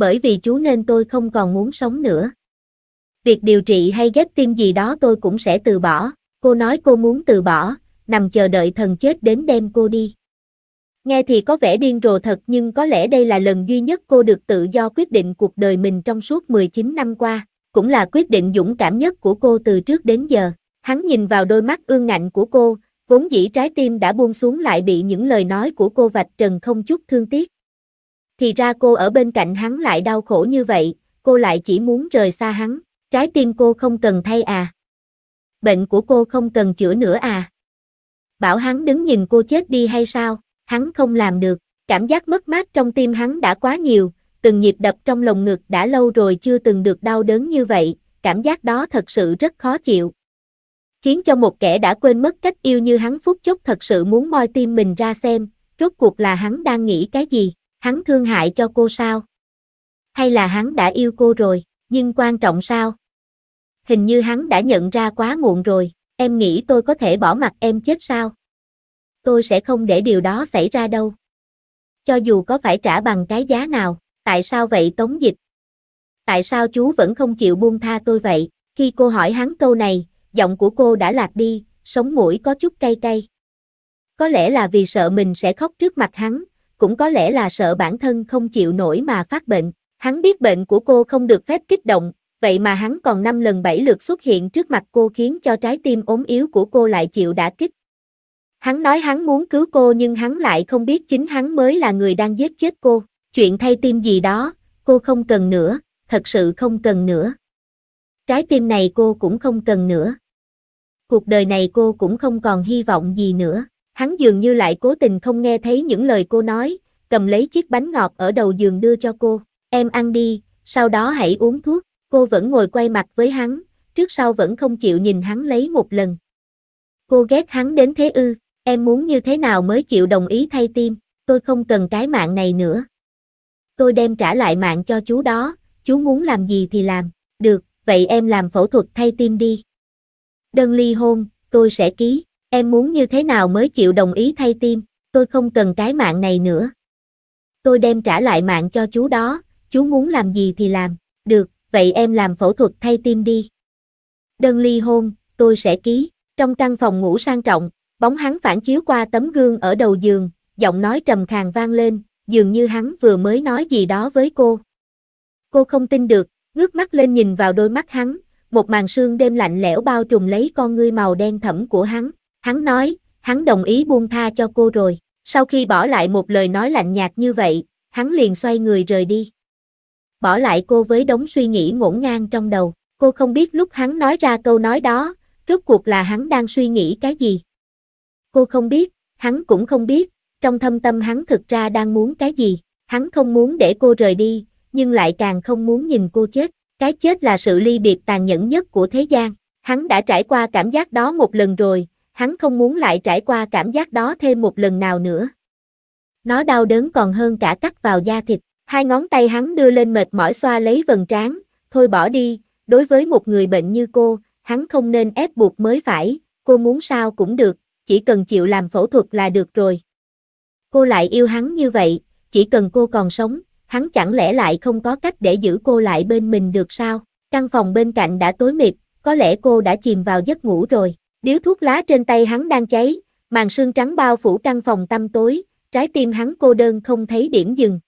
Speaker 1: bởi vì chú nên tôi không còn muốn sống nữa. Việc điều trị hay ghép tim gì đó tôi cũng sẽ từ bỏ, cô nói cô muốn từ bỏ, nằm chờ đợi thần chết đến đem cô đi. Nghe thì có vẻ điên rồ thật nhưng có lẽ đây là lần duy nhất cô được tự do quyết định cuộc đời mình trong suốt 19 năm qua, cũng là quyết định dũng cảm nhất của cô từ trước đến giờ. Hắn nhìn vào đôi mắt ương ngạnh của cô, vốn dĩ trái tim đã buông xuống lại bị những lời nói của cô vạch trần không chút thương tiếc. Thì ra cô ở bên cạnh hắn lại đau khổ như vậy, cô lại chỉ muốn rời xa hắn, trái tim cô không cần thay à. Bệnh của cô không cần chữa nữa à. Bảo hắn đứng nhìn cô chết đi hay sao, hắn không làm được, cảm giác mất mát trong tim hắn đã quá nhiều, từng nhịp đập trong lồng ngực đã lâu rồi chưa từng được đau đớn như vậy, cảm giác đó thật sự rất khó chịu. Khiến cho một kẻ đã quên mất cách yêu như hắn phút chốc thật sự muốn moi tim mình ra xem, rốt cuộc là hắn đang nghĩ cái gì. Hắn thương hại cho cô sao? Hay là hắn đã yêu cô rồi, nhưng quan trọng sao? Hình như hắn đã nhận ra quá muộn rồi, em nghĩ tôi có thể bỏ mặt em chết sao? Tôi sẽ không để điều đó xảy ra đâu. Cho dù có phải trả bằng cái giá nào, tại sao vậy Tống Dịch? Tại sao chú vẫn không chịu buông tha tôi vậy? Khi cô hỏi hắn câu này, giọng của cô đã lạc đi, sống mũi có chút cay cay. Có lẽ là vì sợ mình sẽ khóc trước mặt hắn, cũng có lẽ là sợ bản thân không chịu nổi mà phát bệnh. Hắn biết bệnh của cô không được phép kích động, vậy mà hắn còn năm lần bảy lượt xuất hiện trước mặt cô khiến cho trái tim ốm yếu của cô lại chịu đả kích. Hắn nói hắn muốn cứu cô nhưng hắn lại không biết chính hắn mới là người đang giết chết cô. Chuyện thay tim gì đó, cô không cần nữa, thật sự không cần nữa. Trái tim này cô cũng không cần nữa. Cuộc đời này cô cũng không còn hy vọng gì nữa. Hắn dường như lại cố tình không nghe thấy những lời cô nói, cầm lấy chiếc bánh ngọt ở đầu giường đưa cho cô. Em ăn đi, sau đó hãy uống thuốc. Cô vẫn ngồi quay mặt với hắn, trước sau vẫn không chịu nhìn hắn lấy một lần. Cô ghét hắn đến thế ư, em muốn như thế nào mới chịu đồng ý thay tim, tôi không cần cái mạng này nữa. Tôi đem trả lại mạng cho chú đó, chú muốn làm gì thì làm, được, vậy em làm phẫu thuật thay tim đi. Đơn ly hôn, tôi sẽ ký. Em muốn như thế nào mới chịu đồng ý thay tim, tôi không cần cái mạng này nữa. Tôi đem trả lại mạng cho chú đó, chú muốn làm gì thì làm, được, vậy em làm phẫu thuật thay tim đi. Đơn ly hôn, tôi sẽ ký, trong căn phòng ngủ sang trọng, bóng hắn phản chiếu qua tấm gương ở đầu giường, giọng nói trầm khàn vang lên, dường như hắn vừa mới nói gì đó với cô. Cô không tin được, ngước mắt lên nhìn vào đôi mắt hắn, một màn sương đêm lạnh lẽo bao trùm lấy con ngươi màu đen thẫm của hắn. Hắn nói, hắn đồng ý buông tha cho cô rồi. Sau khi bỏ lại một lời nói lạnh nhạt như vậy, hắn liền xoay người rời đi. Bỏ lại cô với đống suy nghĩ ngổn ngang trong đầu. Cô không biết lúc hắn nói ra câu nói đó, rốt cuộc là hắn đang suy nghĩ cái gì. Cô không biết, hắn cũng không biết, trong thâm tâm hắn thực ra đang muốn cái gì. Hắn không muốn để cô rời đi, nhưng lại càng không muốn nhìn cô chết. Cái chết là sự ly biệt tàn nhẫn nhất của thế gian. Hắn đã trải qua cảm giác đó một lần rồi, hắn không muốn lại trải qua cảm giác đó thêm một lần nào nữa. Nó đau đớn còn hơn cả cắt vào da thịt, hai ngón tay hắn đưa lên mệt mỏi xoa lấy vần trán, thôi bỏ đi, đối với một người bệnh như cô, hắn không nên ép buộc mới phải, cô muốn sao cũng được, chỉ cần chịu làm phẫu thuật là được rồi. Cô lại yêu hắn như vậy, chỉ cần cô còn sống, hắn chẳng lẽ lại không có cách để giữ cô lại bên mình được sao? Căn phòng bên cạnh đã tối mịt, có lẽ cô đã chìm vào giấc ngủ rồi. Điếu thuốc lá trên tay hắn đang cháy, màn sương trắng bao phủ căn phòng tăm tối, trái tim hắn cô đơn không thấy điểm dừng.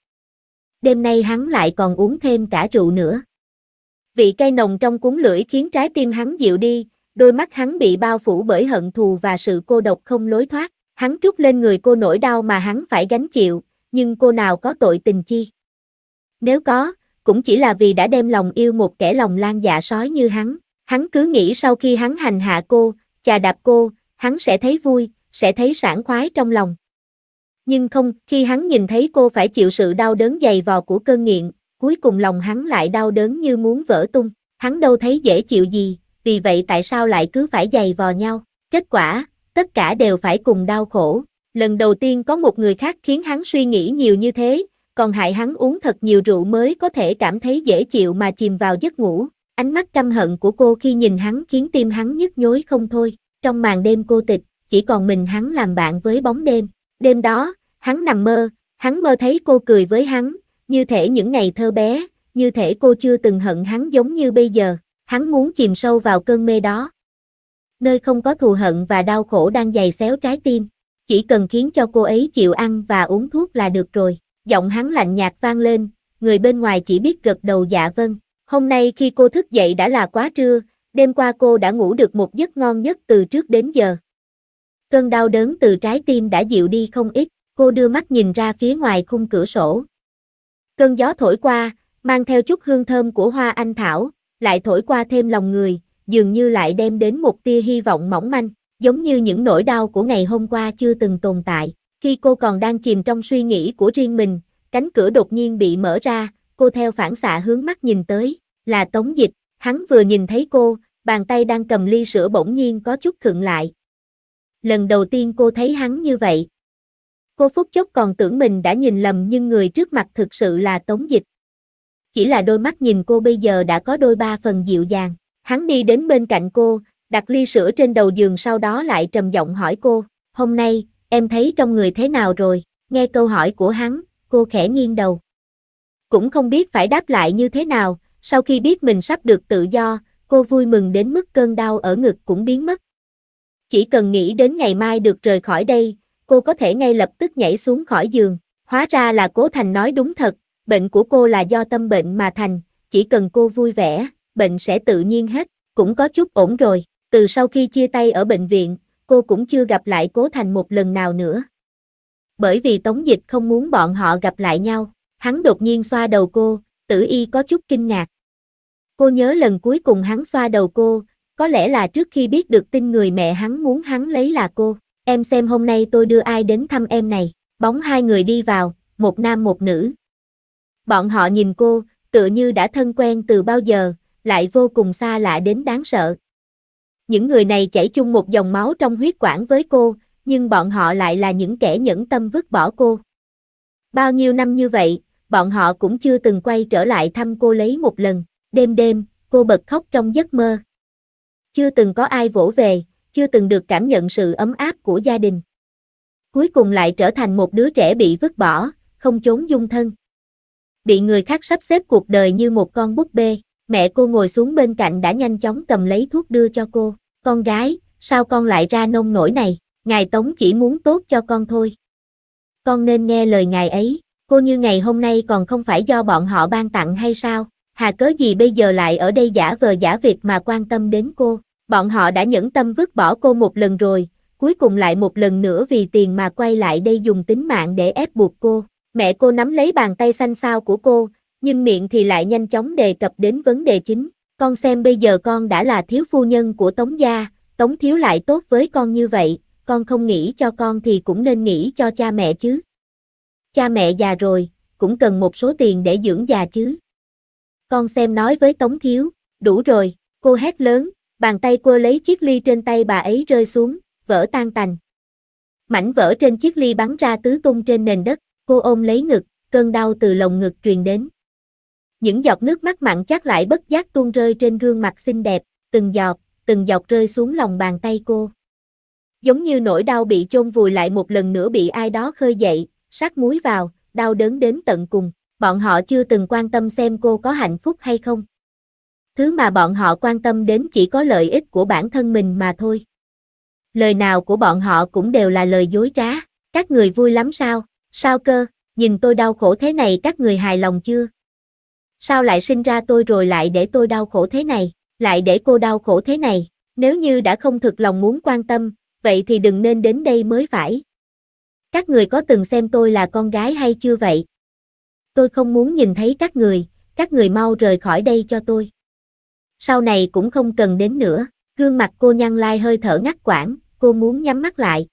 Speaker 1: Đêm nay hắn lại còn uống thêm cả rượu nữa. Vị cay nồng trong cuốn lưỡi khiến trái tim hắn dịu đi, đôi mắt hắn bị bao phủ bởi hận thù và sự cô độc không lối thoát, hắn trút lên người cô nỗi đau mà hắn phải gánh chịu, nhưng cô nào có tội tình chi? Nếu có, cũng chỉ là vì đã đem lòng yêu một kẻ lòng lan dạ sói như hắn, hắn cứ nghĩ sau khi hắn hành hạ cô, chà đạp cô, hắn sẽ thấy vui, sẽ thấy sảng khoái trong lòng. Nhưng không, khi hắn nhìn thấy cô phải chịu sự đau đớn dày vò của cơn nghiện, cuối cùng lòng hắn lại đau đớn như muốn vỡ tung, hắn đâu thấy dễ chịu gì, vì vậy tại sao lại cứ phải dày vò nhau, kết quả, tất cả đều phải cùng đau khổ. Lần đầu tiên có một người khác khiến hắn suy nghĩ nhiều như thế, còn hại hắn uống thật nhiều rượu mới có thể cảm thấy dễ chịu mà chìm vào giấc ngủ. Ánh mắt căm hận của cô khi nhìn hắn khiến tim hắn nhức nhối không thôi. Trong màn đêm cô tịch, chỉ còn mình hắn làm bạn với bóng đêm. Đêm đó, hắn nằm mơ, hắn mơ thấy cô cười với hắn, như thể những ngày thơ bé, như thể cô chưa từng hận hắn giống như bây giờ. Hắn muốn chìm sâu vào cơn mê đó. Nơi không có thù hận và đau khổ đang dày xéo trái tim. Chỉ cần khiến cho cô ấy chịu ăn và uống thuốc là được rồi. Giọng hắn lạnh nhạt vang lên, người bên ngoài chỉ biết gật đầu dạ vâng. Hôm nay khi cô thức dậy đã là quá trưa, đêm qua cô đã ngủ được một giấc ngon nhất từ trước đến giờ. Cơn đau đớn từ trái tim đã dịu đi không ít, cô đưa mắt nhìn ra phía ngoài khung cửa sổ. Cơn gió thổi qua, mang theo chút hương thơm của hoa anh thảo, lại thổi qua thêm lòng người, dường như lại đem đến một tia hy vọng mỏng manh, giống như những nỗi đau của ngày hôm qua chưa từng tồn tại. Khi cô còn đang chìm trong suy nghĩ của riêng mình, cánh cửa đột nhiên bị mở ra, cô theo phản xạ hướng mắt nhìn tới, là Tống Dịch, hắn vừa nhìn thấy cô, bàn tay đang cầm ly sữa bỗng nhiên có chút khựng lại. Lần đầu tiên cô thấy hắn như vậy. Cô phút chốc còn tưởng mình đã nhìn lầm nhưng người trước mặt thực sự là Tống Dịch. Chỉ là đôi mắt nhìn cô bây giờ đã có đôi ba phần dịu dàng. Hắn đi đến bên cạnh cô, đặt ly sữa trên đầu giường sau đó lại trầm giọng hỏi cô, hôm nay, em thấy trong người thế nào rồi? Nghe câu hỏi của hắn, cô khẽ nghiêng đầu. Cũng không biết phải đáp lại như thế nào, sau khi biết mình sắp được tự do, cô vui mừng đến mức cơn đau ở ngực cũng biến mất. Chỉ cần nghĩ đến ngày mai được rời khỏi đây, cô có thể ngay lập tức nhảy xuống khỏi giường. Hóa ra là Cố Thành nói đúng thật, bệnh của cô là do tâm bệnh mà thành, chỉ cần cô vui vẻ, bệnh sẽ tự nhiên hết, cũng có chút ổn rồi. Từ sau khi chia tay ở bệnh viện, cô cũng chưa gặp lại Cố Thành một lần nào nữa. Bởi vì Tống Dịch không muốn bọn họ gặp lại nhau, hắn đột nhiên xoa đầu cô, tử y có chút kinh ngạc. Cô nhớ lần cuối cùng hắn xoa đầu cô, có lẽ là trước khi biết được tin người mẹ hắn muốn hắn lấy là cô. Em xem hôm nay tôi đưa ai đến thăm em này, bóng hai người đi vào, một nam một nữ. Bọn họ nhìn cô, tựa như đã thân quen từ bao giờ, lại vô cùng xa lạ đến đáng sợ. Những người này chảy chung một dòng máu trong huyết quản với cô, nhưng bọn họ lại là những kẻ nhẫn tâm vứt bỏ cô. Bao nhiêu năm như vậy, bọn họ cũng chưa từng quay trở lại thăm cô lấy một lần, đêm đêm, cô bật khóc trong giấc mơ. Chưa từng có ai vỗ về, chưa từng được cảm nhận sự ấm áp của gia đình. Cuối cùng lại trở thành một đứa trẻ bị vứt bỏ, không chốn dung thân. Bị người khác sắp xếp cuộc đời như một con búp bê, mẹ cô ngồi xuống bên cạnh đã nhanh chóng cầm lấy thuốc đưa cho cô. Con gái, sao con lại ra nông nổi này, ngài Tống chỉ muốn tốt cho con thôi. Con nên nghe lời ngài ấy cô như ngày hôm nay còn không phải do bọn họ ban tặng hay sao, hà cớ gì bây giờ lại ở đây giả vờ giả việc mà quan tâm đến cô, bọn họ đã nhẫn tâm vứt bỏ cô một lần rồi, cuối cùng lại một lần nữa vì tiền mà quay lại đây dùng tính mạng để ép buộc cô, mẹ cô nắm lấy bàn tay xanh xao của cô, nhưng miệng thì lại nhanh chóng đề cập đến vấn đề chính, con xem bây giờ con đã là thiếu phu nhân của Tống Gia, Tống Thiếu lại tốt với con như vậy, con không nghĩ cho con thì cũng nên nghĩ cho cha mẹ chứ cha mẹ già rồi, cũng cần một số tiền để dưỡng già chứ. Con xem nói với Tống Thiếu, đủ rồi, cô hét lớn, bàn tay cô lấy chiếc ly trên tay bà ấy rơi xuống, vỡ tan tành. Mảnh vỡ trên chiếc ly bắn ra tứ tung trên nền đất, cô ôm lấy ngực, cơn đau từ lồng ngực truyền đến. Những giọt nước mắt mặn chắc lại bất giác tuôn rơi trên gương mặt xinh đẹp, từng giọt, từng giọt rơi xuống lòng bàn tay cô. Giống như nỗi đau bị chôn vùi lại một lần nữa bị ai đó khơi dậy, sát muối vào, đau đớn đến tận cùng. Bọn họ chưa từng quan tâm xem cô có hạnh phúc hay không. Thứ mà bọn họ quan tâm đến chỉ có lợi ích của bản thân mình mà thôi. Lời nào của bọn họ cũng đều là lời dối trá. Các người vui lắm sao? Sao cơ? Nhìn tôi đau khổ thế này các người hài lòng chưa? Sao lại sinh ra tôi rồi lại để tôi đau khổ thế này? Lại để cô đau khổ thế này? Nếu như đã không thực lòng muốn quan tâm, vậy thì đừng nên đến đây mới phải. Các người có từng xem tôi là con gái hay chưa vậy? Tôi không muốn nhìn thấy các người, các người mau rời khỏi đây cho tôi. Sau này cũng không cần đến nữa, gương mặt cô nhăn lại hơi thở ngắt quãng, cô muốn nhắm mắt lại.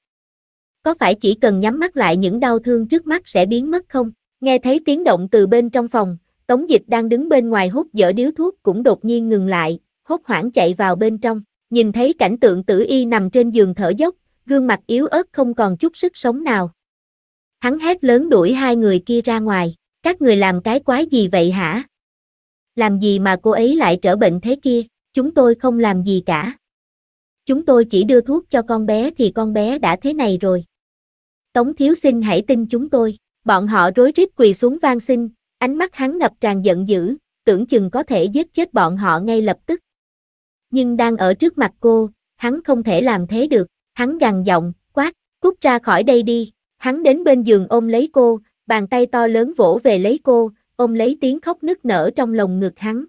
Speaker 1: Có phải chỉ cần nhắm mắt lại những đau thương trước mắt sẽ biến mất không? Nghe thấy tiếng động từ bên trong phòng, Tống Dịch đang đứng bên ngoài hút dở điếu thuốc cũng đột nhiên ngừng lại, hốt hoảng chạy vào bên trong, nhìn thấy cảnh tượng tử y nằm trên giường thở dốc, gương mặt yếu ớt không còn chút sức sống nào. Hắn hét lớn đuổi hai người kia ra ngoài, các người làm cái quái gì vậy hả? Làm gì mà cô ấy lại trở bệnh thế kia, chúng tôi không làm gì cả. Chúng tôi chỉ đưa thuốc cho con bé thì con bé đã thế này rồi. Tống thiếu xin hãy tin chúng tôi, bọn họ rối rít quỳ xuống van xin, ánh mắt hắn ngập tràn giận dữ, tưởng chừng có thể giết chết bọn họ ngay lập tức. Nhưng đang ở trước mặt cô, hắn không thể làm thế được. Hắn gằn giọng, quát, cút ra khỏi đây đi. Hắn đến bên giường ôm lấy cô, bàn tay to lớn vỗ về lấy cô, ôm lấy tiếng khóc nức nở trong lòng ngực hắn.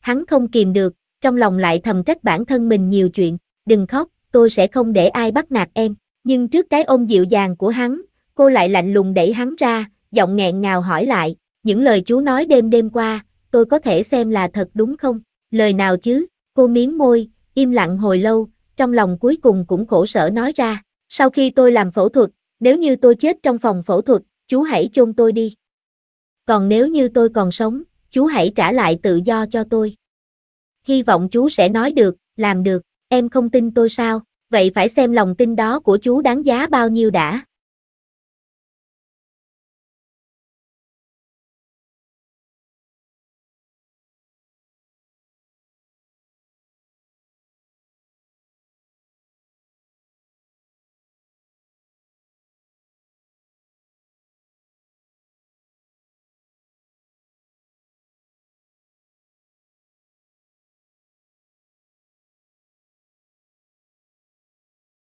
Speaker 1: Hắn không kìm được, trong lòng lại thầm trách bản thân mình nhiều chuyện, đừng khóc, tôi sẽ không để ai bắt nạt em. Nhưng trước cái ôm dịu dàng của hắn, cô lại lạnh lùng đẩy hắn ra, giọng nghẹn ngào hỏi lại, những lời chú nói đêm đêm qua, tôi có thể xem là thật đúng không? Lời nào chứ? Cô miếng môi, im lặng hồi lâu, trong lòng cuối cùng cũng khổ sở nói ra, sau khi tôi làm phẫu thuật, nếu như tôi chết trong phòng phẫu thuật, chú hãy chôn tôi đi. Còn nếu như tôi còn sống, chú hãy trả lại tự do cho tôi. Hy vọng chú sẽ nói được, làm được, em không tin tôi sao, vậy phải xem lòng tin đó của chú đáng giá bao nhiêu đã.